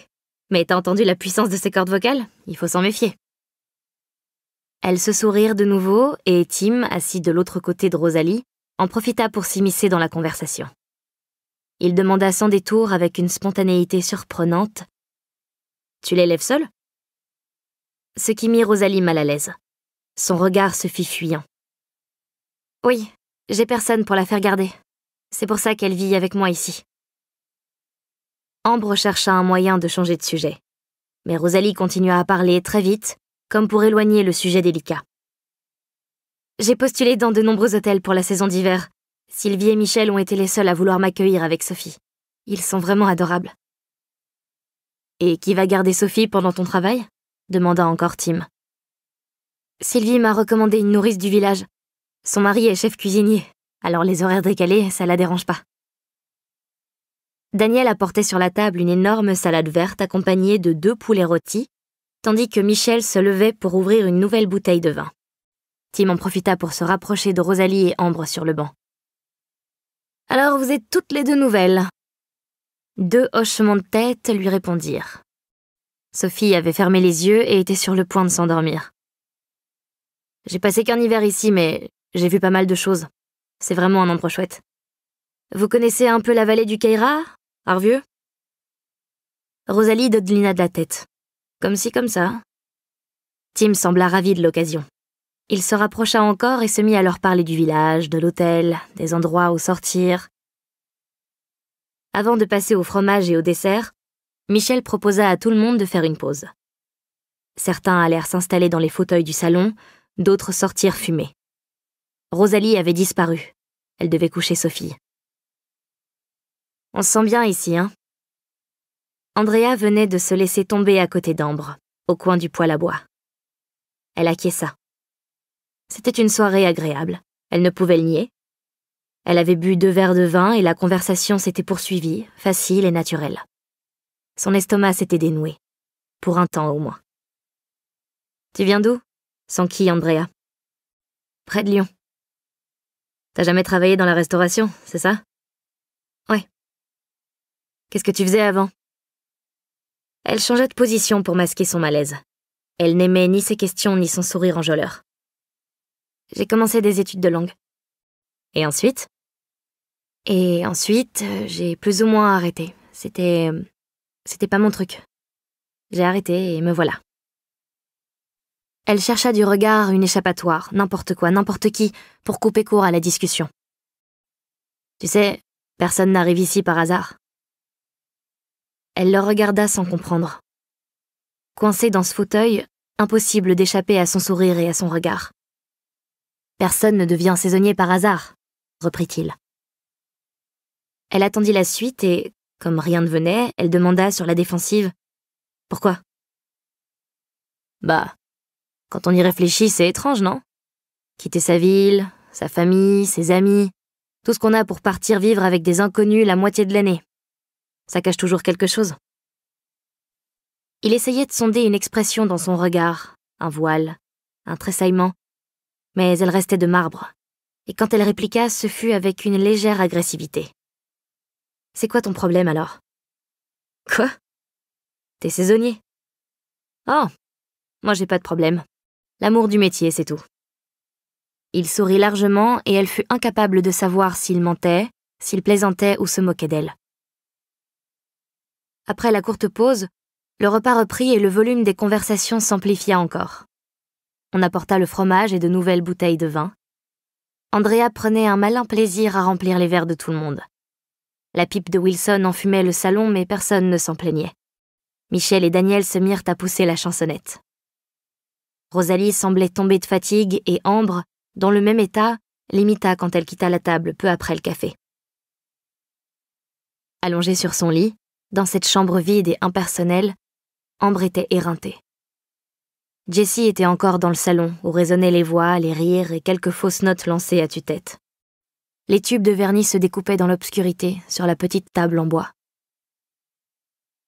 mais t'as entendu la puissance de ses cordes vocales Il faut s'en méfier. Elles se sourirent de nouveau et Tim, assis de l'autre côté de Rosalie, en profita pour s'immiscer dans la conversation. Il demanda sans détour avec une spontanéité surprenante. Tu l'élèves seul Ce qui mit Rosalie mal à l'aise. Son regard se fit fuyant. Oui, j'ai personne pour la faire garder. C'est pour ça qu'elle vit avec moi ici. Ambre chercha un moyen de changer de sujet. Mais Rosalie continua à parler très vite, comme pour éloigner le sujet délicat. J'ai postulé dans de nombreux hôtels pour la saison d'hiver, Sylvie et Michel ont été les seuls à vouloir m'accueillir avec Sophie. Ils sont vraiment adorables. Et qui va garder Sophie pendant ton travail demanda encore Tim. Sylvie m'a recommandé une nourrice du village. Son mari est chef cuisinier, alors les horaires décalés, ça la dérange pas. Daniel apportait sur la table une énorme salade verte accompagnée de deux poulets rôtis, tandis que Michel se levait pour ouvrir une nouvelle bouteille de vin. Tim en profita pour se rapprocher de Rosalie et Ambre sur le banc. Alors vous êtes toutes les deux nouvelles. Deux hochements de tête lui répondirent. Sophie avait fermé les yeux et était sur le point de s'endormir. J'ai passé qu'un hiver ici, mais j'ai vu pas mal de choses. C'est vraiment un endroit chouette. Vous connaissez un peu la vallée du Caïra, Arvieux Rosalie dodelina de la tête. Comme si, comme ça. Tim sembla ravi de l'occasion. Il se rapprocha encore et se mit à leur parler du village, de l'hôtel, des endroits où sortir. Avant de passer au fromage et au dessert, Michel proposa à tout le monde de faire une pause. Certains allèrent s'installer dans les fauteuils du salon, d'autres sortirent fumer. Rosalie avait disparu. Elle devait coucher Sophie. On sent bien ici, hein Andrea venait de se laisser tomber à côté d'Ambre, au coin du poêle à bois. Elle acquiesça. C'était une soirée agréable, elle ne pouvait le nier. Elle avait bu deux verres de vin et la conversation s'était poursuivie, facile et naturelle. Son estomac s'était dénoué, pour un temps au moins. Tu viens d'où Sans qui, Andrea. Près de Lyon. T'as jamais travaillé dans la restauration, c'est ça Ouais. Qu'est-ce que tu faisais avant Elle changea de position pour masquer son malaise. Elle n'aimait ni ses questions ni son sourire enjôleur j'ai commencé des études de langue. Et ensuite Et ensuite, euh, j'ai plus ou moins arrêté. C'était. Euh, c'était pas mon truc. J'ai arrêté et me voilà. Elle chercha du regard une échappatoire, n'importe quoi, n'importe qui, pour couper court à la discussion. Tu sais, personne n'arrive ici par hasard. Elle le regarda sans comprendre. Coincée dans ce fauteuil, impossible d'échapper à son sourire et à son regard. Personne ne devient saisonnier par hasard, reprit-il. Elle attendit la suite et, comme rien ne venait, elle demanda sur la défensive Pourquoi Bah, quand on y réfléchit, c'est étrange, non Quitter sa ville, sa famille, ses amis, tout ce qu'on a pour partir vivre avec des inconnus la moitié de l'année. Ça cache toujours quelque chose. Il essayait de sonder une expression dans son regard, un voile, un tressaillement, mais elle restait de marbre. Et quand elle répliqua, ce fut avec une légère agressivité. C'est quoi ton problème alors Quoi T'es saisonnier Oh Moi j'ai pas de problème. L'amour du métier, c'est tout. Il sourit largement et elle fut incapable de savoir s'il mentait, s'il plaisantait ou se moquait d'elle. Après la courte pause, le repas reprit et le volume des conversations s'amplifia encore. On apporta le fromage et de nouvelles bouteilles de vin. Andrea prenait un malin plaisir à remplir les verres de tout le monde. La pipe de Wilson enfumait le salon, mais personne ne s'en plaignait. Michel et Daniel se mirent à pousser la chansonnette. Rosalie semblait tomber de fatigue et Ambre, dans le même état, l'imita quand elle quitta la table peu après le café. Allongée sur son lit, dans cette chambre vide et impersonnelle, Ambre était éreintée. Jessie était encore dans le salon, où résonnaient les voix, les rires et quelques fausses notes lancées à tue-tête. Les tubes de vernis se découpaient dans l'obscurité, sur la petite table en bois.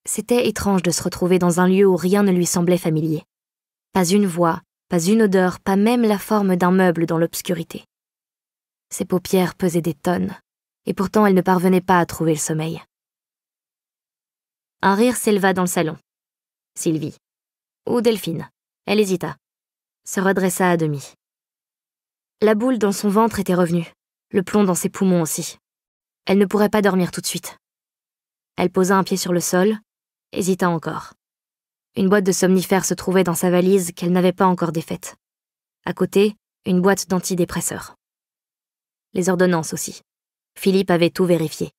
C'était étrange de se retrouver dans un lieu où rien ne lui semblait familier. Pas une voix, pas une odeur, pas même la forme d'un meuble dans l'obscurité. Ses paupières pesaient des tonnes, et pourtant elle ne parvenait pas à trouver le sommeil. Un rire s'éleva dans le salon. Sylvie. Ou Delphine. Elle hésita, se redressa à demi. La boule dans son ventre était revenue, le plomb dans ses poumons aussi. Elle ne pourrait pas dormir tout de suite. Elle posa un pied sur le sol, hésita encore. Une boîte de somnifères se trouvait dans sa valise qu'elle n'avait pas encore défaite. À côté, une boîte d'antidépresseurs. Les ordonnances aussi. Philippe avait tout vérifié.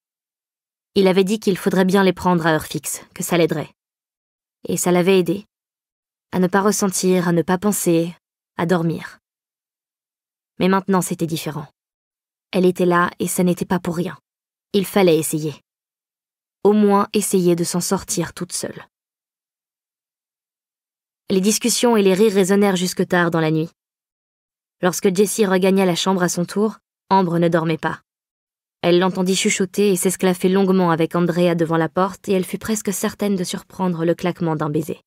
Il avait dit qu'il faudrait bien les prendre à heure fixe, que ça l'aiderait. Et ça l'avait aidé, à ne pas ressentir, à ne pas penser, à dormir. Mais maintenant c'était différent. Elle était là et ça n'était pas pour rien. Il fallait essayer. Au moins essayer de s'en sortir toute seule. Les discussions et les rires résonnèrent jusque tard dans la nuit. Lorsque Jessie regagna la chambre à son tour, Ambre ne dormait pas. Elle l'entendit chuchoter et s'esclaffer longuement avec Andrea devant la porte et elle fut presque certaine de surprendre le claquement d'un baiser.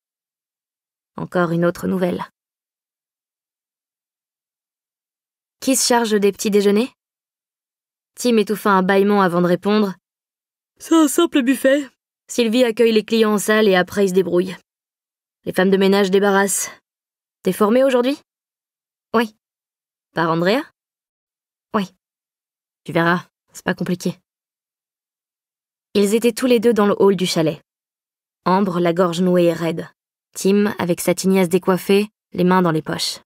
Encore une autre nouvelle. Qui se charge des petits déjeuners Tim étouffa un bâillement avant de répondre. C'est un simple buffet. Sylvie accueille les clients en salle et après ils se débrouillent. Les femmes de ménage débarrassent. T'es formée aujourd'hui Oui. Par Andrea Oui. Tu verras, c'est pas compliqué. Ils étaient tous les deux dans le hall du chalet. Ambre, la gorge nouée et raide. Tim avec sa tignasse décoiffée, les mains dans les poches.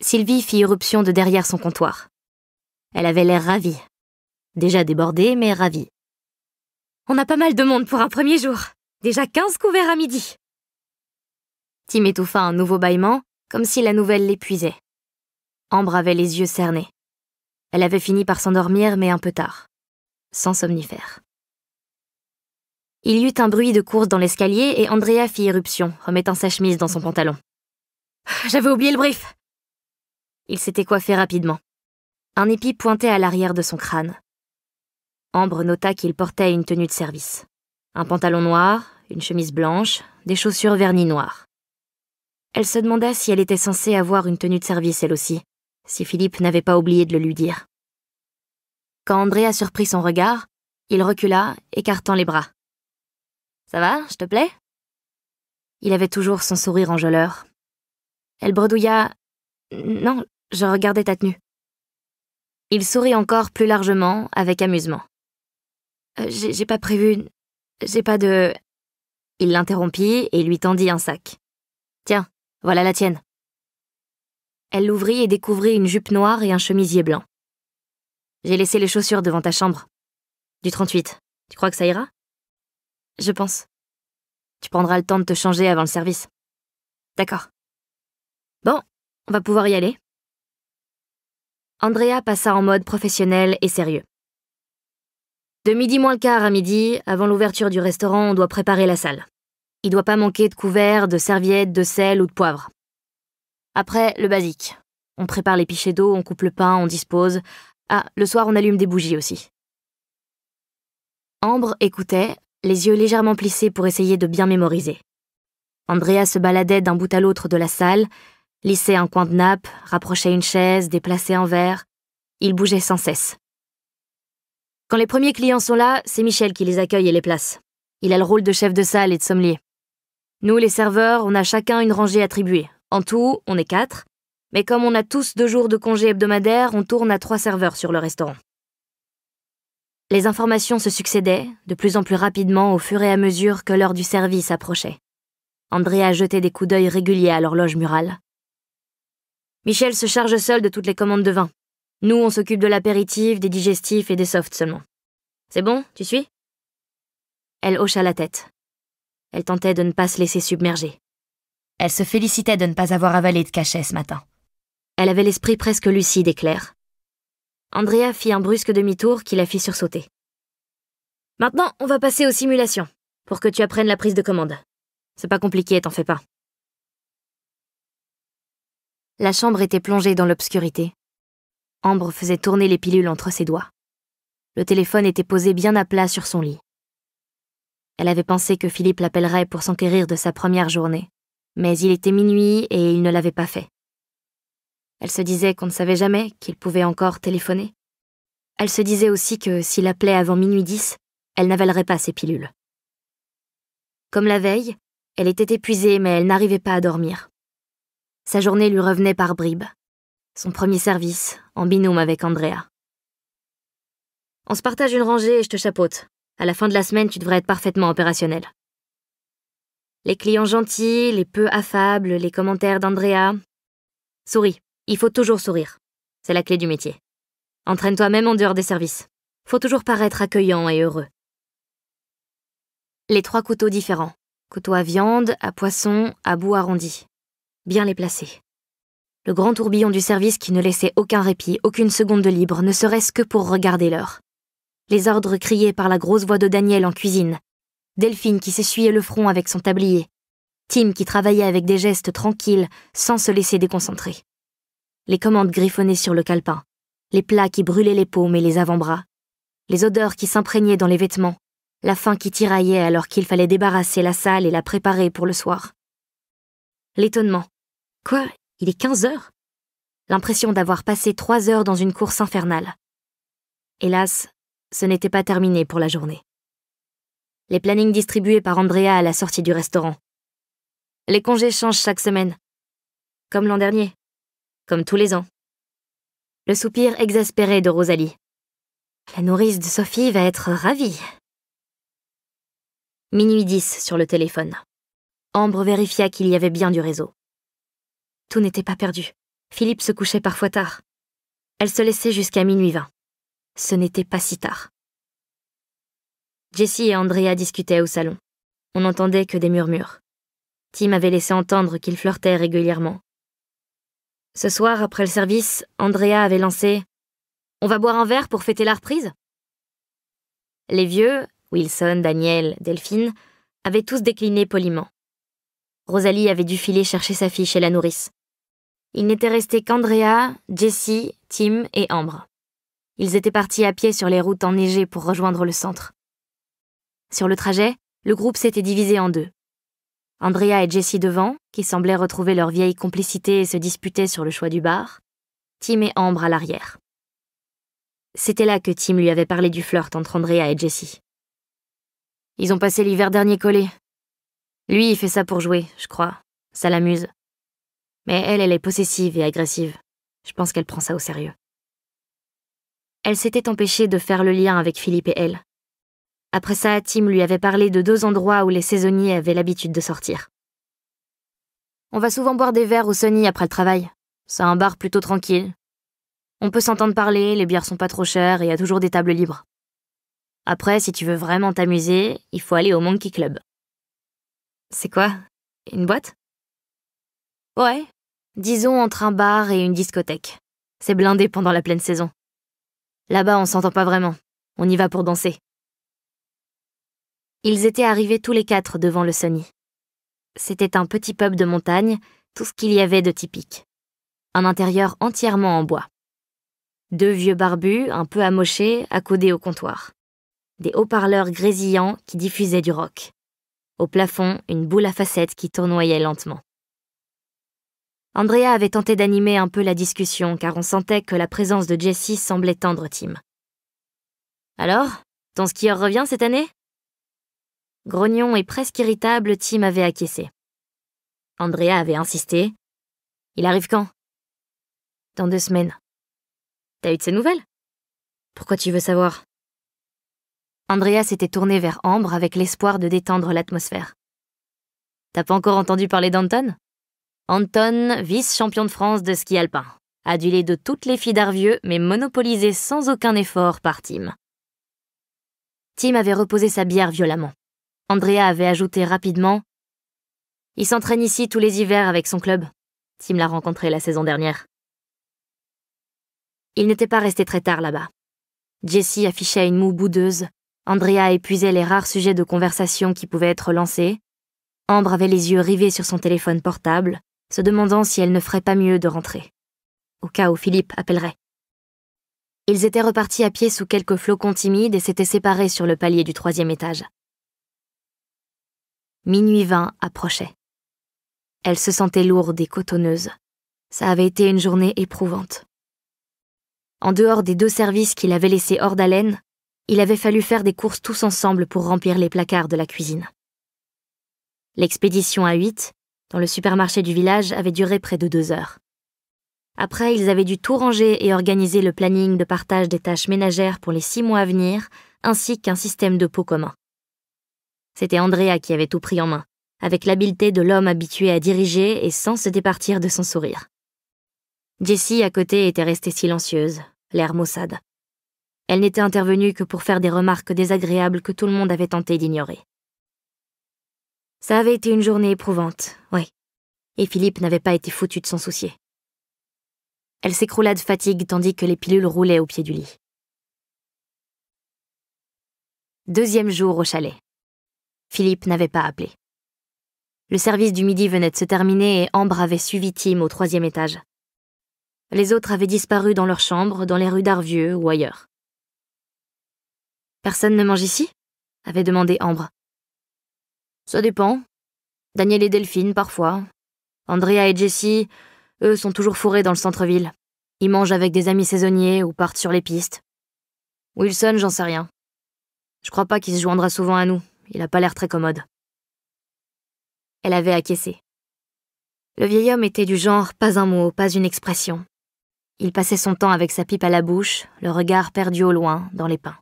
Sylvie fit irruption de derrière son comptoir. Elle avait l'air ravie. Déjà débordée, mais ravie. On a pas mal de monde pour un premier jour. Déjà 15 couverts à midi. Tim étouffa un nouveau bâillement, comme si la nouvelle l'épuisait. Ambre avait les yeux cernés. Elle avait fini par s'endormir, mais un peu tard. Sans somnifère. Il y eut un bruit de course dans l'escalier et Andrea fit irruption, remettant sa chemise dans son pantalon. Ah, j'avais oublié le brief Il s'était coiffé rapidement. Un épi pointait à l'arrière de son crâne. Ambre nota qu'il portait une tenue de service. Un pantalon noir, une chemise blanche, des chaussures vernies noires. Elle se demanda si elle était censée avoir une tenue de service elle aussi, si Philippe n'avait pas oublié de le lui dire. Quand Andrea surprit son regard, il recula, écartant les bras. Ça va, je te plais Il avait toujours son sourire enjôleur. Elle bredouilla. Non, je regardais ta tenue. Il sourit encore plus largement, avec amusement. Euh, j'ai pas prévu. J'ai pas de. Il l'interrompit et lui tendit un sac. Tiens, voilà la tienne. Elle l'ouvrit et découvrit une jupe noire et un chemisier blanc. J'ai laissé les chaussures devant ta chambre. Du 38. Tu crois que ça ira je pense. Tu prendras le temps de te changer avant le service. D'accord. Bon, on va pouvoir y aller. Andrea passa en mode professionnel et sérieux. De midi moins le quart à midi, avant l'ouverture du restaurant, on doit préparer la salle. Il doit pas manquer de couverts, de serviettes, de sel ou de poivre. Après, le basique. On prépare les pichets d'eau, on coupe le pain, on dispose. Ah, le soir, on allume des bougies aussi. Ambre écoutait, les yeux légèrement plissés pour essayer de bien mémoriser. Andrea se baladait d'un bout à l'autre de la salle, lissait un coin de nappe, rapprochait une chaise, déplaçait un verre. Il bougeait sans cesse. Quand les premiers clients sont là, c'est Michel qui les accueille et les place. Il a le rôle de chef de salle et de sommelier. Nous, les serveurs, on a chacun une rangée attribuée. En tout, on est quatre. Mais comme on a tous deux jours de congé hebdomadaire, on tourne à trois serveurs sur le restaurant. Les informations se succédaient, de plus en plus rapidement au fur et à mesure que l'heure du service approchait. Andrea jetait des coups d'œil réguliers à l'horloge murale. Michel se charge seul de toutes les commandes de vin. Nous, on s'occupe de l'apéritif, des digestifs et des softs seulement. C'est bon, tu suis Elle hocha la tête. Elle tentait de ne pas se laisser submerger. Elle se félicitait de ne pas avoir avalé de cachet ce matin. Elle avait l'esprit presque lucide et clair. Andrea fit un brusque demi-tour qui la fit sursauter. Maintenant, on va passer aux simulations, pour que tu apprennes la prise de commande. C'est pas compliqué, t'en fais pas. La chambre était plongée dans l'obscurité. Ambre faisait tourner les pilules entre ses doigts. Le téléphone était posé bien à plat sur son lit. Elle avait pensé que Philippe l'appellerait pour s'enquérir de sa première journée, mais il était minuit et il ne l'avait pas fait. Elle se disait qu'on ne savait jamais qu'il pouvait encore téléphoner. Elle se disait aussi que s'il appelait avant minuit dix, elle n'avalerait pas ses pilules. Comme la veille, elle était épuisée mais elle n'arrivait pas à dormir. Sa journée lui revenait par bribes. Son premier service, en binôme avec Andrea. On se partage une rangée et je te chapeaute. À la fin de la semaine, tu devrais être parfaitement opérationnel. Les clients gentils, les peu affables, les commentaires d'Andrea. Souris. Il faut toujours sourire. C'est la clé du métier. Entraîne-toi même en dehors des services. Faut toujours paraître accueillant et heureux. Les trois couteaux différents. Couteau à viande, à poisson, à bout arrondi. Bien les placer. Le grand tourbillon du service qui ne laissait aucun répit, aucune seconde de libre, ne serait-ce que pour regarder l'heure. Les ordres criés par la grosse voix de Daniel en cuisine. Delphine qui s'essuyait le front avec son tablier. Tim qui travaillait avec des gestes tranquilles, sans se laisser déconcentrer les commandes griffonnées sur le calepin, les plats qui brûlaient les paumes et les avant-bras, les odeurs qui s'imprégnaient dans les vêtements, la faim qui tiraillait alors qu'il fallait débarrasser la salle et la préparer pour le soir. L'étonnement. Quoi Il est 15 heures L'impression d'avoir passé trois heures dans une course infernale. Hélas, ce n'était pas terminé pour la journée. Les plannings distribués par Andrea à la sortie du restaurant. Les congés changent chaque semaine. Comme l'an dernier comme tous les ans. Le soupir exaspéré de Rosalie. La nourrice de Sophie va être ravie. Minuit 10 sur le téléphone. Ambre vérifia qu'il y avait bien du réseau. Tout n'était pas perdu. Philippe se couchait parfois tard. Elle se laissait jusqu'à minuit 20. Ce n'était pas si tard. Jessie et Andrea discutaient au salon. On n'entendait que des murmures. Tim avait laissé entendre qu'ils flirtaient régulièrement, ce soir, après le service, Andrea avait lancé On va boire un verre pour fêter la reprise Les vieux, Wilson, Daniel, Delphine, avaient tous décliné poliment. Rosalie avait dû filer chercher sa fille chez la nourrice. Il n'était resté qu'Andrea, Jessie, Tim et Ambre. Ils étaient partis à pied sur les routes enneigées pour rejoindre le centre. Sur le trajet, le groupe s'était divisé en deux. Andrea et Jessie devant, qui semblaient retrouver leur vieille complicité et se disputaient sur le choix du bar. Tim et Ambre à l'arrière. C'était là que Tim lui avait parlé du flirt entre Andrea et Jessie. Ils ont passé l'hiver dernier collés. Lui, il fait ça pour jouer, je crois. Ça l'amuse. Mais elle, elle est possessive et agressive. Je pense qu'elle prend ça au sérieux. Elle s'était empêchée de faire le lien avec Philippe et elle. Après ça, Tim lui avait parlé de deux endroits où les saisonniers avaient l'habitude de sortir. On va souvent boire des verres au Sunny après le travail. C'est un bar plutôt tranquille. On peut s'entendre parler, les bières sont pas trop chères et il y a toujours des tables libres. Après, si tu veux vraiment t'amuser, il faut aller au Monkey Club. C'est quoi Une boîte Ouais. Disons entre un bar et une discothèque. C'est blindé pendant la pleine saison. Là-bas, on s'entend pas vraiment. On y va pour danser. Ils étaient arrivés tous les quatre devant le Sunny. C'était un petit pub de montagne, tout ce qu'il y avait de typique. Un intérieur entièrement en bois. Deux vieux barbus, un peu amochés, accoudés au comptoir. Des haut-parleurs grésillants qui diffusaient du rock. Au plafond, une boule à facettes qui tournoyait lentement. Andrea avait tenté d'animer un peu la discussion car on sentait que la présence de Jessie semblait tendre Tim. Alors, ton skieur revient cette année Grognon et presque irritable, Tim avait acquiescé. Andrea avait insisté. Il arrive quand Dans deux semaines. T'as eu de ses nouvelles Pourquoi tu veux savoir Andrea s'était tourné vers Ambre avec l'espoir de détendre l'atmosphère. T'as pas encore entendu parler d'Anton Anton, vice-champion de France de ski alpin, adulé de toutes les filles d'Arvieux, mais monopolisé sans aucun effort par Tim. Tim avait reposé sa bière violemment. Andrea avait ajouté rapidement Il s'entraîne ici tous les hivers avec son club. Tim l'a rencontré la saison dernière. Il n'était pas resté très tard là-bas. Jessie affichait une moue boudeuse, Andrea épuisait les rares sujets de conversation qui pouvaient être lancés, Ambre avait les yeux rivés sur son téléphone portable, se demandant si elle ne ferait pas mieux de rentrer. Au cas où Philippe appellerait. Ils étaient repartis à pied sous quelques flocons timides et s'étaient séparés sur le palier du troisième étage. Minuit vingt approchait. Elle se sentait lourde et cotonneuse. Ça avait été une journée éprouvante. En dehors des deux services qu'il avait laissés hors d'haleine, il avait fallu faire des courses tous ensemble pour remplir les placards de la cuisine. L'expédition à 8, dans le supermarché du village, avait duré près de deux heures. Après, ils avaient dû tout ranger et organiser le planning de partage des tâches ménagères pour les six mois à venir, ainsi qu'un système de pot commun. C'était Andrea qui avait tout pris en main, avec l'habileté de l'homme habitué à diriger et sans se départir de son sourire. Jessie, à côté, était restée silencieuse, l'air maussade. Elle n'était intervenue que pour faire des remarques désagréables que tout le monde avait tenté d'ignorer. Ça avait été une journée éprouvante, oui. Et Philippe n'avait pas été foutu de s'en soucier. Elle s'écroula de fatigue tandis que les pilules roulaient au pied du lit. Deuxième jour au chalet. Philippe n'avait pas appelé. Le service du midi venait de se terminer et Ambre avait suivi Tim au troisième étage. Les autres avaient disparu dans leur chambre, dans les rues d'Arvieux ou ailleurs. Personne ne mange ici avait demandé Ambre. Ça dépend. Daniel et Delphine, parfois. Andrea et Jessie, eux, sont toujours fourrés dans le centre-ville. Ils mangent avec des amis saisonniers ou partent sur les pistes. Wilson, j'en sais rien. Je crois pas qu'il se joindra souvent à nous, il n'a pas l'air très commode. Elle avait acquiescé. Le vieil homme était du genre pas un mot, pas une expression. Il passait son temps avec sa pipe à la bouche, le regard perdu au loin, dans les pins.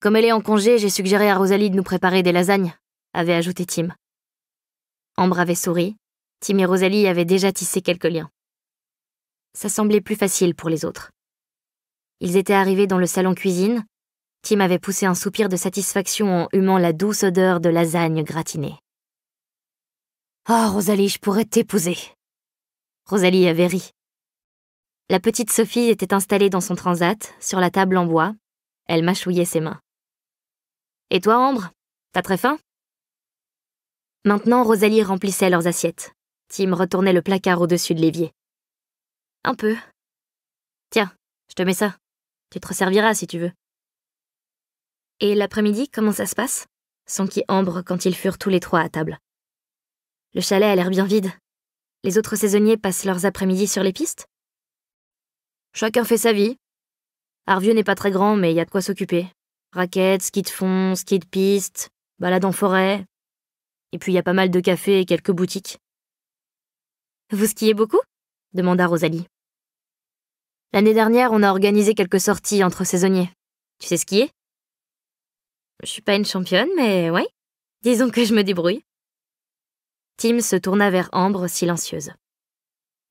Comme elle est en congé, j'ai suggéré à Rosalie de nous préparer des lasagnes, avait ajouté Tim. Ambre avait souri, Tim et Rosalie avaient déjà tissé quelques liens. Ça semblait plus facile pour les autres. Ils étaient arrivés dans le salon cuisine, Tim avait poussé un soupir de satisfaction en humant la douce odeur de lasagne gratinée. Ah, Rosalie, je pourrais t'épouser. Rosalie avait ri. La petite Sophie était installée dans son transat, sur la table en bois. Elle mâchouillait ses mains. Et toi, Ambre T'as très faim Maintenant, Rosalie remplissait leurs assiettes. Tim retournait le placard au-dessus de l'évier. Un peu. Tiens, je te mets ça. Tu te resserviras si tu veux. Et l'après-midi, comment ça se passe S'enquit ambre quand ils furent tous les trois à table. Le chalet a l'air bien vide. Les autres saisonniers passent leurs après-midi sur les pistes Chacun fait sa vie. Arvieux n'est pas très grand, mais il y a de quoi s'occuper. Raquettes, ski de fond, ski de piste, balade en forêt. Et puis il y a pas mal de cafés et quelques boutiques. Vous skiez beaucoup demanda Rosalie. L'année dernière, on a organisé quelques sorties entre saisonniers. Tu sais skier je suis pas une championne, mais ouais. Disons que je me débrouille. Tim se tourna vers Ambre, silencieuse.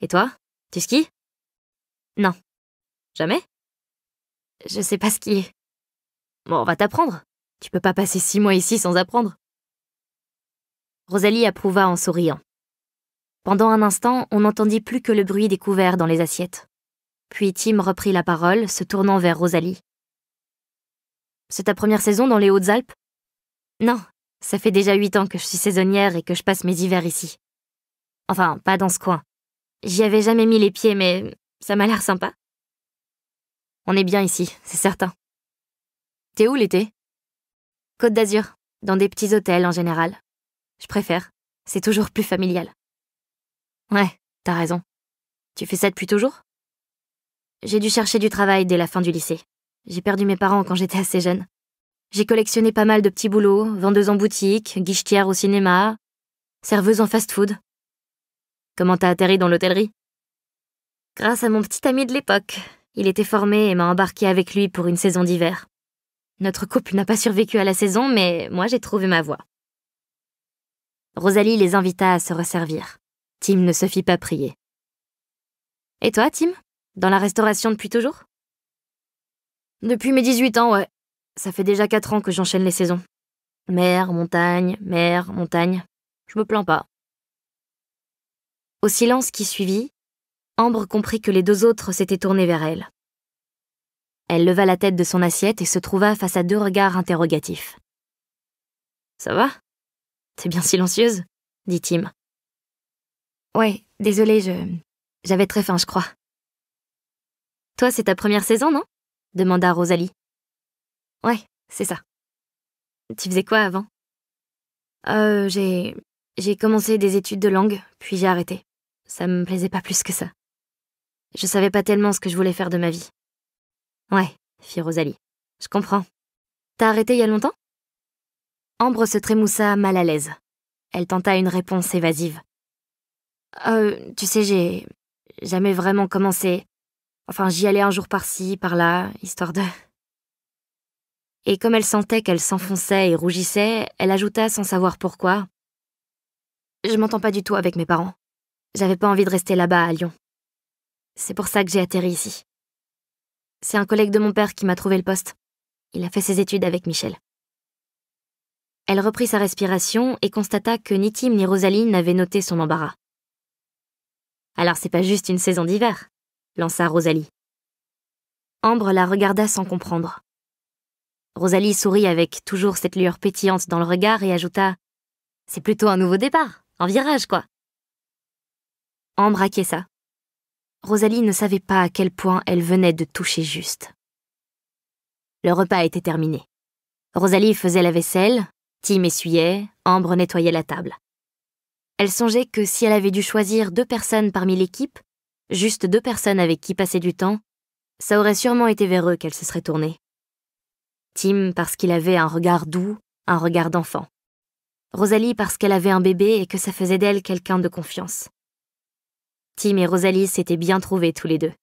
Et toi Tu skis Non. Jamais Je sais pas skier. Bon, on va t'apprendre. Tu peux pas passer six mois ici sans apprendre. Rosalie approuva en souriant. Pendant un instant, on n'entendit plus que le bruit des couverts dans les assiettes. Puis Tim reprit la parole, se tournant vers Rosalie. C'est ta première saison dans les Hautes-Alpes Non, ça fait déjà huit ans que je suis saisonnière et que je passe mes hivers ici. Enfin, pas dans ce coin. J'y avais jamais mis les pieds, mais ça m'a l'air sympa. On est bien ici, c'est certain. T'es où l'été Côte d'Azur, dans des petits hôtels en général. Je préfère, c'est toujours plus familial. Ouais, t'as raison. Tu fais ça depuis toujours J'ai dû chercher du travail dès la fin du lycée. J'ai perdu mes parents quand j'étais assez jeune. J'ai collectionné pas mal de petits boulots, vendeuse en boutique, guichetière au cinéma, serveuse en fast-food. Comment t'as atterri dans l'hôtellerie Grâce à mon petit ami de l'époque. Il était formé et m'a embarqué avec lui pour une saison d'hiver. Notre couple n'a pas survécu à la saison, mais moi j'ai trouvé ma voie. Rosalie les invita à se resservir. Tim ne se fit pas prier. Et toi, Tim Dans la restauration depuis toujours depuis mes 18 ans, ouais. Ça fait déjà quatre ans que j'enchaîne les saisons. Mer, montagne, mer, montagne. Je me plains pas. Au silence qui suivit, Ambre comprit que les deux autres s'étaient tournés vers elle. Elle leva la tête de son assiette et se trouva face à deux regards interrogatifs. Ça va T'es bien silencieuse dit Tim. Ouais, désolée, je. J'avais très faim, je crois. Toi, c'est ta première saison, non demanda Rosalie. Ouais, c'est ça. Tu faisais quoi avant Euh, j'ai. J'ai commencé des études de langue, puis j'ai arrêté. Ça me plaisait pas plus que ça. Je savais pas tellement ce que je voulais faire de ma vie. Ouais, fit Rosalie. Je comprends. T'as arrêté il y a longtemps Ambre se trémoussa mal à l'aise. Elle tenta une réponse évasive. Euh, tu sais, j'ai jamais vraiment commencé. Enfin, j'y allais un jour par-ci, par-là, histoire de... Et comme elle sentait qu'elle s'enfonçait et rougissait, elle ajouta sans savoir pourquoi. Je m'entends pas du tout avec mes parents. J'avais pas envie de rester là-bas à Lyon. C'est pour ça que j'ai atterri ici. C'est un collègue de mon père qui m'a trouvé le poste. Il a fait ses études avec Michel. Elle reprit sa respiration et constata que ni Tim ni Rosalie n'avaient noté son embarras. Alors c'est pas juste une saison d'hiver lança Rosalie. Ambre la regarda sans comprendre. Rosalie sourit avec toujours cette lueur pétillante dans le regard et ajouta C'est plutôt un nouveau départ, un virage, quoi. Ambre acquiesça. Rosalie ne savait pas à quel point elle venait de toucher juste. Le repas était terminé. Rosalie faisait la vaisselle, Tim essuyait, Ambre nettoyait la table. Elle songeait que si elle avait dû choisir deux personnes parmi l'équipe, juste deux personnes avec qui passer du temps, ça aurait sûrement été vers eux qu'elle se serait tournée. Tim parce qu'il avait un regard doux, un regard d'enfant. Rosalie parce qu'elle avait un bébé et que ça faisait d'elle quelqu'un de confiance. Tim et Rosalie s'étaient bien trouvés tous les deux.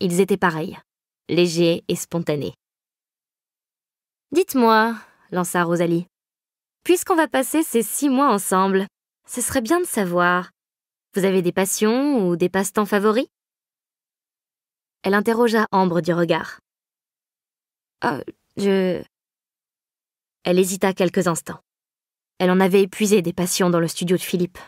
Ils étaient pareils, légers et spontanés. Dites-moi, lança Rosalie, puisqu'on va passer ces six mois ensemble, ce serait bien de savoir vous avez des passions ou des passe-temps favoris Elle interrogea Ambre du regard. Euh, je. Elle hésita quelques instants. Elle en avait épuisé des passions dans le studio de Philippe.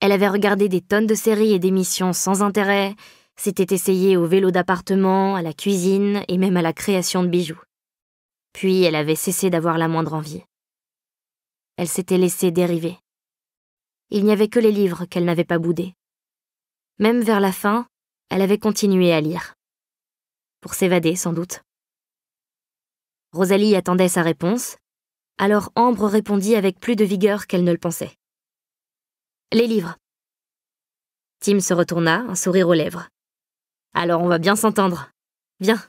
Elle avait regardé des tonnes de séries et d'émissions sans intérêt, s'était essayée au vélo d'appartement, à la cuisine et même à la création de bijoux. Puis elle avait cessé d'avoir la moindre envie. Elle s'était laissée dériver il n'y avait que les livres qu'elle n'avait pas boudés. Même vers la fin, elle avait continué à lire. Pour s'évader, sans doute. Rosalie attendait sa réponse, alors Ambre répondit avec plus de vigueur qu'elle ne le pensait. Les livres. Tim se retourna, un sourire aux lèvres. Alors on va bien s'entendre. Viens,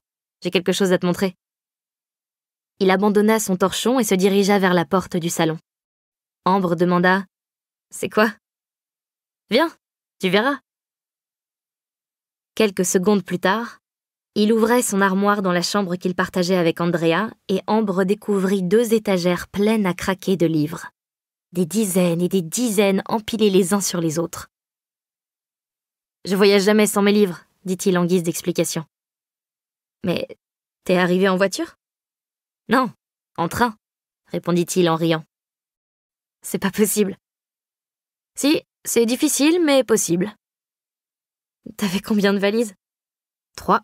j'ai quelque chose à te montrer. Il abandonna son torchon et se dirigea vers la porte du salon. Ambre demanda c'est quoi Viens, tu verras. Quelques secondes plus tard, il ouvrait son armoire dans la chambre qu'il partageait avec Andrea et Ambre découvrit deux étagères pleines à craquer de livres. Des dizaines et des dizaines empilées les uns sur les autres. Je voyage jamais sans mes livres, dit-il en guise d'explication. Mais t'es arrivé en voiture Non, en train, répondit-il en riant. C'est pas possible. Si, c'est difficile, mais possible. T'avais combien de valises Trois.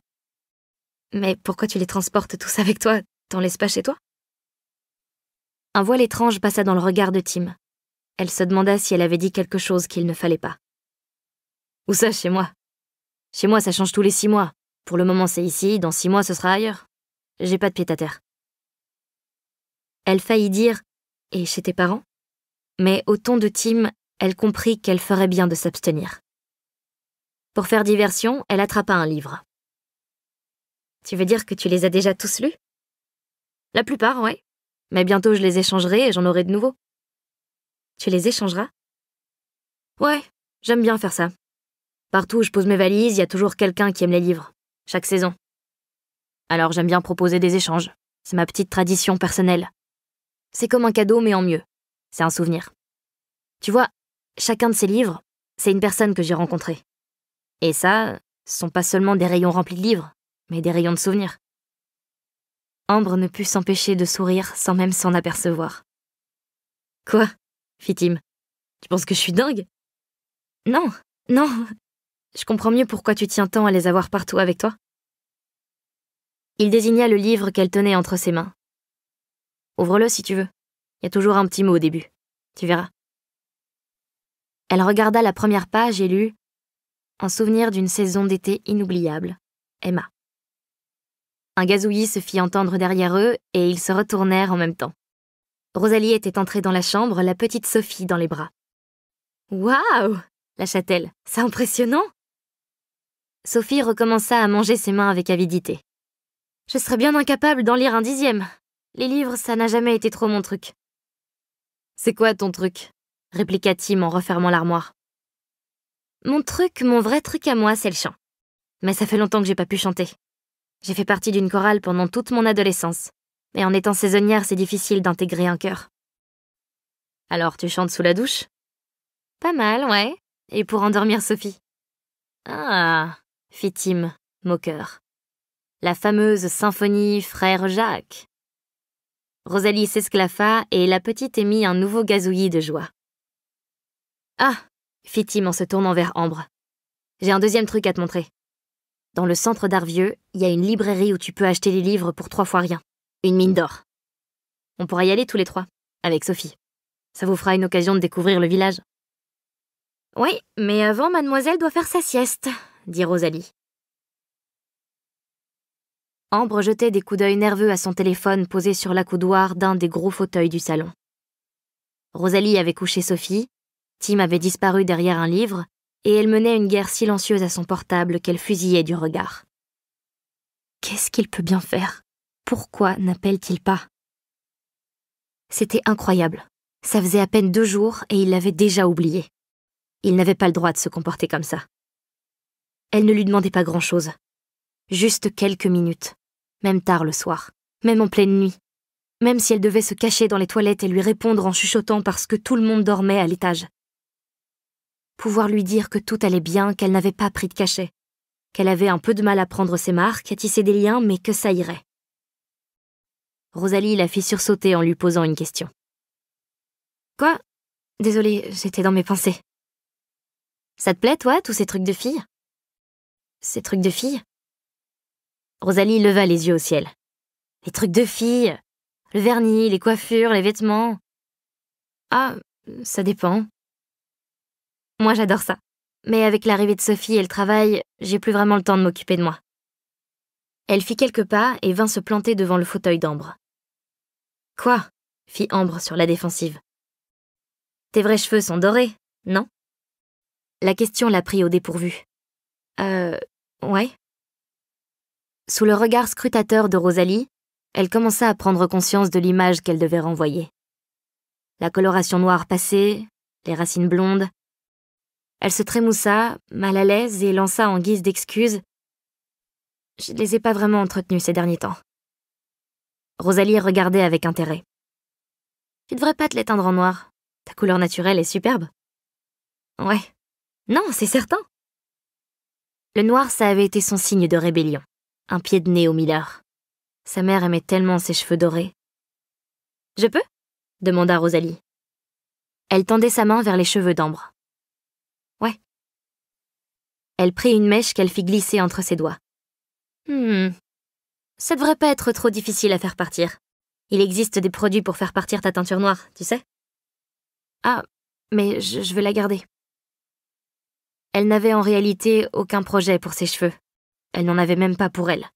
Mais pourquoi tu les transportes tous avec toi T'en laisses pas chez toi Un voile étrange passa dans le regard de Tim. Elle se demanda si elle avait dit quelque chose qu'il ne fallait pas. Où ça, chez moi Chez moi, ça change tous les six mois. Pour le moment, c'est ici, dans six mois, ce sera ailleurs. J'ai pas de pied à terre. Elle faillit dire Et chez tes parents Mais au ton de Tim, elle comprit qu'elle ferait bien de s'abstenir. Pour faire diversion, elle attrapa un livre. Tu veux dire que tu les as déjà tous lus La plupart, ouais. Mais bientôt je les échangerai et j'en aurai de nouveaux. Tu les échangeras Ouais, j'aime bien faire ça. Partout où je pose mes valises, il y a toujours quelqu'un qui aime les livres, chaque saison. Alors j'aime bien proposer des échanges. C'est ma petite tradition personnelle. C'est comme un cadeau, mais en mieux. C'est un souvenir. Tu vois, Chacun de ces livres, c'est une personne que j'ai rencontrée. Et ça, ce sont pas seulement des rayons remplis de livres, mais des rayons de souvenirs. Ambre ne put s'empêcher de sourire sans même s'en apercevoir. Quoi fit Tim. Tu penses que je suis dingue Non, non. Je comprends mieux pourquoi tu tiens tant à les avoir partout avec toi. Il désigna le livre qu'elle tenait entre ses mains. Ouvre-le si tu veux. Il y a toujours un petit mot au début. Tu verras. Elle regarda la première page et lut En souvenir d'une saison d'été inoubliable. Emma. Un gazouillis se fit entendre derrière eux et ils se retournèrent en même temps. Rosalie était entrée dans la chambre, la petite Sophie dans les bras. Waouh lâcha-t-elle. C'est impressionnant Sophie recommença à manger ses mains avec avidité. Je serais bien incapable d'en lire un dixième. Les livres, ça n'a jamais été trop mon truc. C'est quoi ton truc répliqua Tim en refermant l'armoire. Mon truc, mon vrai truc à moi, c'est le chant. Mais ça fait longtemps que j'ai pas pu chanter. J'ai fait partie d'une chorale pendant toute mon adolescence, et en étant saisonnière, c'est difficile d'intégrer un chœur. Alors, tu chantes sous la douche Pas mal, ouais. Et pour endormir Sophie Ah fit Tim, moqueur. La fameuse symphonie Frère Jacques. Rosalie s'esclaffa et la petite émit un nouveau gazouillis de joie. Ah fit Tim en se tournant vers Ambre. J'ai un deuxième truc à te montrer. Dans le centre d'Arvieux, il y a une librairie où tu peux acheter des livres pour trois fois rien. Une mine d'or. On pourra y aller tous les trois, avec Sophie. Ça vous fera une occasion de découvrir le village. Oui, mais avant, mademoiselle doit faire sa sieste, dit Rosalie. Ambre jetait des coups d'œil nerveux à son téléphone posé sur l'accoudoir d'un des gros fauteuils du salon. Rosalie avait couché Sophie, Tim avait disparu derrière un livre, et elle menait une guerre silencieuse à son portable qu'elle fusillait du regard. Qu'est-ce qu'il peut bien faire Pourquoi n'appelle-t-il pas C'était incroyable. Ça faisait à peine deux jours et il l'avait déjà oublié. Il n'avait pas le droit de se comporter comme ça. Elle ne lui demandait pas grand-chose. Juste quelques minutes. Même tard le soir. Même en pleine nuit. Même si elle devait se cacher dans les toilettes et lui répondre en chuchotant parce que tout le monde dormait à l'étage pouvoir lui dire que tout allait bien, qu'elle n'avait pas pris de cachet, qu'elle avait un peu de mal à prendre ses marques, à tisser des liens, mais que ça irait. Rosalie la fit sursauter en lui posant une question. Quoi Désolée, j'étais dans mes pensées. Ça te plaît, toi, tous ces trucs de filles Ces trucs de fille Rosalie leva les yeux au ciel. Les trucs de filles Le vernis, les coiffures, les vêtements. Ah, ça dépend. Moi, j'adore ça. Mais avec l'arrivée de Sophie et le travail, j'ai plus vraiment le temps de m'occuper de moi. Elle fit quelques pas et vint se planter devant le fauteuil d'Ambre. Quoi fit Ambre sur la défensive. Tes vrais cheveux sont dorés, non La question l'a prit au dépourvu. Euh. Ouais. Sous le regard scrutateur de Rosalie, elle commença à prendre conscience de l'image qu'elle devait renvoyer. La coloration noire passée, les racines blondes, elle se trémoussa, mal à l'aise, et lança en guise d'excuse Je ne les ai pas vraiment entretenus ces derniers temps. Rosalie regardait avec intérêt. Tu devrais pas te l'éteindre en noir. Ta couleur naturelle est superbe. Ouais. Non, c'est certain. Le noir, ça avait été son signe de rébellion. Un pied de nez au Miller. Sa mère aimait tellement ses cheveux dorés. Je peux demanda Rosalie. Elle tendait sa main vers les cheveux d'ambre. Ouais. Elle prit une mèche qu'elle fit glisser entre ses doigts. Hmm. Ça devrait pas être trop difficile à faire partir. Il existe des produits pour faire partir ta teinture noire, tu sais Ah, mais je, je, veux la garder. Elle n'avait en réalité aucun projet pour ses cheveux. Elle n'en avait même pas pour elle.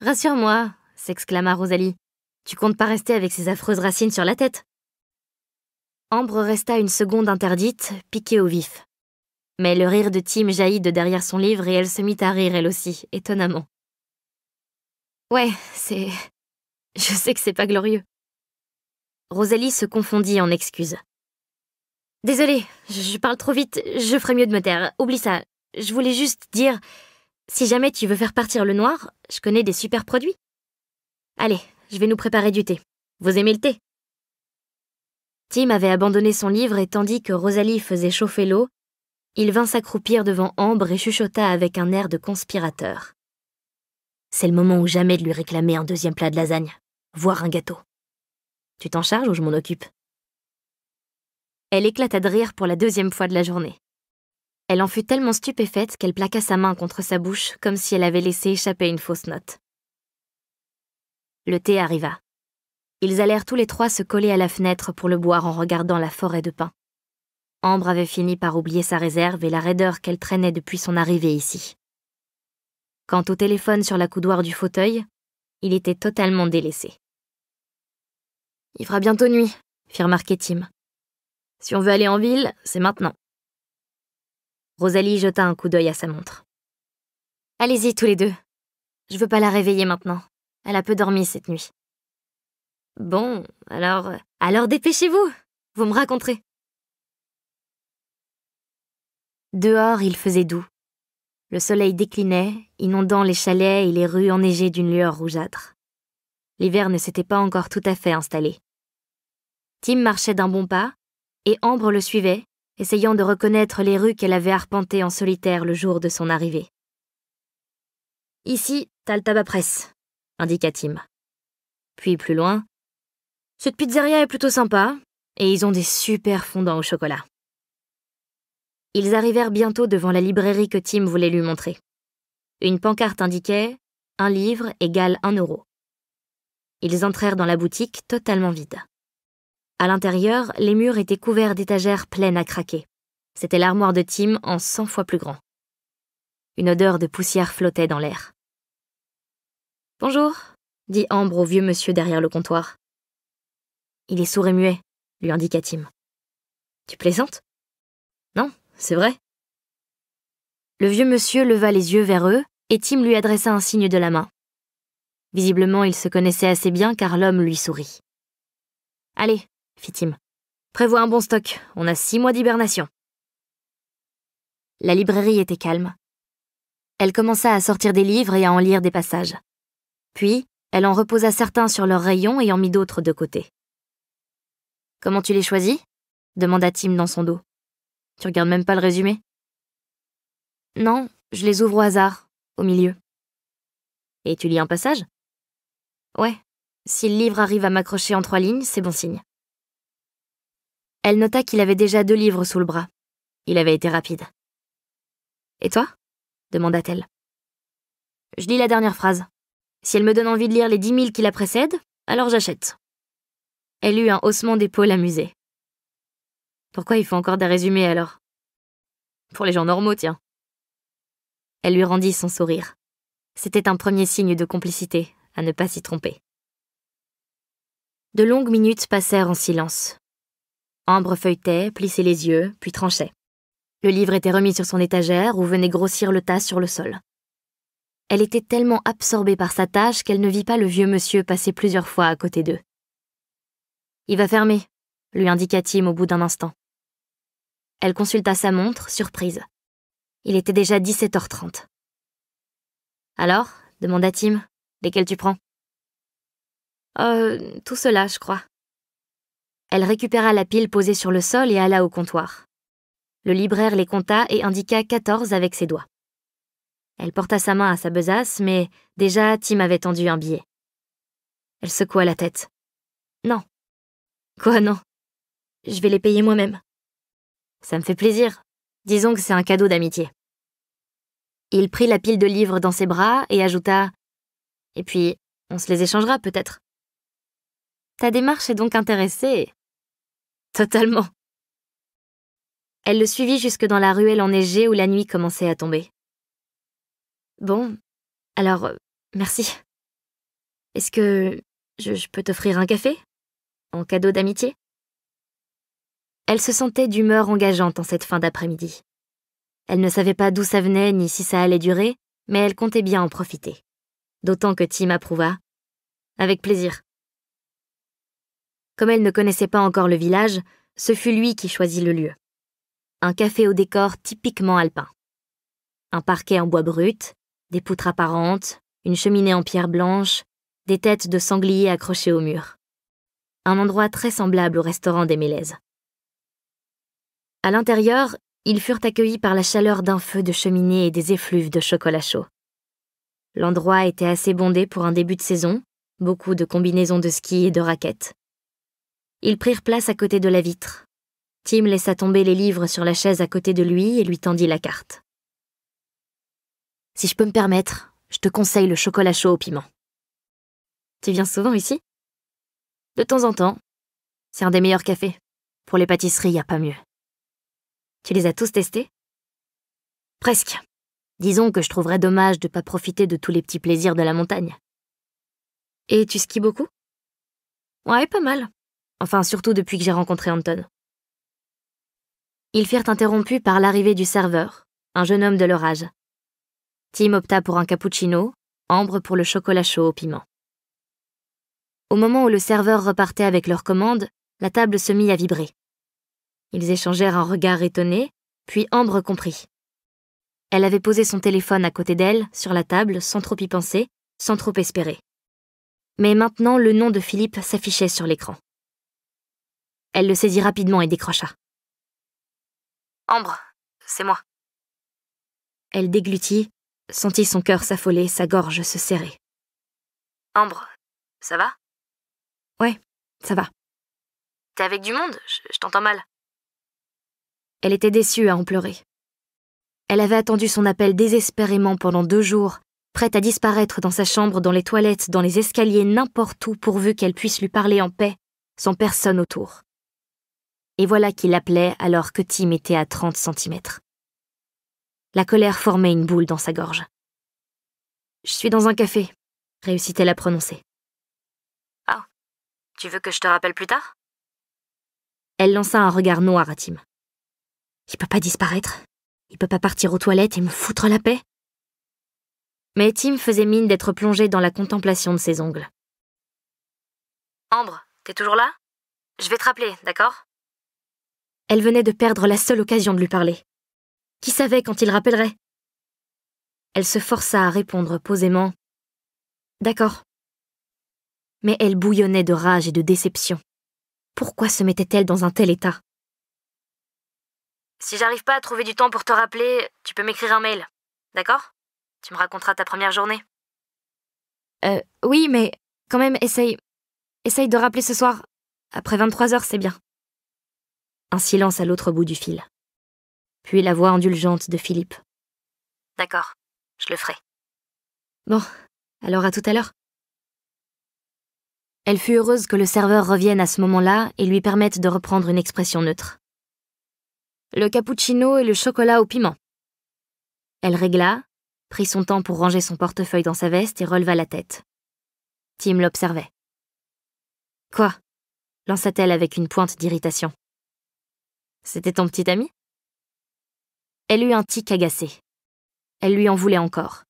Rassure-moi, s'exclama Rosalie. Tu comptes pas rester avec ces affreuses racines sur la tête Ambre resta une seconde interdite, piquée au vif. Mais le rire de Tim jaillit de derrière son livre et elle se mit à rire elle aussi, étonnamment. Ouais, c'est. Je sais que c'est pas glorieux. Rosalie se confondit en excuses. Désolée, je parle trop vite, je ferais mieux de me taire. Oublie ça. Je voulais juste dire. Si jamais tu veux faire partir le noir, je connais des super produits. Allez, je vais nous préparer du thé. Vous aimez le thé Tim avait abandonné son livre et tandis que Rosalie faisait chauffer l'eau, il vint s'accroupir devant Ambre et chuchota avec un air de conspirateur. C'est le moment ou jamais de lui réclamer un deuxième plat de lasagne, voire un gâteau. Tu t'en charges ou je m'en occupe Elle éclata de rire pour la deuxième fois de la journée. Elle en fut tellement stupéfaite qu'elle plaqua sa main contre sa bouche comme si elle avait laissé échapper une fausse note. Le thé arriva. Ils allèrent tous les trois se coller à la fenêtre pour le boire en regardant la forêt de pins. Ambre avait fini par oublier sa réserve et la raideur qu'elle traînait depuis son arrivée ici. Quant au téléphone sur la coudoir du fauteuil, il était totalement délaissé. Il fera bientôt nuit, fit remarquer Tim. Si on veut aller en ville, c'est maintenant. Rosalie jeta un coup d'œil à sa montre. Allez-y tous les deux. Je veux pas la réveiller maintenant. Elle a peu dormi cette nuit. Bon, alors, alors dépêchez-vous, vous me raconterez. Dehors, il faisait doux. Le soleil déclinait, inondant les chalets et les rues enneigées d'une lueur rougeâtre. L'hiver ne s'était pas encore tout à fait installé. Tim marchait d'un bon pas, et Ambre le suivait, essayant de reconnaître les rues qu'elle avait arpentées en solitaire le jour de son arrivée. Ici, t'as le tabac presse, indiqua Tim. Puis plus loin, cette pizzeria est plutôt sympa, et ils ont des super fondants au chocolat. Ils arrivèrent bientôt devant la librairie que Tim voulait lui montrer. Une pancarte indiquait Un livre égale un euro. Ils entrèrent dans la boutique totalement vide. À l'intérieur, les murs étaient couverts d'étagères pleines à craquer. C'était l'armoire de Tim en cent fois plus grand. Une odeur de poussière flottait dans l'air. Bonjour, dit Ambre au vieux monsieur derrière le comptoir. Il est sourd et muet, lui indiqua Tim. Tu plaisantes Non, c'est vrai. Le vieux monsieur leva les yeux vers eux, et Tim lui adressa un signe de la main. Visiblement, il se connaissait assez bien car l'homme lui sourit. Allez, fit Tim. Prévois un bon stock, on a six mois d'hibernation. La librairie était calme. Elle commença à sortir des livres et à en lire des passages. Puis, elle en reposa certains sur leurs rayons et en mit d'autres de côté. Comment tu les choisis demanda Tim dans son dos. Tu regardes même pas le résumé Non, je les ouvre au hasard, au milieu. Et tu lis un passage Ouais. Si le livre arrive à m'accrocher en trois lignes, c'est bon signe. Elle nota qu'il avait déjà deux livres sous le bras. Il avait été rapide. Et toi demanda-t-elle. Je lis la dernière phrase. Si elle me donne envie de lire les dix mille qui la précèdent, alors j'achète. Elle eut un haussement d'épaule amusé. Pourquoi il faut encore des résumés alors Pour les gens normaux, tiens. Elle lui rendit son sourire. C'était un premier signe de complicité, à ne pas s'y tromper. De longues minutes passèrent en silence. Ambre feuilletait, plissait les yeux, puis tranchait. Le livre était remis sur son étagère ou venait grossir le tas sur le sol. Elle était tellement absorbée par sa tâche qu'elle ne vit pas le vieux monsieur passer plusieurs fois à côté d'eux. Il va fermer, lui indiqua Tim au bout d'un instant. Elle consulta sa montre, surprise. Il était déjà 17h30. Alors demanda Tim. Lesquels tu prends Euh, tout cela, je crois. Elle récupéra la pile posée sur le sol et alla au comptoir. Le libraire les compta et indiqua 14 avec ses doigts. Elle porta sa main à sa besace, mais déjà Tim avait tendu un billet. Elle secoua la tête. Non, Quoi non Je vais les payer moi-même. Ça me fait plaisir. Disons que c'est un cadeau d'amitié. Il prit la pile de livres dans ses bras et ajouta ⁇ Et puis, on se les échangera peut-être ⁇ Ta démarche est donc intéressée. Totalement. Elle le suivit jusque dans la ruelle enneigée où la nuit commençait à tomber. Bon, alors, euh, merci. Est-ce que je, je peux t'offrir un café en cadeau d'amitié Elle se sentait d'humeur engageante en cette fin d'après-midi. Elle ne savait pas d'où ça venait ni si ça allait durer, mais elle comptait bien en profiter. D'autant que Tim approuva. Avec plaisir. Comme elle ne connaissait pas encore le village, ce fut lui qui choisit le lieu. Un café au décor typiquement alpin. Un parquet en bois brut, des poutres apparentes, une cheminée en pierre blanche, des têtes de sangliers accrochées au mur un endroit très semblable au restaurant des Mélèzes. À l'intérieur, ils furent accueillis par la chaleur d'un feu de cheminée et des effluves de chocolat chaud. L'endroit était assez bondé pour un début de saison, beaucoup de combinaisons de ski et de raquettes. Ils prirent place à côté de la vitre. Tim laissa tomber les livres sur la chaise à côté de lui et lui tendit la carte. Si je peux me permettre, je te conseille le chocolat chaud au piment. Tu viens souvent ici de temps en temps. C'est un des meilleurs cafés. Pour les pâtisseries, y a pas mieux. Tu les as tous testés Presque. Disons que je trouverais dommage de pas profiter de tous les petits plaisirs de la montagne. Et tu skis beaucoup Ouais, pas mal. Enfin, surtout depuis que j'ai rencontré Anton. Ils furent interrompus par l'arrivée du serveur, un jeune homme de leur âge. Tim opta pour un cappuccino, Ambre pour le chocolat chaud au piment. Au moment où le serveur repartait avec leur commande, la table se mit à vibrer. Ils échangèrent un regard étonné, puis Ambre comprit. Elle avait posé son téléphone à côté d'elle, sur la table, sans trop y penser, sans trop espérer. Mais maintenant, le nom de Philippe s'affichait sur l'écran. Elle le saisit rapidement et décrocha. Ambre, c'est moi. Elle déglutit, sentit son cœur s'affoler, sa gorge se serrer. Ambre, ça va Ouais, ça va. T'es avec du monde Je, t'entends mal. Elle était déçue à en pleurer. Elle avait attendu son appel désespérément pendant deux jours, prête à disparaître dans sa chambre, dans les toilettes, dans les escaliers, n'importe où, pourvu qu'elle puisse lui parler en paix, sans personne autour. Et voilà qu'il l'appelait alors que Tim était à 30 centimètres. La colère formait une boule dans sa gorge. Je suis dans un café, réussit-elle à prononcer. Tu veux que je te rappelle plus tard Elle lança un regard noir à Tim. Il peut pas disparaître. Il peut pas partir aux toilettes et me foutre la paix. Mais Tim faisait mine d'être plongé dans la contemplation de ses ongles. Ambre, t'es toujours là Je vais te rappeler, d'accord Elle venait de perdre la seule occasion de lui parler. Qui savait quand il rappellerait Elle se força à répondre posément. D'accord mais elle bouillonnait de rage et de déception. Pourquoi se mettait-elle dans un tel état Si j'arrive pas à trouver du temps pour te rappeler, tu peux m'écrire un mail, d'accord Tu me raconteras ta première journée. Euh, oui, mais quand même, essaye. Essaye de rappeler ce soir. Après 23 heures, c'est bien. Un silence à l'autre bout du fil. Puis la voix indulgente de Philippe. D'accord, je le ferai. Bon, alors à tout à l'heure. Elle fut heureuse que le serveur revienne à ce moment-là et lui permette de reprendre une expression neutre. Le cappuccino et le chocolat au piment. Elle régla, prit son temps pour ranger son portefeuille dans sa veste et releva la tête. Tim l'observait. Quoi lança-t-elle avec une pointe d'irritation. C'était ton petit ami Elle eut un tic agacé. Elle lui en voulait encore.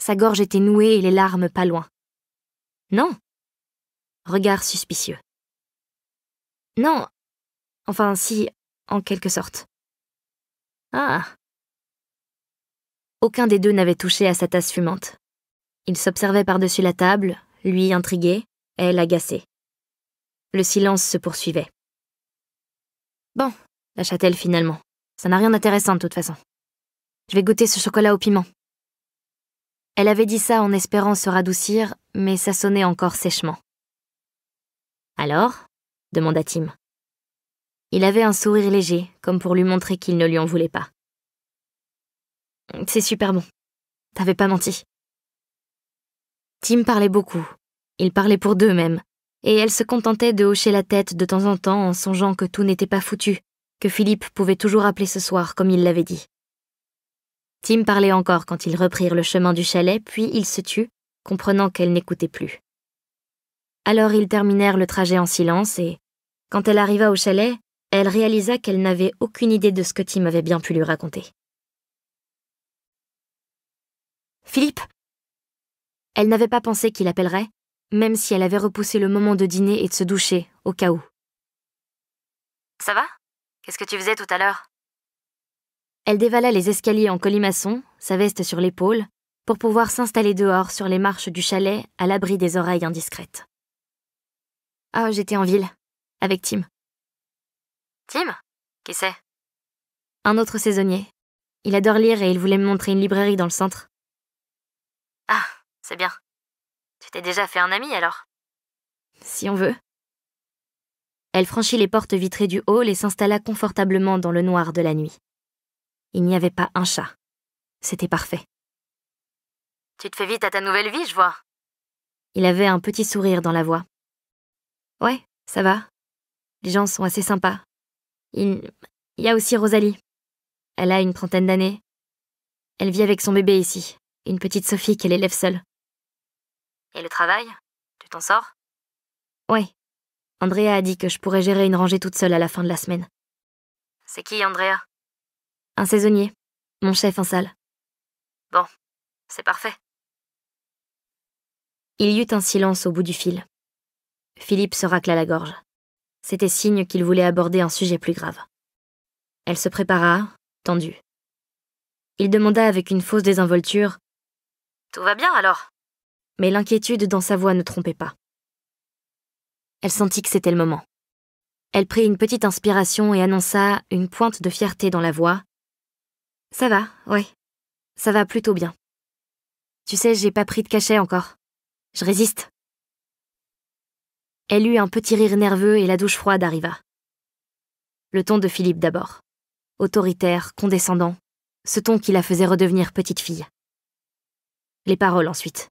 Sa gorge était nouée et les larmes pas loin. Non, regard suspicieux. Non. Enfin, si, en quelque sorte. Ah. Aucun des deux n'avait touché à sa tasse fumante. Ils s'observaient par-dessus la table, lui intrigué, elle agacée. Le silence se poursuivait. Bon, lâcha-t-elle finalement. Ça n'a rien d'intéressant de toute façon. Je vais goûter ce chocolat au piment. Elle avait dit ça en espérant se radoucir, mais ça sonnait encore sèchement. Alors demanda Tim. Il avait un sourire léger, comme pour lui montrer qu'il ne lui en voulait pas. C'est super bon. T'avais pas menti. Tim parlait beaucoup. il parlait pour deux mêmes Et elle se contentait de hocher la tête de temps en temps en songeant que tout n'était pas foutu, que Philippe pouvait toujours appeler ce soir comme il l'avait dit. Tim parlait encore quand ils reprirent le chemin du chalet, puis il se tut, comprenant qu'elle n'écoutait plus. Alors ils terminèrent le trajet en silence et, quand elle arriva au chalet, elle réalisa qu'elle n'avait aucune idée de ce que Tim avait bien pu lui raconter. Philippe Elle n'avait pas pensé qu'il appellerait, même si elle avait repoussé le moment de dîner et de se doucher, au cas où. Ça va Qu'est-ce que tu faisais tout à l'heure Elle dévala les escaliers en colimaçon, sa veste sur l'épaule, pour pouvoir s'installer dehors sur les marches du chalet à l'abri des oreilles indiscrètes. Ah, j'étais en ville, avec Tim. Tim Qui c'est Un autre saisonnier. Il adore lire et il voulait me montrer une librairie dans le centre. Ah, c'est bien. Tu t'es déjà fait un ami alors Si on veut. Elle franchit les portes vitrées du hall et s'installa confortablement dans le noir de la nuit. Il n'y avait pas un chat. C'était parfait. Tu te fais vite à ta nouvelle vie, je vois. Il avait un petit sourire dans la voix, Ouais, ça va. Les gens sont assez sympas. Il... y a aussi Rosalie. Elle a une trentaine d'années. Elle vit avec son bébé ici, une petite Sophie qu'elle élève seule. Et le travail Tu t'en sors Ouais. Andrea a dit que je pourrais gérer une rangée toute seule à la fin de la semaine. C'est qui, Andrea Un saisonnier. Mon chef en salle. Bon, c'est parfait. Il y eut un silence au bout du fil. Philippe se racla la gorge. C'était signe qu'il voulait aborder un sujet plus grave. Elle se prépara, tendue. Il demanda avec une fausse désinvolture Tout va bien alors Mais l'inquiétude dans sa voix ne trompait pas. Elle sentit que c'était le moment. Elle prit une petite inspiration et annonça une pointe de fierté dans la voix. Ça va, ouais. Ça va plutôt bien. Tu sais, j'ai pas pris de cachet encore. Je résiste. Elle eut un petit rire nerveux et la douche froide arriva. Le ton de Philippe d'abord. Autoritaire, condescendant, ce ton qui la faisait redevenir petite fille. Les paroles ensuite.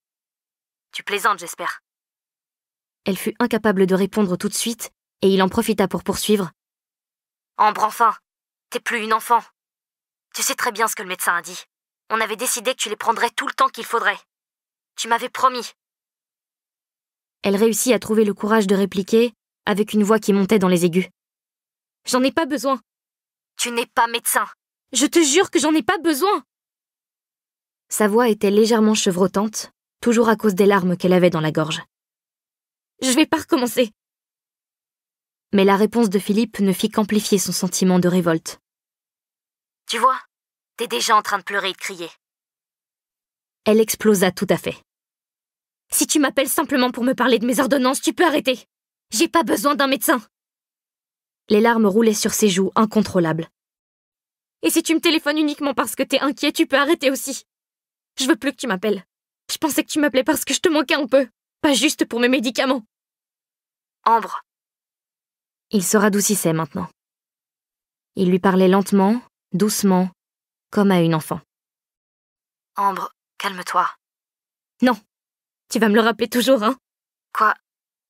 Tu plaisantes, j'espère. Elle fut incapable de répondre tout de suite, et il en profita pour poursuivre. Ambre, enfin T'es plus une enfant Tu sais très bien ce que le médecin a dit. On avait décidé que tu les prendrais tout le temps qu'il faudrait. Tu m'avais promis, elle réussit à trouver le courage de répliquer avec une voix qui montait dans les aigus. J'en ai pas besoin. Tu n'es pas médecin. Je te jure que j'en ai pas besoin. Sa voix était légèrement chevrotante, toujours à cause des larmes qu'elle avait dans la gorge. Je vais pas recommencer. Mais la réponse de Philippe ne fit qu'amplifier son sentiment de révolte. Tu vois, t'es déjà en train de pleurer et de crier. Elle explosa tout à fait. Si tu m'appelles simplement pour me parler de mes ordonnances, tu peux arrêter. J'ai pas besoin d'un médecin. Les larmes roulaient sur ses joues, incontrôlables. Et si tu me téléphones uniquement parce que t'es inquiet, tu peux arrêter aussi. Je veux plus que tu m'appelles. Je pensais que tu m'appelais parce que je te manquais un peu, pas juste pour mes médicaments. Ambre. Il se radoucissait maintenant. Il lui parlait lentement, doucement, comme à une enfant. Ambre, calme-toi. Non, tu vas me le rappeler toujours, hein Quoi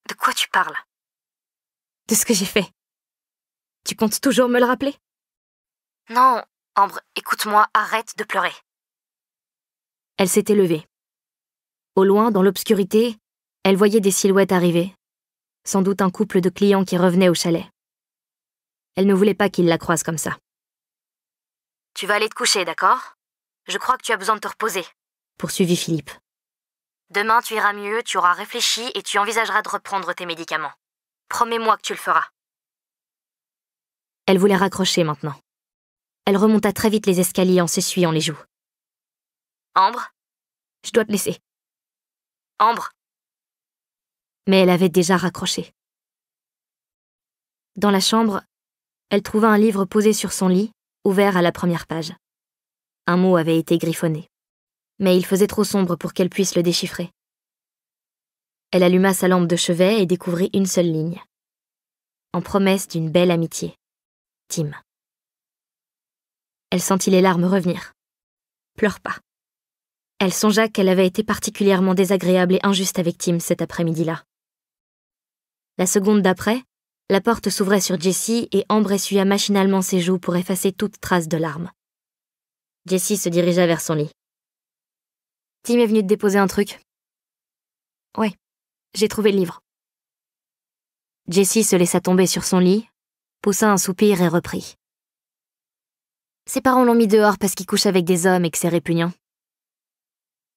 De quoi tu parles De ce que j'ai fait. Tu comptes toujours me le rappeler Non, Ambre, écoute-moi, arrête de pleurer. Elle s'était levée. Au loin, dans l'obscurité, elle voyait des silhouettes arriver. Sans doute un couple de clients qui revenaient au chalet. Elle ne voulait pas qu'ils la croisent comme ça. Tu vas aller te coucher, d'accord Je crois que tu as besoin de te reposer, poursuivit Philippe. Demain tu iras mieux, tu auras réfléchi et tu envisageras de reprendre tes médicaments. Promets-moi que tu le feras. Elle voulait raccrocher maintenant. Elle remonta très vite les escaliers en s'essuyant les joues. Ambre Je dois te laisser. Ambre Mais elle avait déjà raccroché. Dans la chambre, elle trouva un livre posé sur son lit, ouvert à la première page. Un mot avait été griffonné mais il faisait trop sombre pour qu'elle puisse le déchiffrer. Elle alluma sa lampe de chevet et découvrit une seule ligne. En promesse d'une belle amitié. Tim. Elle sentit les larmes revenir. Pleure pas. Elle songea qu'elle avait été particulièrement désagréable et injuste avec Tim cet après-midi-là. La seconde d'après, la porte s'ouvrait sur Jessie et Ambre essuya machinalement ses joues pour effacer toute trace de larmes. Jessie se dirigea vers son lit. Tim est venu te déposer un truc. Oui, j'ai trouvé le livre. Jessie se laissa tomber sur son lit, poussa un soupir et reprit. Ses parents l'ont mis dehors parce qu'il couche avec des hommes et que c'est répugnant.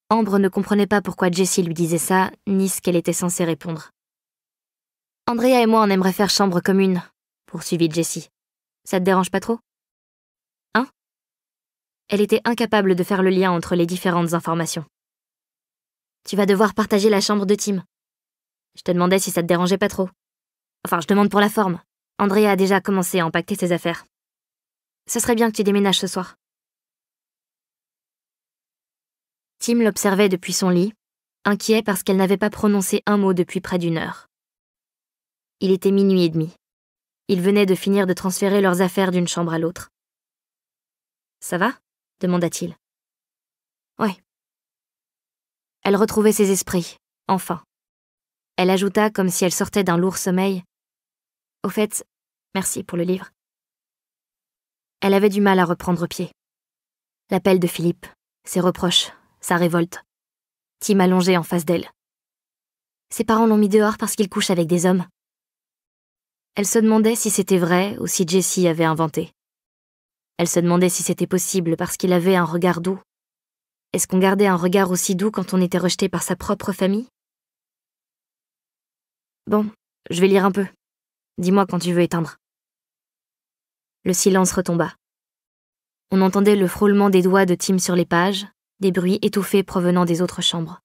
Ambre ne comprenait pas pourquoi Jessie lui disait ça, ni ce qu'elle était censée répondre. Andrea et moi, on aimerait faire chambre commune, poursuivit Jessie. Ça te dérange pas trop Hein Elle était incapable de faire le lien entre les différentes informations. Tu vas devoir partager la chambre de Tim. Je te demandais si ça te dérangeait pas trop. Enfin, je demande pour la forme. Andrea a déjà commencé à empaqueter ses affaires. Ce serait bien que tu déménages ce soir. Tim l'observait depuis son lit, inquiet parce qu'elle n'avait pas prononcé un mot depuis près d'une heure. Il était minuit et demi. Ils venaient de finir de transférer leurs affaires d'une chambre à l'autre. Ça va demanda-t-il. Ouais, elle retrouvait ses esprits, enfin. Elle ajouta, comme si elle sortait d'un lourd sommeil, Au fait, merci pour le livre. Elle avait du mal à reprendre pied. L'appel de Philippe, ses reproches, sa révolte. Tim allongé en face d'elle. Ses parents l'ont mis dehors parce qu'il couche avec des hommes. Elle se demandait si c'était vrai ou si Jessie avait inventé. Elle se demandait si c'était possible parce qu'il avait un regard doux, est-ce qu'on gardait un regard aussi doux quand on était rejeté par sa propre famille Bon, je vais lire un peu. Dis-moi quand tu veux éteindre. Le silence retomba. On entendait le frôlement des doigts de Tim sur les pages, des bruits étouffés provenant des autres chambres.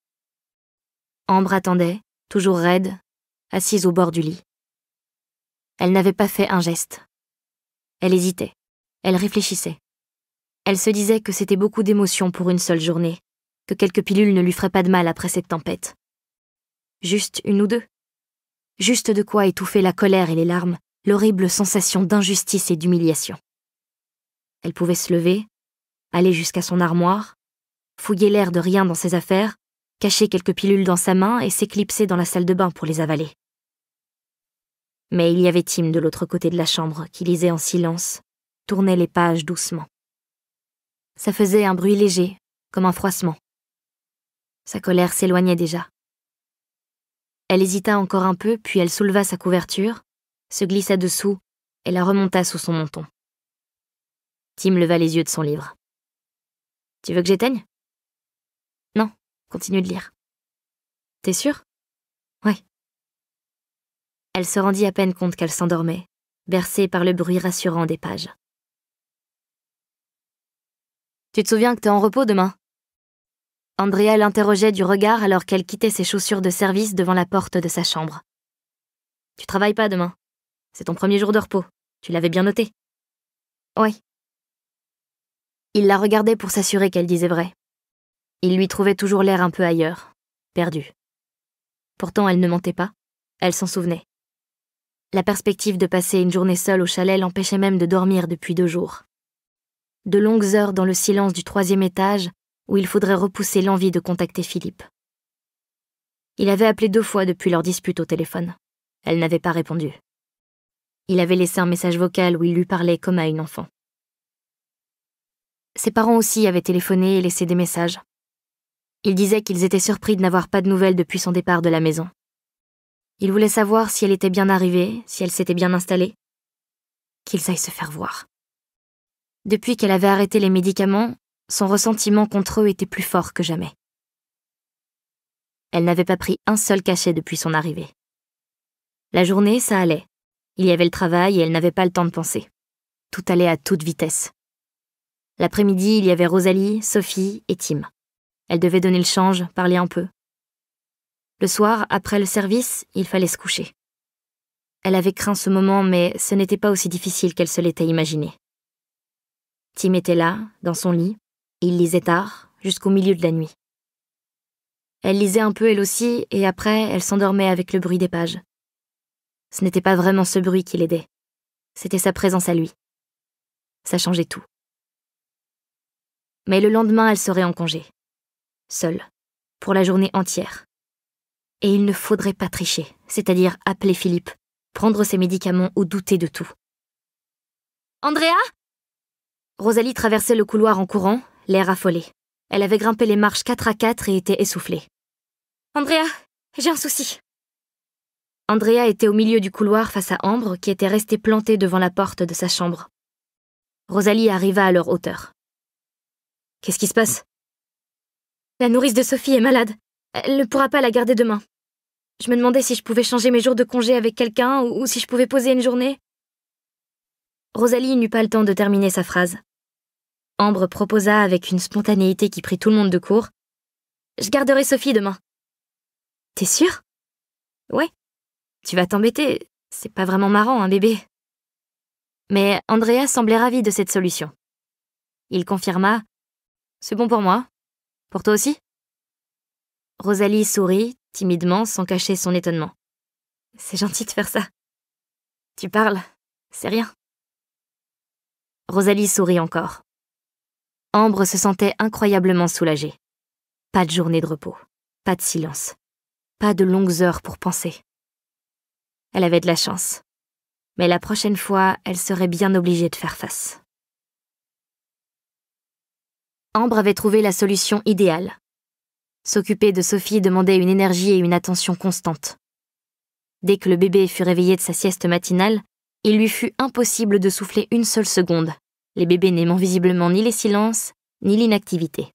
Ambre attendait, toujours raide, assise au bord du lit. Elle n'avait pas fait un geste. Elle hésitait. Elle réfléchissait. Elle se disait que c'était beaucoup d'émotions pour une seule journée, que quelques pilules ne lui feraient pas de mal après cette tempête. Juste une ou deux. Juste de quoi étouffer la colère et les larmes, l'horrible sensation d'injustice et d'humiliation. Elle pouvait se lever, aller jusqu'à son armoire, fouiller l'air de rien dans ses affaires, cacher quelques pilules dans sa main et s'éclipser dans la salle de bain pour les avaler. Mais il y avait Tim de l'autre côté de la chambre qui lisait en silence, tournait les pages doucement. Ça faisait un bruit léger, comme un froissement. Sa colère s'éloignait déjà. Elle hésita encore un peu, puis elle souleva sa couverture, se glissa dessous et la remonta sous son menton. Tim leva les yeux de son livre. Tu veux que j'éteigne Non, continue de lire. T'es sûr Ouais. Elle se rendit à peine compte qu'elle s'endormait, bercée par le bruit rassurant des pages. Tu te souviens que t'es en repos demain Andrea l'interrogeait du regard alors qu'elle quittait ses chaussures de service devant la porte de sa chambre. Tu travailles pas demain. C'est ton premier jour de repos. Tu l'avais bien noté. Oui. Il la regardait pour s'assurer qu'elle disait vrai. Il lui trouvait toujours l'air un peu ailleurs, perdu. Pourtant, elle ne mentait pas. Elle s'en souvenait. La perspective de passer une journée seule au chalet l'empêchait même de dormir depuis deux jours de longues heures dans le silence du troisième étage où il faudrait repousser l'envie de contacter Philippe. Il avait appelé deux fois depuis leur dispute au téléphone. Elle n'avait pas répondu. Il avait laissé un message vocal où il lui parlait comme à une enfant. Ses parents aussi avaient téléphoné et laissé des messages. Ils disaient qu'ils étaient surpris de n'avoir pas de nouvelles depuis son départ de la maison. Ils voulaient savoir si elle était bien arrivée, si elle s'était bien installée. Qu'ils aillent se faire voir. Depuis qu'elle avait arrêté les médicaments, son ressentiment contre eux était plus fort que jamais. Elle n'avait pas pris un seul cachet depuis son arrivée. La journée, ça allait. Il y avait le travail et elle n'avait pas le temps de penser. Tout allait à toute vitesse. L'après-midi, il y avait Rosalie, Sophie et Tim. Elle devait donner le change, parler un peu. Le soir, après le service, il fallait se coucher. Elle avait craint ce moment, mais ce n'était pas aussi difficile qu'elle se l'était imaginé. Tim était là, dans son lit, et il lisait tard, jusqu'au milieu de la nuit. Elle lisait un peu elle aussi, et après, elle s'endormait avec le bruit des pages. Ce n'était pas vraiment ce bruit qui l'aidait. C'était sa présence à lui. Ça changeait tout. Mais le lendemain, elle serait en congé. Seule. Pour la journée entière. Et il ne faudrait pas tricher, c'est-à-dire appeler Philippe, prendre ses médicaments ou douter de tout. Andrea Rosalie traversait le couloir en courant, l'air affolé. Elle avait grimpé les marches quatre à quatre et était essoufflée. Andrea, j'ai un souci. Andrea était au milieu du couloir face à Ambre qui était restée plantée devant la porte de sa chambre. Rosalie arriva à leur hauteur. Qu'est-ce qui se passe La nourrice de Sophie est malade. Elle ne pourra pas la garder demain. Je me demandais si je pouvais changer mes jours de congé avec quelqu'un ou si je pouvais poser une journée. Rosalie n'eut pas le temps de terminer sa phrase. Ambre proposa avec une spontanéité qui prit tout le monde de court. Je garderai Sophie demain. T'es sûre Ouais. Tu vas t'embêter, c'est pas vraiment marrant, un hein, bébé. Mais Andrea semblait ravi de cette solution. Il confirma C'est bon pour moi. Pour toi aussi Rosalie sourit, timidement, sans cacher son étonnement. C'est gentil de faire ça. Tu parles, c'est rien. Rosalie sourit encore. Ambre se sentait incroyablement soulagée. Pas de journée de repos, pas de silence, pas de longues heures pour penser. Elle avait de la chance. Mais la prochaine fois, elle serait bien obligée de faire face. Ambre avait trouvé la solution idéale. S'occuper de Sophie demandait une énergie et une attention constantes. Dès que le bébé fut réveillé de sa sieste matinale, il lui fut impossible de souffler une seule seconde, les bébés n'aimant visiblement ni les silences, ni l'inactivité.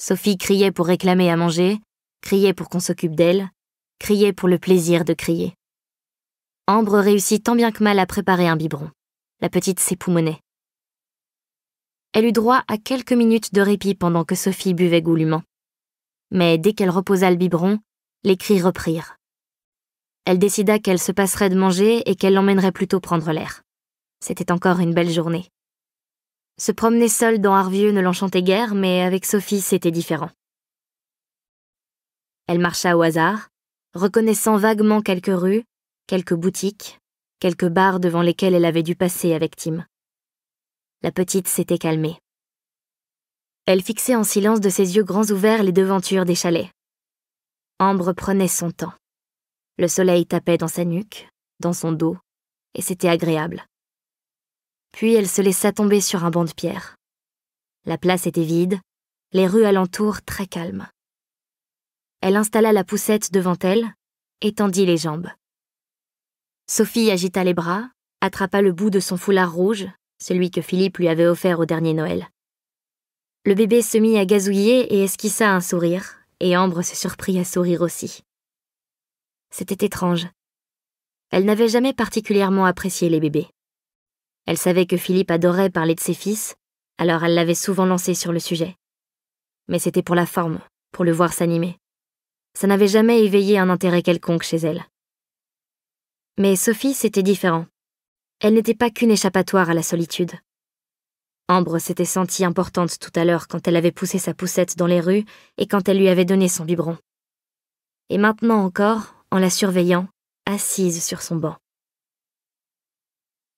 Sophie criait pour réclamer à manger, criait pour qu'on s'occupe d'elle, criait pour le plaisir de crier. Ambre réussit tant bien que mal à préparer un biberon. La petite s'époumonnait. Elle eut droit à quelques minutes de répit pendant que Sophie buvait goulûment. Mais dès qu'elle reposa le biberon, les cris reprirent elle décida qu'elle se passerait de manger et qu'elle l'emmènerait plutôt prendre l'air. C'était encore une belle journée. Se promener seule dans Harvieux ne l'enchantait guère, mais avec Sophie, c'était différent. Elle marcha au hasard, reconnaissant vaguement quelques rues, quelques boutiques, quelques bars devant lesquels elle avait dû passer avec Tim. La petite s'était calmée. Elle fixait en silence de ses yeux grands ouverts les devantures des chalets. Ambre prenait son temps. Le soleil tapait dans sa nuque, dans son dos, et c'était agréable. Puis elle se laissa tomber sur un banc de pierre. La place était vide, les rues alentour très calmes. Elle installa la poussette devant elle, étendit les jambes. Sophie agita les bras, attrapa le bout de son foulard rouge, celui que Philippe lui avait offert au dernier Noël. Le bébé se mit à gazouiller et esquissa un sourire, et Ambre se surprit à sourire aussi. C'était étrange. Elle n'avait jamais particulièrement apprécié les bébés. Elle savait que Philippe adorait parler de ses fils, alors elle l'avait souvent lancé sur le sujet. Mais c'était pour la forme, pour le voir s'animer. Ça n'avait jamais éveillé un intérêt quelconque chez elle. Mais Sophie, c'était différent. Elle n'était pas qu'une échappatoire à la solitude. Ambre s'était sentie importante tout à l'heure quand elle avait poussé sa poussette dans les rues et quand elle lui avait donné son biberon. Et maintenant encore, en la surveillant, assise sur son banc.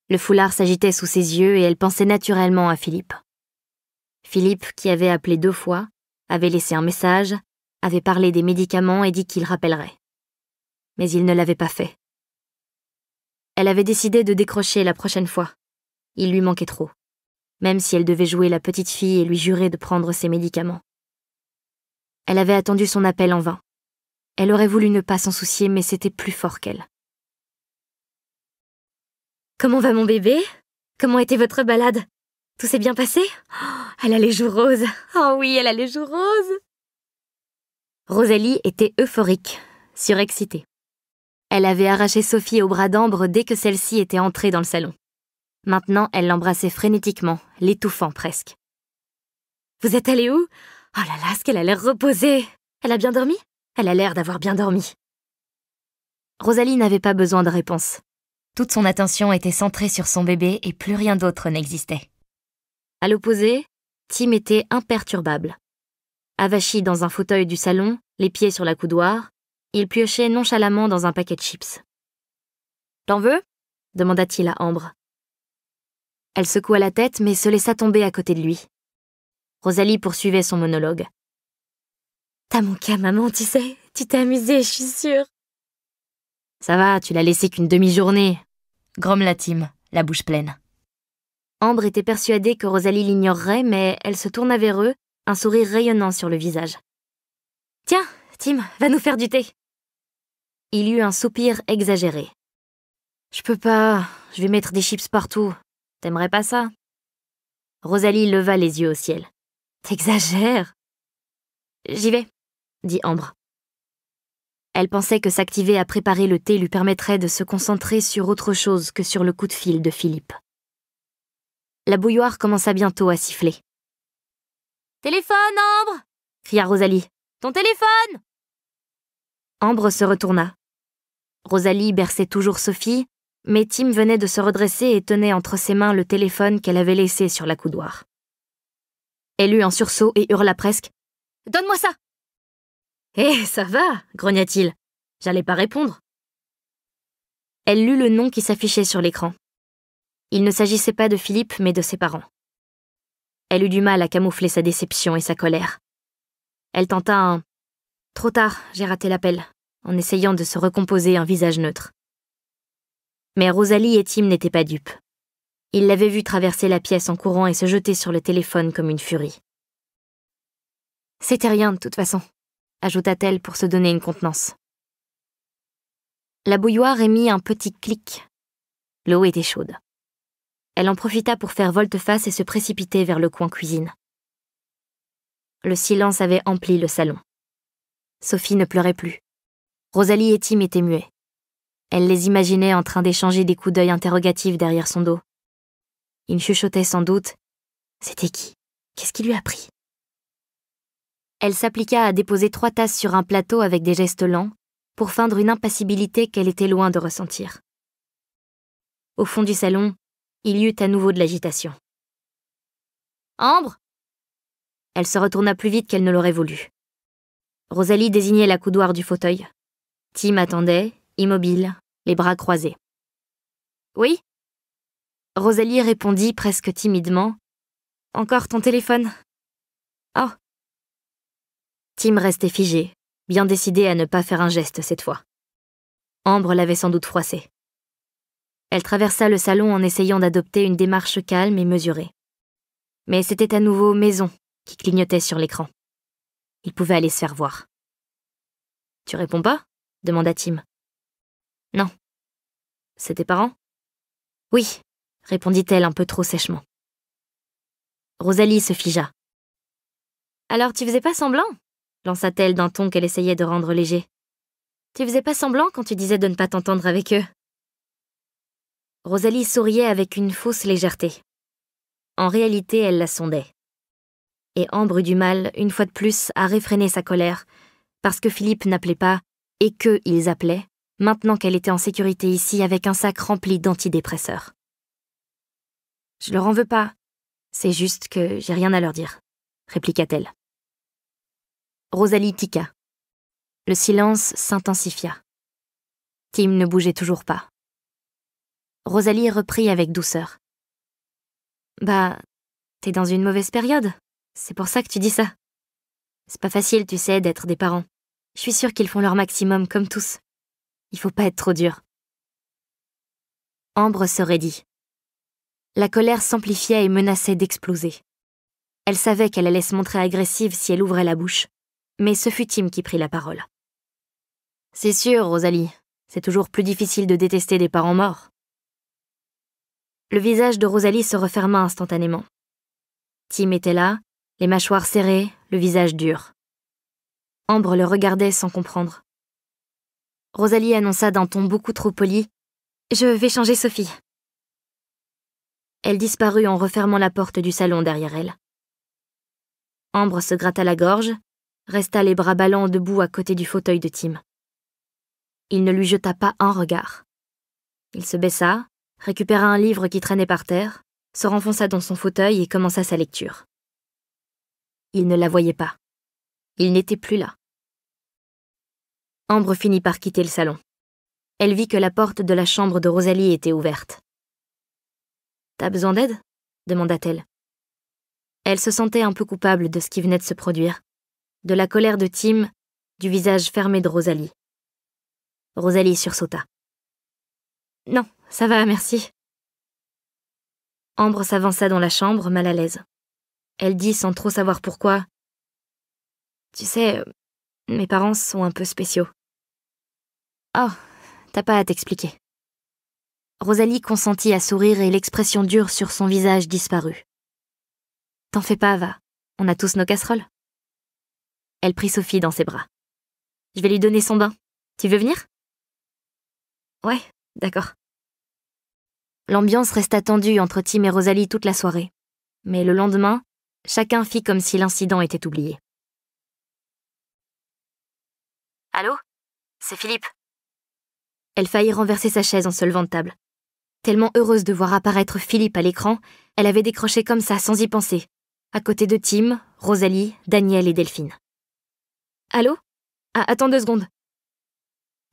Le foulard s'agitait sous ses yeux et elle pensait naturellement à Philippe. Philippe, qui avait appelé deux fois, avait laissé un message, avait parlé des médicaments et dit qu'il rappellerait. Mais il ne l'avait pas fait. Elle avait décidé de décrocher la prochaine fois. Il lui manquait trop, même si elle devait jouer la petite fille et lui jurer de prendre ses médicaments. Elle avait attendu son appel en vain. Elle aurait voulu ne pas s'en soucier, mais c'était plus fort qu'elle. Comment va mon bébé Comment était votre balade Tout s'est bien passé oh, Elle a les joues roses. Oh oui, elle a les joues roses. Rosalie était euphorique, surexcitée. Elle avait arraché Sophie au bras d'ambre dès que celle-ci était entrée dans le salon. Maintenant, elle l'embrassait frénétiquement, l'étouffant presque. Vous êtes allée où Oh là là, ce qu'elle a l'air reposée Elle a bien dormi elle a l'air d'avoir bien dormi. Rosalie n'avait pas besoin de réponse. Toute son attention était centrée sur son bébé et plus rien d'autre n'existait. À l'opposé, Tim était imperturbable. Avachi dans un fauteuil du salon, les pieds sur la coudoir, il piochait nonchalamment dans un paquet de chips. T'en veux demanda-t-il à Ambre. Elle secoua la tête mais se laissa tomber à côté de lui. Rosalie poursuivait son monologue. T'as manqué à maman, tu sais. Tu t'es amusée, je suis sûre. Ça va, tu l'as laissé qu'une demi-journée, grommela Tim, la bouche pleine. Ambre était persuadée que Rosalie l'ignorerait, mais elle se tourna vers eux, un sourire rayonnant sur le visage. Tiens, Tim, va nous faire du thé. Il eut un soupir exagéré. Je peux pas, je vais mettre des chips partout. T'aimerais pas ça Rosalie leva les yeux au ciel. T'exagères J'y vais dit Ambre. Elle pensait que s'activer à préparer le thé lui permettrait de se concentrer sur autre chose que sur le coup de fil de Philippe. La bouilloire commença bientôt à siffler. Téléphone, Ambre cria Rosalie. Ton téléphone Ambre se retourna. Rosalie berçait toujours Sophie, mais Tim venait de se redresser et tenait entre ses mains le téléphone qu'elle avait laissé sur la coudoir. Elle eut un sursaut et hurla presque Donne-moi ça eh, ça va grogna-t-il. J'allais pas répondre. Elle lut le nom qui s'affichait sur l'écran. Il ne s'agissait pas de Philippe, mais de ses parents. Elle eut du mal à camoufler sa déception et sa colère. Elle tenta un Trop tard, j'ai raté l'appel, en essayant de se recomposer un visage neutre. Mais Rosalie et Tim n'étaient pas dupes. Ils l'avaient vu traverser la pièce en courant et se jeter sur le téléphone comme une furie. C'était rien, de toute façon, ajouta-t-elle pour se donner une contenance. La bouilloire émit un petit clic. L'eau était chaude. Elle en profita pour faire volte-face et se précipiter vers le coin cuisine. Le silence avait empli le salon. Sophie ne pleurait plus. Rosalie et Tim étaient muets. Elle les imaginait en train d'échanger des coups d'œil interrogatifs derrière son dos. Ils chuchotaient sans doute. C'était qui Qu'est-ce qui lui a pris elle s'appliqua à déposer trois tasses sur un plateau avec des gestes lents, pour feindre une impassibilité qu'elle était loin de ressentir. Au fond du salon, il y eut à nouveau de l'agitation. Ambre Elle se retourna plus vite qu'elle ne l'aurait voulu. Rosalie désignait la coudoir du fauteuil. Tim attendait, immobile, les bras croisés. Oui Rosalie répondit presque timidement. Encore ton téléphone Oh Tim restait figé, bien décidé à ne pas faire un geste cette fois. Ambre l'avait sans doute froissé. Elle traversa le salon en essayant d'adopter une démarche calme et mesurée. Mais c'était à nouveau Maison qui clignotait sur l'écran. Il pouvait aller se faire voir. Tu réponds pas demanda Tim. Non. C'est tes parents Oui, répondit-elle un peu trop sèchement. Rosalie se figea. Alors tu faisais pas semblant lança-t-elle d'un ton qu'elle essayait de rendre léger. Tu faisais pas semblant quand tu disais de ne pas t'entendre avec eux. Rosalie souriait avec une fausse légèreté. En réalité, elle la sondait. Et Ambre eut du mal, une fois de plus, à réfréner sa colère, parce que Philippe n'appelait pas, et que ils appelaient, maintenant qu'elle était en sécurité ici avec un sac rempli d'antidépresseurs. Je leur en veux pas. C'est juste que j'ai rien à leur dire, répliqua-t-elle. Rosalie tiqua. Le silence s'intensifia. Tim ne bougeait toujours pas. Rosalie reprit avec douceur. Bah, t'es dans une mauvaise période. C'est pour ça que tu dis ça. C'est pas facile, tu sais, d'être des parents. Je suis sûre qu'ils font leur maximum comme tous. Il faut pas être trop dur. Ambre se raidit. La colère s'amplifiait et menaçait d'exploser. Elle savait qu'elle allait se montrer agressive si elle ouvrait la bouche mais ce fut Tim qui prit la parole. C'est sûr, Rosalie, c'est toujours plus difficile de détester des parents morts. Le visage de Rosalie se referma instantanément. Tim était là, les mâchoires serrées, le visage dur. Ambre le regardait sans comprendre. Rosalie annonça d'un ton beaucoup trop poli Je vais changer Sophie. Elle disparut en refermant la porte du salon derrière elle. Ambre se gratta la gorge, resta les bras ballants debout à côté du fauteuil de Tim. Il ne lui jeta pas un regard. Il se baissa, récupéra un livre qui traînait par terre, se renfonça dans son fauteuil et commença sa lecture. Il ne la voyait pas. Il n'était plus là. Ambre finit par quitter le salon. Elle vit que la porte de la chambre de Rosalie était ouverte. T'as besoin d'aide demanda-t-elle. Elle se sentait un peu coupable de ce qui venait de se produire de la colère de Tim, du visage fermé de Rosalie. Rosalie sursauta. Non, ça va, merci. Ambre s'avança dans la chambre, mal à l'aise. Elle dit sans trop savoir pourquoi Tu sais, mes parents sont un peu spéciaux. Oh, t'as pas à t'expliquer. Rosalie consentit à sourire et l'expression dure sur son visage disparut. T'en fais pas, va, on a tous nos casseroles. Elle prit Sophie dans ses bras. Je vais lui donner son bain. Tu veux venir Ouais, d'accord. L'ambiance resta tendue entre Tim et Rosalie toute la soirée. Mais le lendemain, chacun fit comme si l'incident était oublié. Allô C'est Philippe. Elle faillit renverser sa chaise en se levant de table. Tellement heureuse de voir apparaître Philippe à l'écran, elle avait décroché comme ça sans y penser, à côté de Tim, Rosalie, Daniel et Delphine. Allô ah, Attends deux secondes.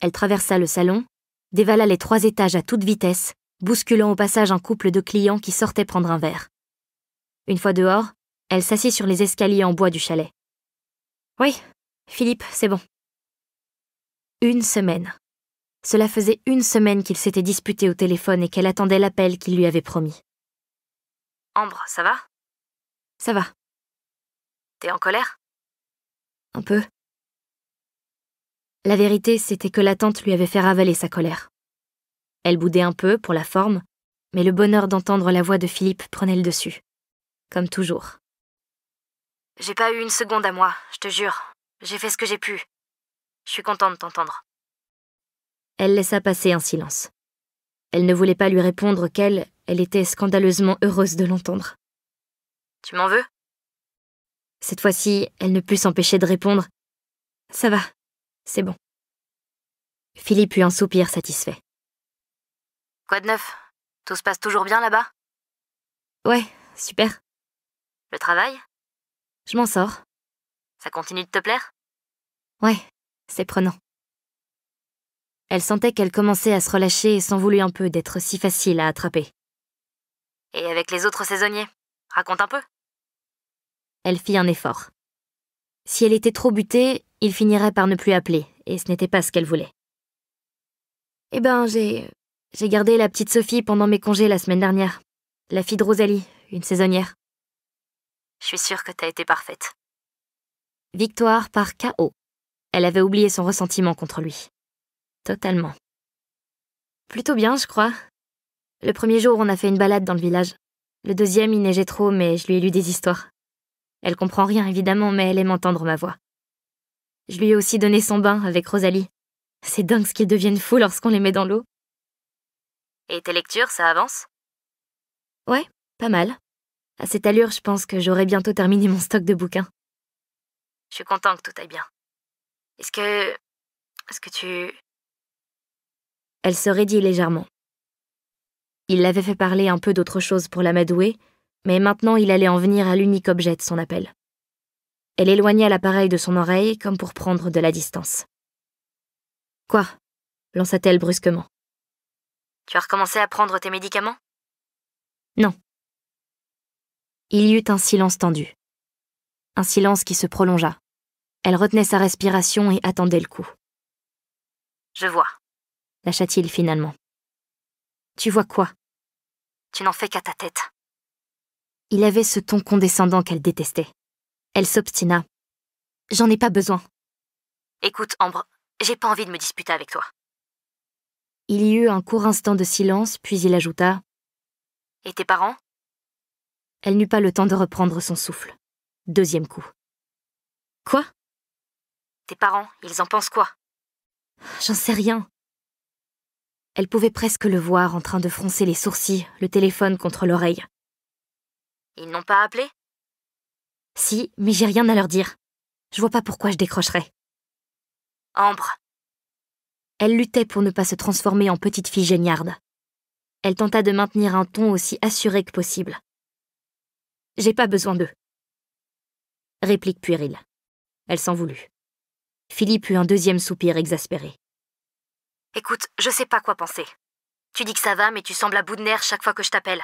Elle traversa le salon, dévala les trois étages à toute vitesse, bousculant au passage un couple de clients qui sortaient prendre un verre. Une fois dehors, elle s'assit sur les escaliers en bois du chalet. Oui, Philippe, c'est bon. Une semaine. Cela faisait une semaine qu'ils s'étaient disputés au téléphone et qu'elle attendait l'appel qu'il lui avait promis. Ambre, ça va Ça va. T'es en colère Un peu. La vérité, c'était que l'attente lui avait fait ravaler sa colère. Elle boudait un peu, pour la forme, mais le bonheur d'entendre la voix de Philippe prenait le dessus. Comme toujours. J'ai pas eu une seconde à moi, je te jure. J'ai fait ce que j'ai pu. Je suis contente de t'entendre. Elle laissa passer un silence. Elle ne voulait pas lui répondre qu'elle, elle était scandaleusement heureuse de l'entendre. Tu m'en veux Cette fois-ci, elle ne put s'empêcher de répondre. Ça va, c'est bon. Philippe eut un soupir satisfait. Quoi de neuf Tout se passe toujours bien là-bas Ouais, super. Le travail Je m'en sors. Ça continue de te plaire Ouais, c'est prenant. Elle sentait qu'elle commençait à se relâcher et s'en voulait un peu d'être si facile à attraper. Et avec les autres saisonniers Raconte un peu. Elle fit un effort. Si elle était trop butée, il finirait par ne plus appeler, et ce n'était pas ce qu'elle voulait. Eh ben, j'ai. J'ai gardé la petite Sophie pendant mes congés la semaine dernière. La fille de Rosalie, une saisonnière. Je suis sûre que t'as été parfaite. Victoire par KO. Elle avait oublié son ressentiment contre lui. Totalement. Plutôt bien, je crois. Le premier jour, on a fait une balade dans le village. Le deuxième, il neigeait trop, mais je lui ai lu des histoires. Elle comprend rien, évidemment, mais elle aime entendre ma voix. Je lui ai aussi donné son bain avec Rosalie. C'est dingue ce qu'ils deviennent fous lorsqu'on les met dans l'eau. Et tes lectures, ça avance Ouais, pas mal. À cette allure, je pense que j'aurai bientôt terminé mon stock de bouquins. Je suis content que tout aille bien. Est-ce que. Est-ce que tu. Elle se raidit légèrement. Il l'avait fait parler un peu d'autre chose pour l'amadouer, mais maintenant il allait en venir à l'unique objet de son appel. Elle éloigna l'appareil de son oreille comme pour prendre de la distance. Quoi lança-t-elle brusquement. Tu as recommencé à prendre tes médicaments Non. Il y eut un silence tendu. Un silence qui se prolongea. Elle retenait sa respiration et attendait le coup. Je vois, lâcha-t-il finalement. Tu vois quoi Tu n'en fais qu'à ta tête. Il avait ce ton condescendant qu'elle détestait. Elle s'obstina. J'en ai pas besoin. Écoute, Ambre, j'ai pas envie de me disputer avec toi. Il y eut un court instant de silence, puis il ajouta Et tes parents Elle n'eut pas le temps de reprendre son souffle. Deuxième coup. Quoi Tes parents, ils en pensent quoi J'en sais rien. Elle pouvait presque le voir en train de froncer les sourcils, le téléphone contre l'oreille. Ils n'ont pas appelé Si, mais j'ai rien à leur dire. Je vois pas pourquoi je décrocherais. Ambre. Elle luttait pour ne pas se transformer en petite fille géniarde. Elle tenta de maintenir un ton aussi assuré que possible. J'ai pas besoin d'eux. Réplique puérile. Elle s'en voulut. Philippe eut un deuxième soupir exaspéré. Écoute, je sais pas quoi penser. Tu dis que ça va, mais tu sembles à bout de nerfs chaque fois que je t'appelle.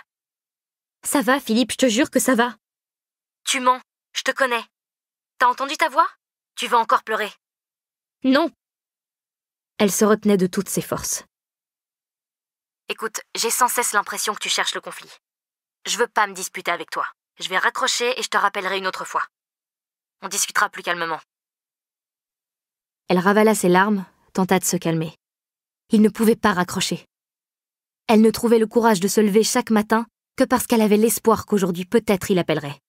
Ça va, Philippe, je te jure que ça va. Tu mens, je te connais. T'as entendu ta voix Tu vas encore pleurer. Non. Elle se retenait de toutes ses forces. Écoute, j'ai sans cesse l'impression que tu cherches le conflit. Je veux pas me disputer avec toi. Je vais raccrocher et je te rappellerai une autre fois. On discutera plus calmement. Elle ravala ses larmes, tenta de se calmer. Il ne pouvait pas raccrocher. Elle ne trouvait le courage de se lever chaque matin que parce qu'elle avait l'espoir qu'aujourd'hui peut-être il appellerait.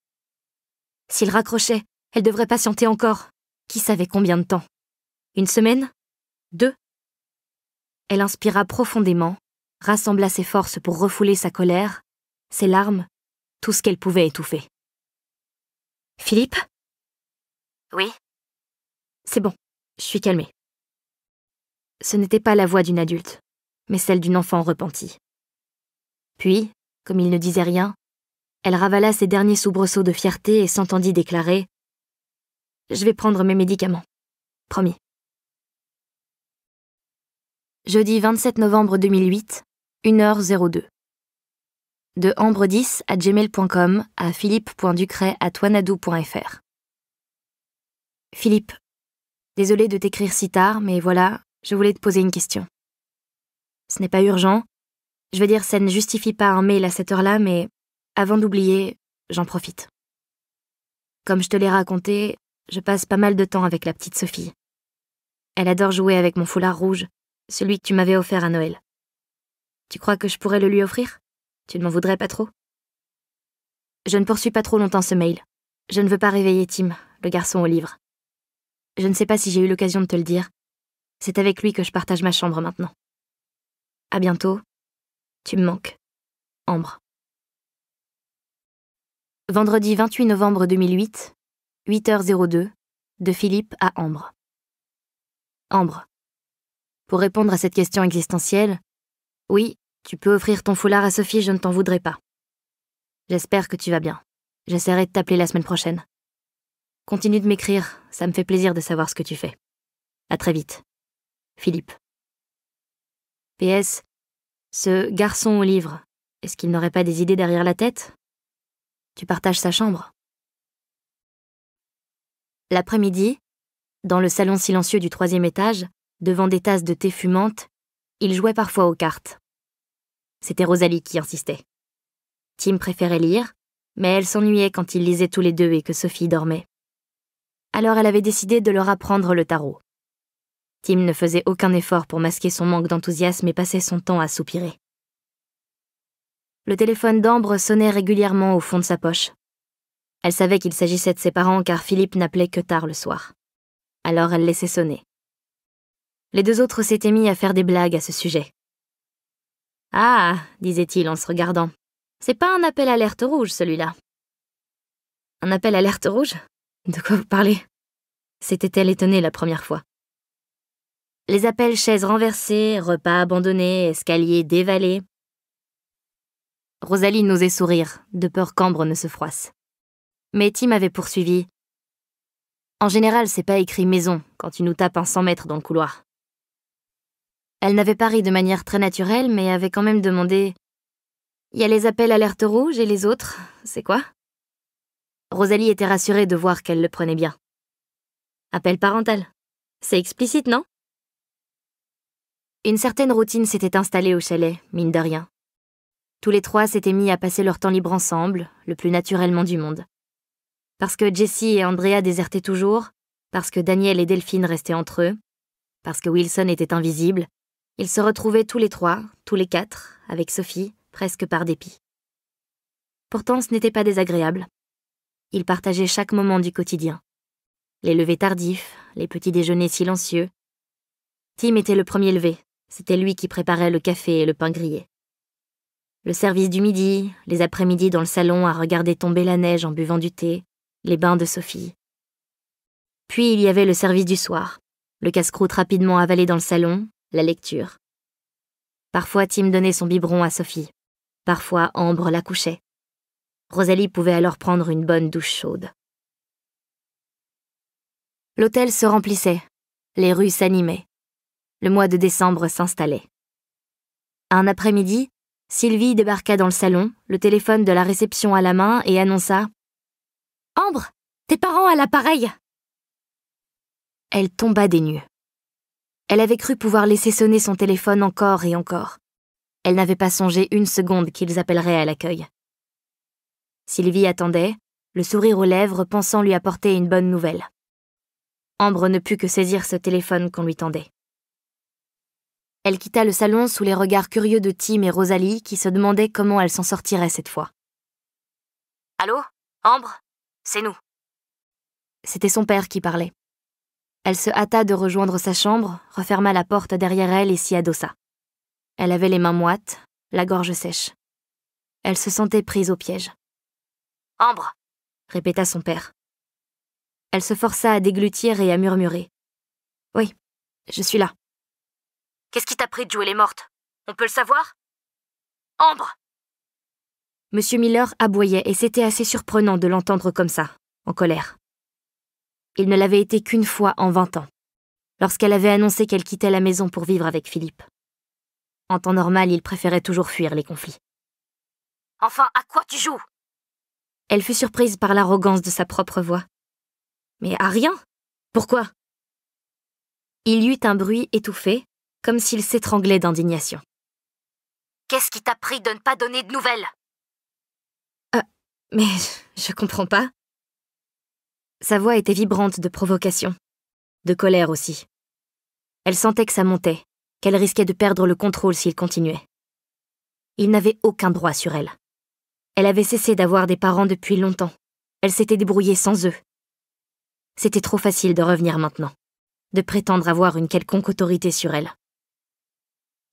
S'il raccrochait, elle devrait patienter encore. Qui savait combien de temps Une semaine Deux Elle inspira profondément, rassembla ses forces pour refouler sa colère, ses larmes, tout ce qu'elle pouvait étouffer. Philippe Oui. C'est bon, je suis calmée. Ce n'était pas la voix d'une adulte, mais celle d'une enfant repentie. Puis, comme il ne disait rien, elle ravala ses derniers soubresauts de fierté et s'entendit déclarer ⁇ Je vais prendre mes médicaments. Promis. ⁇ Jeudi 27 novembre 2008, 1h02. De ambre 10 à gmail.com à philippe.ducret à toinadou.fr. Philippe, désolé de t'écrire si tard, mais voilà, je voulais te poser une question. Ce n'est pas urgent, je veux dire, ça ne justifie pas un mail à cette heure-là, mais avant d'oublier, j'en profite. Comme je te l'ai raconté, je passe pas mal de temps avec la petite Sophie. Elle adore jouer avec mon foulard rouge, celui que tu m'avais offert à Noël. Tu crois que je pourrais le lui offrir Tu ne m'en voudrais pas trop Je ne poursuis pas trop longtemps ce mail. Je ne veux pas réveiller Tim, le garçon au livre. Je ne sais pas si j'ai eu l'occasion de te le dire. C'est avec lui que je partage ma chambre maintenant. À bientôt, tu me manques. Ambre. Vendredi 28 novembre 2008, 8h02, de Philippe à Ambre. Ambre. Pour répondre à cette question existentielle, oui, tu peux offrir ton foulard à Sophie, je ne t'en voudrais pas. J'espère que tu vas bien. J'essaierai de t'appeler la semaine prochaine. Continue de m'écrire, ça me fait plaisir de savoir ce que tu fais. À très vite. Philippe. PS, ce garçon au livre, est-ce qu'il n'aurait pas des idées derrière la tête Tu partages sa chambre. L'après-midi, dans le salon silencieux du troisième étage, devant des tasses de thé fumantes, il jouait parfois aux cartes. C'était Rosalie qui insistait. Tim préférait lire, mais elle s'ennuyait quand ils lisaient tous les deux et que Sophie dormait. Alors elle avait décidé de leur apprendre le tarot. Tim ne faisait aucun effort pour masquer son manque d'enthousiasme et passait son temps à soupirer. Le téléphone d'Ambre sonnait régulièrement au fond de sa poche. Elle savait qu'il s'agissait de ses parents car Philippe n'appelait que tard le soir. Alors elle laissait sonner. Les deux autres s'étaient mis à faire des blagues à ce sujet. Ah, disait-il en se regardant, c'est pas un appel alerte rouge celui-là. Un appel alerte rouge De quoi vous parlez S'était-elle étonnée la première fois. Les appels chaises renversées, repas abandonnés, escaliers dévalés. Rosalie n'osait sourire, de peur qu'Ambre ne se froisse. Mais Tim avait poursuivi. En général, c'est pas écrit maison quand tu nous tapes un cent mètres dans le couloir. Elle n'avait pas ri de manière très naturelle, mais avait quand même demandé Il y a les appels alerte rouge et les autres, c'est quoi Rosalie était rassurée de voir qu'elle le prenait bien. Appel parental. C'est explicite, non une certaine routine s'était installée au chalet, mine de rien. Tous les trois s'étaient mis à passer leur temps libre ensemble, le plus naturellement du monde. Parce que Jessie et Andrea désertaient toujours, parce que Daniel et Delphine restaient entre eux, parce que Wilson était invisible, ils se retrouvaient tous les trois, tous les quatre, avec Sophie, presque par dépit. Pourtant, ce n'était pas désagréable. Ils partageaient chaque moment du quotidien. Les levées tardifs, les petits déjeuners silencieux. Tim était le premier levé, c'était lui qui préparait le café et le pain grillé. Le service du midi, les après-midi dans le salon à regarder tomber la neige en buvant du thé, les bains de Sophie. Puis il y avait le service du soir, le casse-croûte rapidement avalé dans le salon, la lecture. Parfois Tim donnait son biberon à Sophie, parfois Ambre la couchait. Rosalie pouvait alors prendre une bonne douche chaude. L'hôtel se remplissait, les rues s'animaient le mois de décembre s'installait. Un après-midi, Sylvie débarqua dans le salon, le téléphone de la réception à la main, et annonça Ambre, tes parents à l'appareil Elle tomba des nues. Elle avait cru pouvoir laisser sonner son téléphone encore et encore. Elle n'avait pas songé une seconde qu'ils appelleraient à l'accueil. Sylvie attendait, le sourire aux lèvres, pensant lui apporter une bonne nouvelle. Ambre ne put que saisir ce téléphone qu'on lui tendait. Elle quitta le salon sous les regards curieux de Tim et Rosalie qui se demandaient comment elle s'en sortirait cette fois. Allô Ambre C'est nous. C'était son père qui parlait. Elle se hâta de rejoindre sa chambre, referma la porte derrière elle et s'y adossa. Elle avait les mains moites, la gorge sèche. Elle se sentait prise au piège. Ambre répéta son père. Elle se força à déglutir et à murmurer. Oui, je suis là. Qu'est-ce qui t'a pris de jouer les mortes On peut le savoir Ambre Monsieur Miller aboyait et c'était assez surprenant de l'entendre comme ça, en colère. Il ne l'avait été qu'une fois en vingt ans, lorsqu'elle avait annoncé qu'elle quittait la maison pour vivre avec Philippe. En temps normal, il préférait toujours fuir les conflits. Enfin, à quoi tu joues Elle fut surprise par l'arrogance de sa propre voix. Mais à rien Pourquoi Il y eut un bruit étouffé, comme s'il s'étranglait d'indignation. Qu'est-ce qui t'a pris de ne pas donner de nouvelles euh, mais <laughs> je comprends pas. Sa voix était vibrante de provocation, de colère aussi. Elle sentait que ça montait, qu'elle risquait de perdre le contrôle s'il continuait. Il n'avait aucun droit sur elle. Elle avait cessé d'avoir des parents depuis longtemps. Elle s'était débrouillée sans eux. C'était trop facile de revenir maintenant, de prétendre avoir une quelconque autorité sur elle.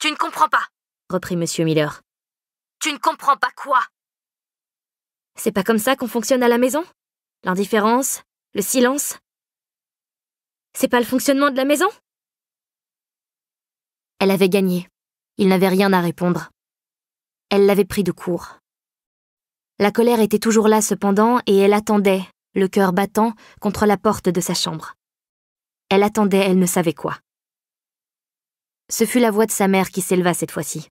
Tu ne comprends pas, reprit M. Miller. Tu ne comprends pas quoi C'est pas comme ça qu'on fonctionne à la maison L'indifférence Le silence C'est pas le fonctionnement de la maison Elle avait gagné. Il n'avait rien à répondre. Elle l'avait pris de court. La colère était toujours là cependant et elle attendait, le cœur battant, contre la porte de sa chambre. Elle attendait, elle ne savait quoi. Ce fut la voix de sa mère qui s'éleva cette fois-ci.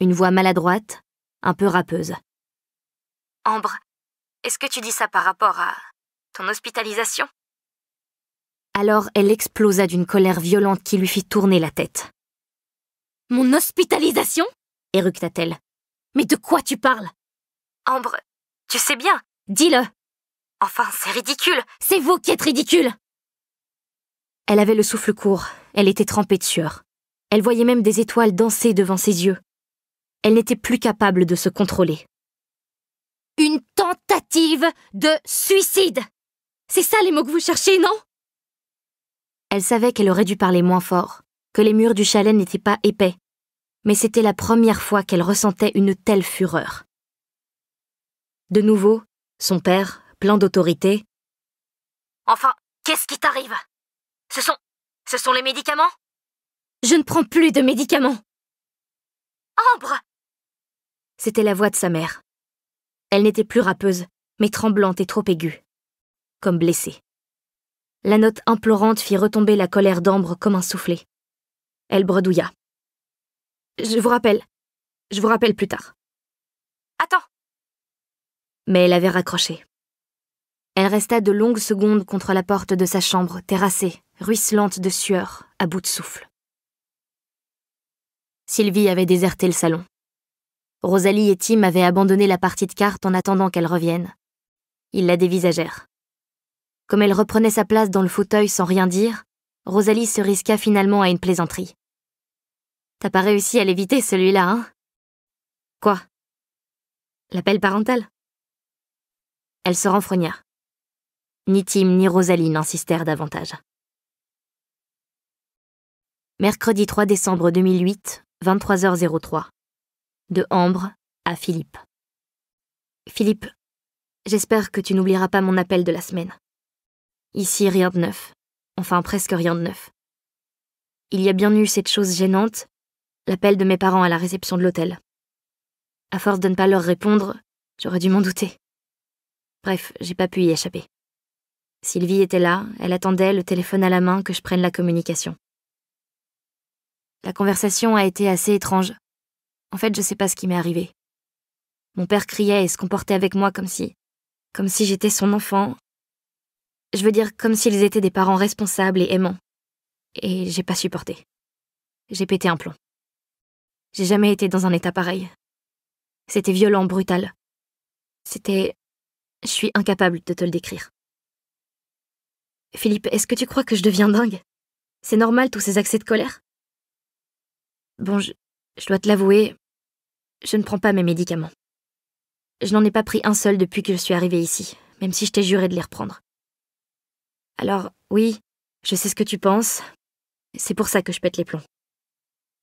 Une voix maladroite, un peu râpeuse. Ambre, est-ce que tu dis ça par rapport à ton hospitalisation Alors elle explosa d'une colère violente qui lui fit tourner la tête. Mon hospitalisation éructa-t-elle. Mais de quoi tu parles Ambre, tu sais bien, dis-le Enfin, c'est ridicule C'est vous qui êtes ridicule Elle avait le souffle court, elle était trempée de sueur. Elle voyait même des étoiles danser devant ses yeux. Elle n'était plus capable de se contrôler. Une tentative de suicide C'est ça les mots que vous cherchez, non Elle savait qu'elle aurait dû parler moins fort, que les murs du chalet n'étaient pas épais, mais c'était la première fois qu'elle ressentait une telle fureur. De nouveau, son père, plein d'autorité. Enfin, qu'est-ce qui t'arrive Ce sont. ce sont les médicaments je ne prends plus de médicaments. Ambre C'était la voix de sa mère. Elle n'était plus rappeuse, mais tremblante et trop aiguë. Comme blessée. La note implorante fit retomber la colère d'Ambre comme un soufflet. Elle bredouilla. Je vous rappelle. Je vous rappelle plus tard. Attends Mais elle avait raccroché. Elle resta de longues secondes contre la porte de sa chambre, terrassée, ruisselante de sueur, à bout de souffle. Sylvie avait déserté le salon. Rosalie et Tim avaient abandonné la partie de cartes en attendant qu'elle revienne. Ils la dévisagèrent. Comme elle reprenait sa place dans le fauteuil sans rien dire, Rosalie se risqua finalement à une plaisanterie. T'as pas réussi à l'éviter celui-là, hein Quoi L'appel parental Elle se renfrogna. Ni Tim ni Rosalie n'insistèrent davantage. Mercredi 3 décembre 2008, 23h03. De Ambre à Philippe. Philippe, j'espère que tu n'oublieras pas mon appel de la semaine. Ici, rien de neuf. Enfin, presque rien de neuf. Il y a bien eu cette chose gênante, l'appel de mes parents à la réception de l'hôtel. À force de ne pas leur répondre, j'aurais dû m'en douter. Bref, j'ai pas pu y échapper. Sylvie était là, elle attendait, le téléphone à la main, que je prenne la communication. La conversation a été assez étrange. En fait, je sais pas ce qui m'est arrivé. Mon père criait et se comportait avec moi comme si. comme si j'étais son enfant. Je veux dire, comme s'ils étaient des parents responsables et aimants. Et j'ai pas supporté. J'ai pété un plomb. J'ai jamais été dans un état pareil. C'était violent, brutal. C'était. Je suis incapable de te le décrire. Philippe, est-ce que tu crois que je deviens dingue C'est normal tous ces accès de colère Bon, je, dois te l'avouer, je ne prends pas mes médicaments. Je n'en ai pas pris un seul depuis que je suis arrivée ici, même si je t'ai juré de les reprendre. Alors, oui, je sais ce que tu penses. C'est pour ça que je pète les plombs.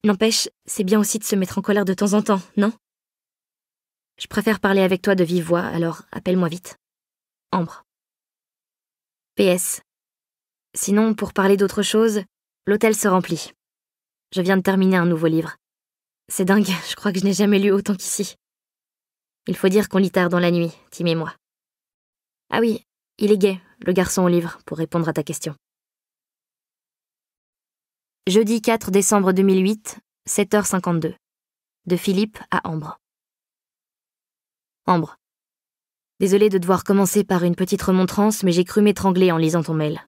N'empêche, c'est bien aussi de se mettre en colère de temps en temps, non Je préfère parler avec toi de vive voix, alors appelle-moi vite. Ambre. PS. Sinon, pour parler d'autre chose, l'hôtel se remplit. Je viens de terminer un nouveau livre. C'est dingue, je crois que je n'ai jamais lu autant qu'ici. Il faut dire qu'on lit tard dans la nuit, Tim et moi. Ah oui, il est gay, le garçon au livre, pour répondre à ta question. Jeudi 4 décembre 2008, 7h52. De Philippe à Ambre. Ambre. Désolée de devoir commencer par une petite remontrance, mais j'ai cru m'étrangler en lisant ton mail.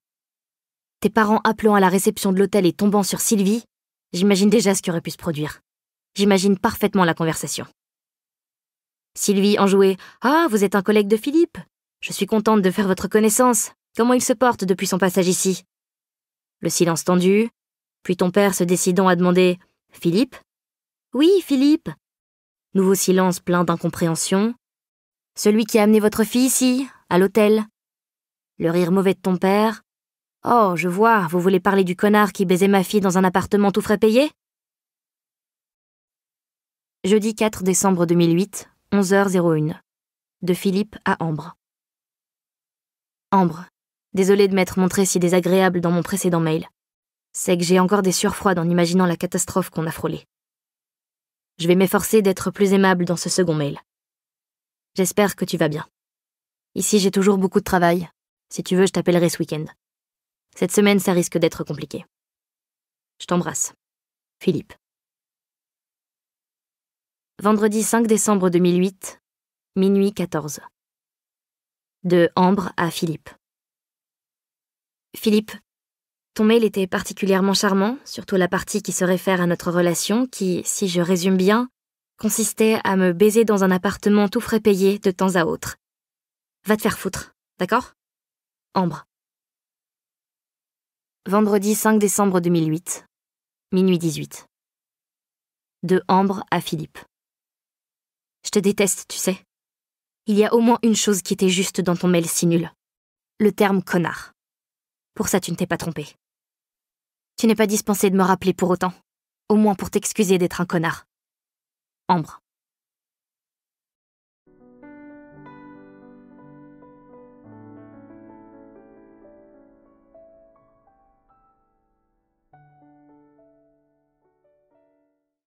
Tes parents appelant à la réception de l'hôtel et tombant sur Sylvie, J'imagine déjà ce qui aurait pu se produire. J'imagine parfaitement la conversation. Sylvie jouait. Ah, vous êtes un collègue de Philippe Je suis contente de faire votre connaissance. Comment il se porte depuis son passage ici Le silence tendu, puis ton père se décidant à demander Philippe Oui, Philippe Nouveau silence plein d'incompréhension. Celui qui a amené votre fille ici, à l'hôtel. Le rire mauvais de ton père, Oh, je vois, vous voulez parler du connard qui baisait ma fille dans un appartement tout frais payé Jeudi 4 décembre 2008, 11h01. De Philippe à Ambre. Ambre, désolé de m'être montré si désagréable dans mon précédent mail. C'est que j'ai encore des sueurs en imaginant la catastrophe qu'on a frôlée. Je vais m'efforcer d'être plus aimable dans ce second mail. J'espère que tu vas bien. Ici, j'ai toujours beaucoup de travail. Si tu veux, je t'appellerai ce week-end. Cette semaine, ça risque d'être compliqué. Je t'embrasse. Philippe. Vendredi 5 décembre 2008, minuit 14. De Ambre à Philippe. Philippe, ton mail était particulièrement charmant, surtout la partie qui se réfère à notre relation, qui, si je résume bien, consistait à me baiser dans un appartement tout frais payé de temps à autre. Va te faire foutre, d'accord Ambre. Vendredi 5 décembre 2008, minuit 18. De Ambre à Philippe. Je te déteste, tu sais. Il y a au moins une chose qui était juste dans ton mail si nul. Le terme connard. Pour ça, tu ne t'es pas trompé. Tu n'es pas dispensé de me rappeler pour autant. Au moins pour t'excuser d'être un connard. Ambre.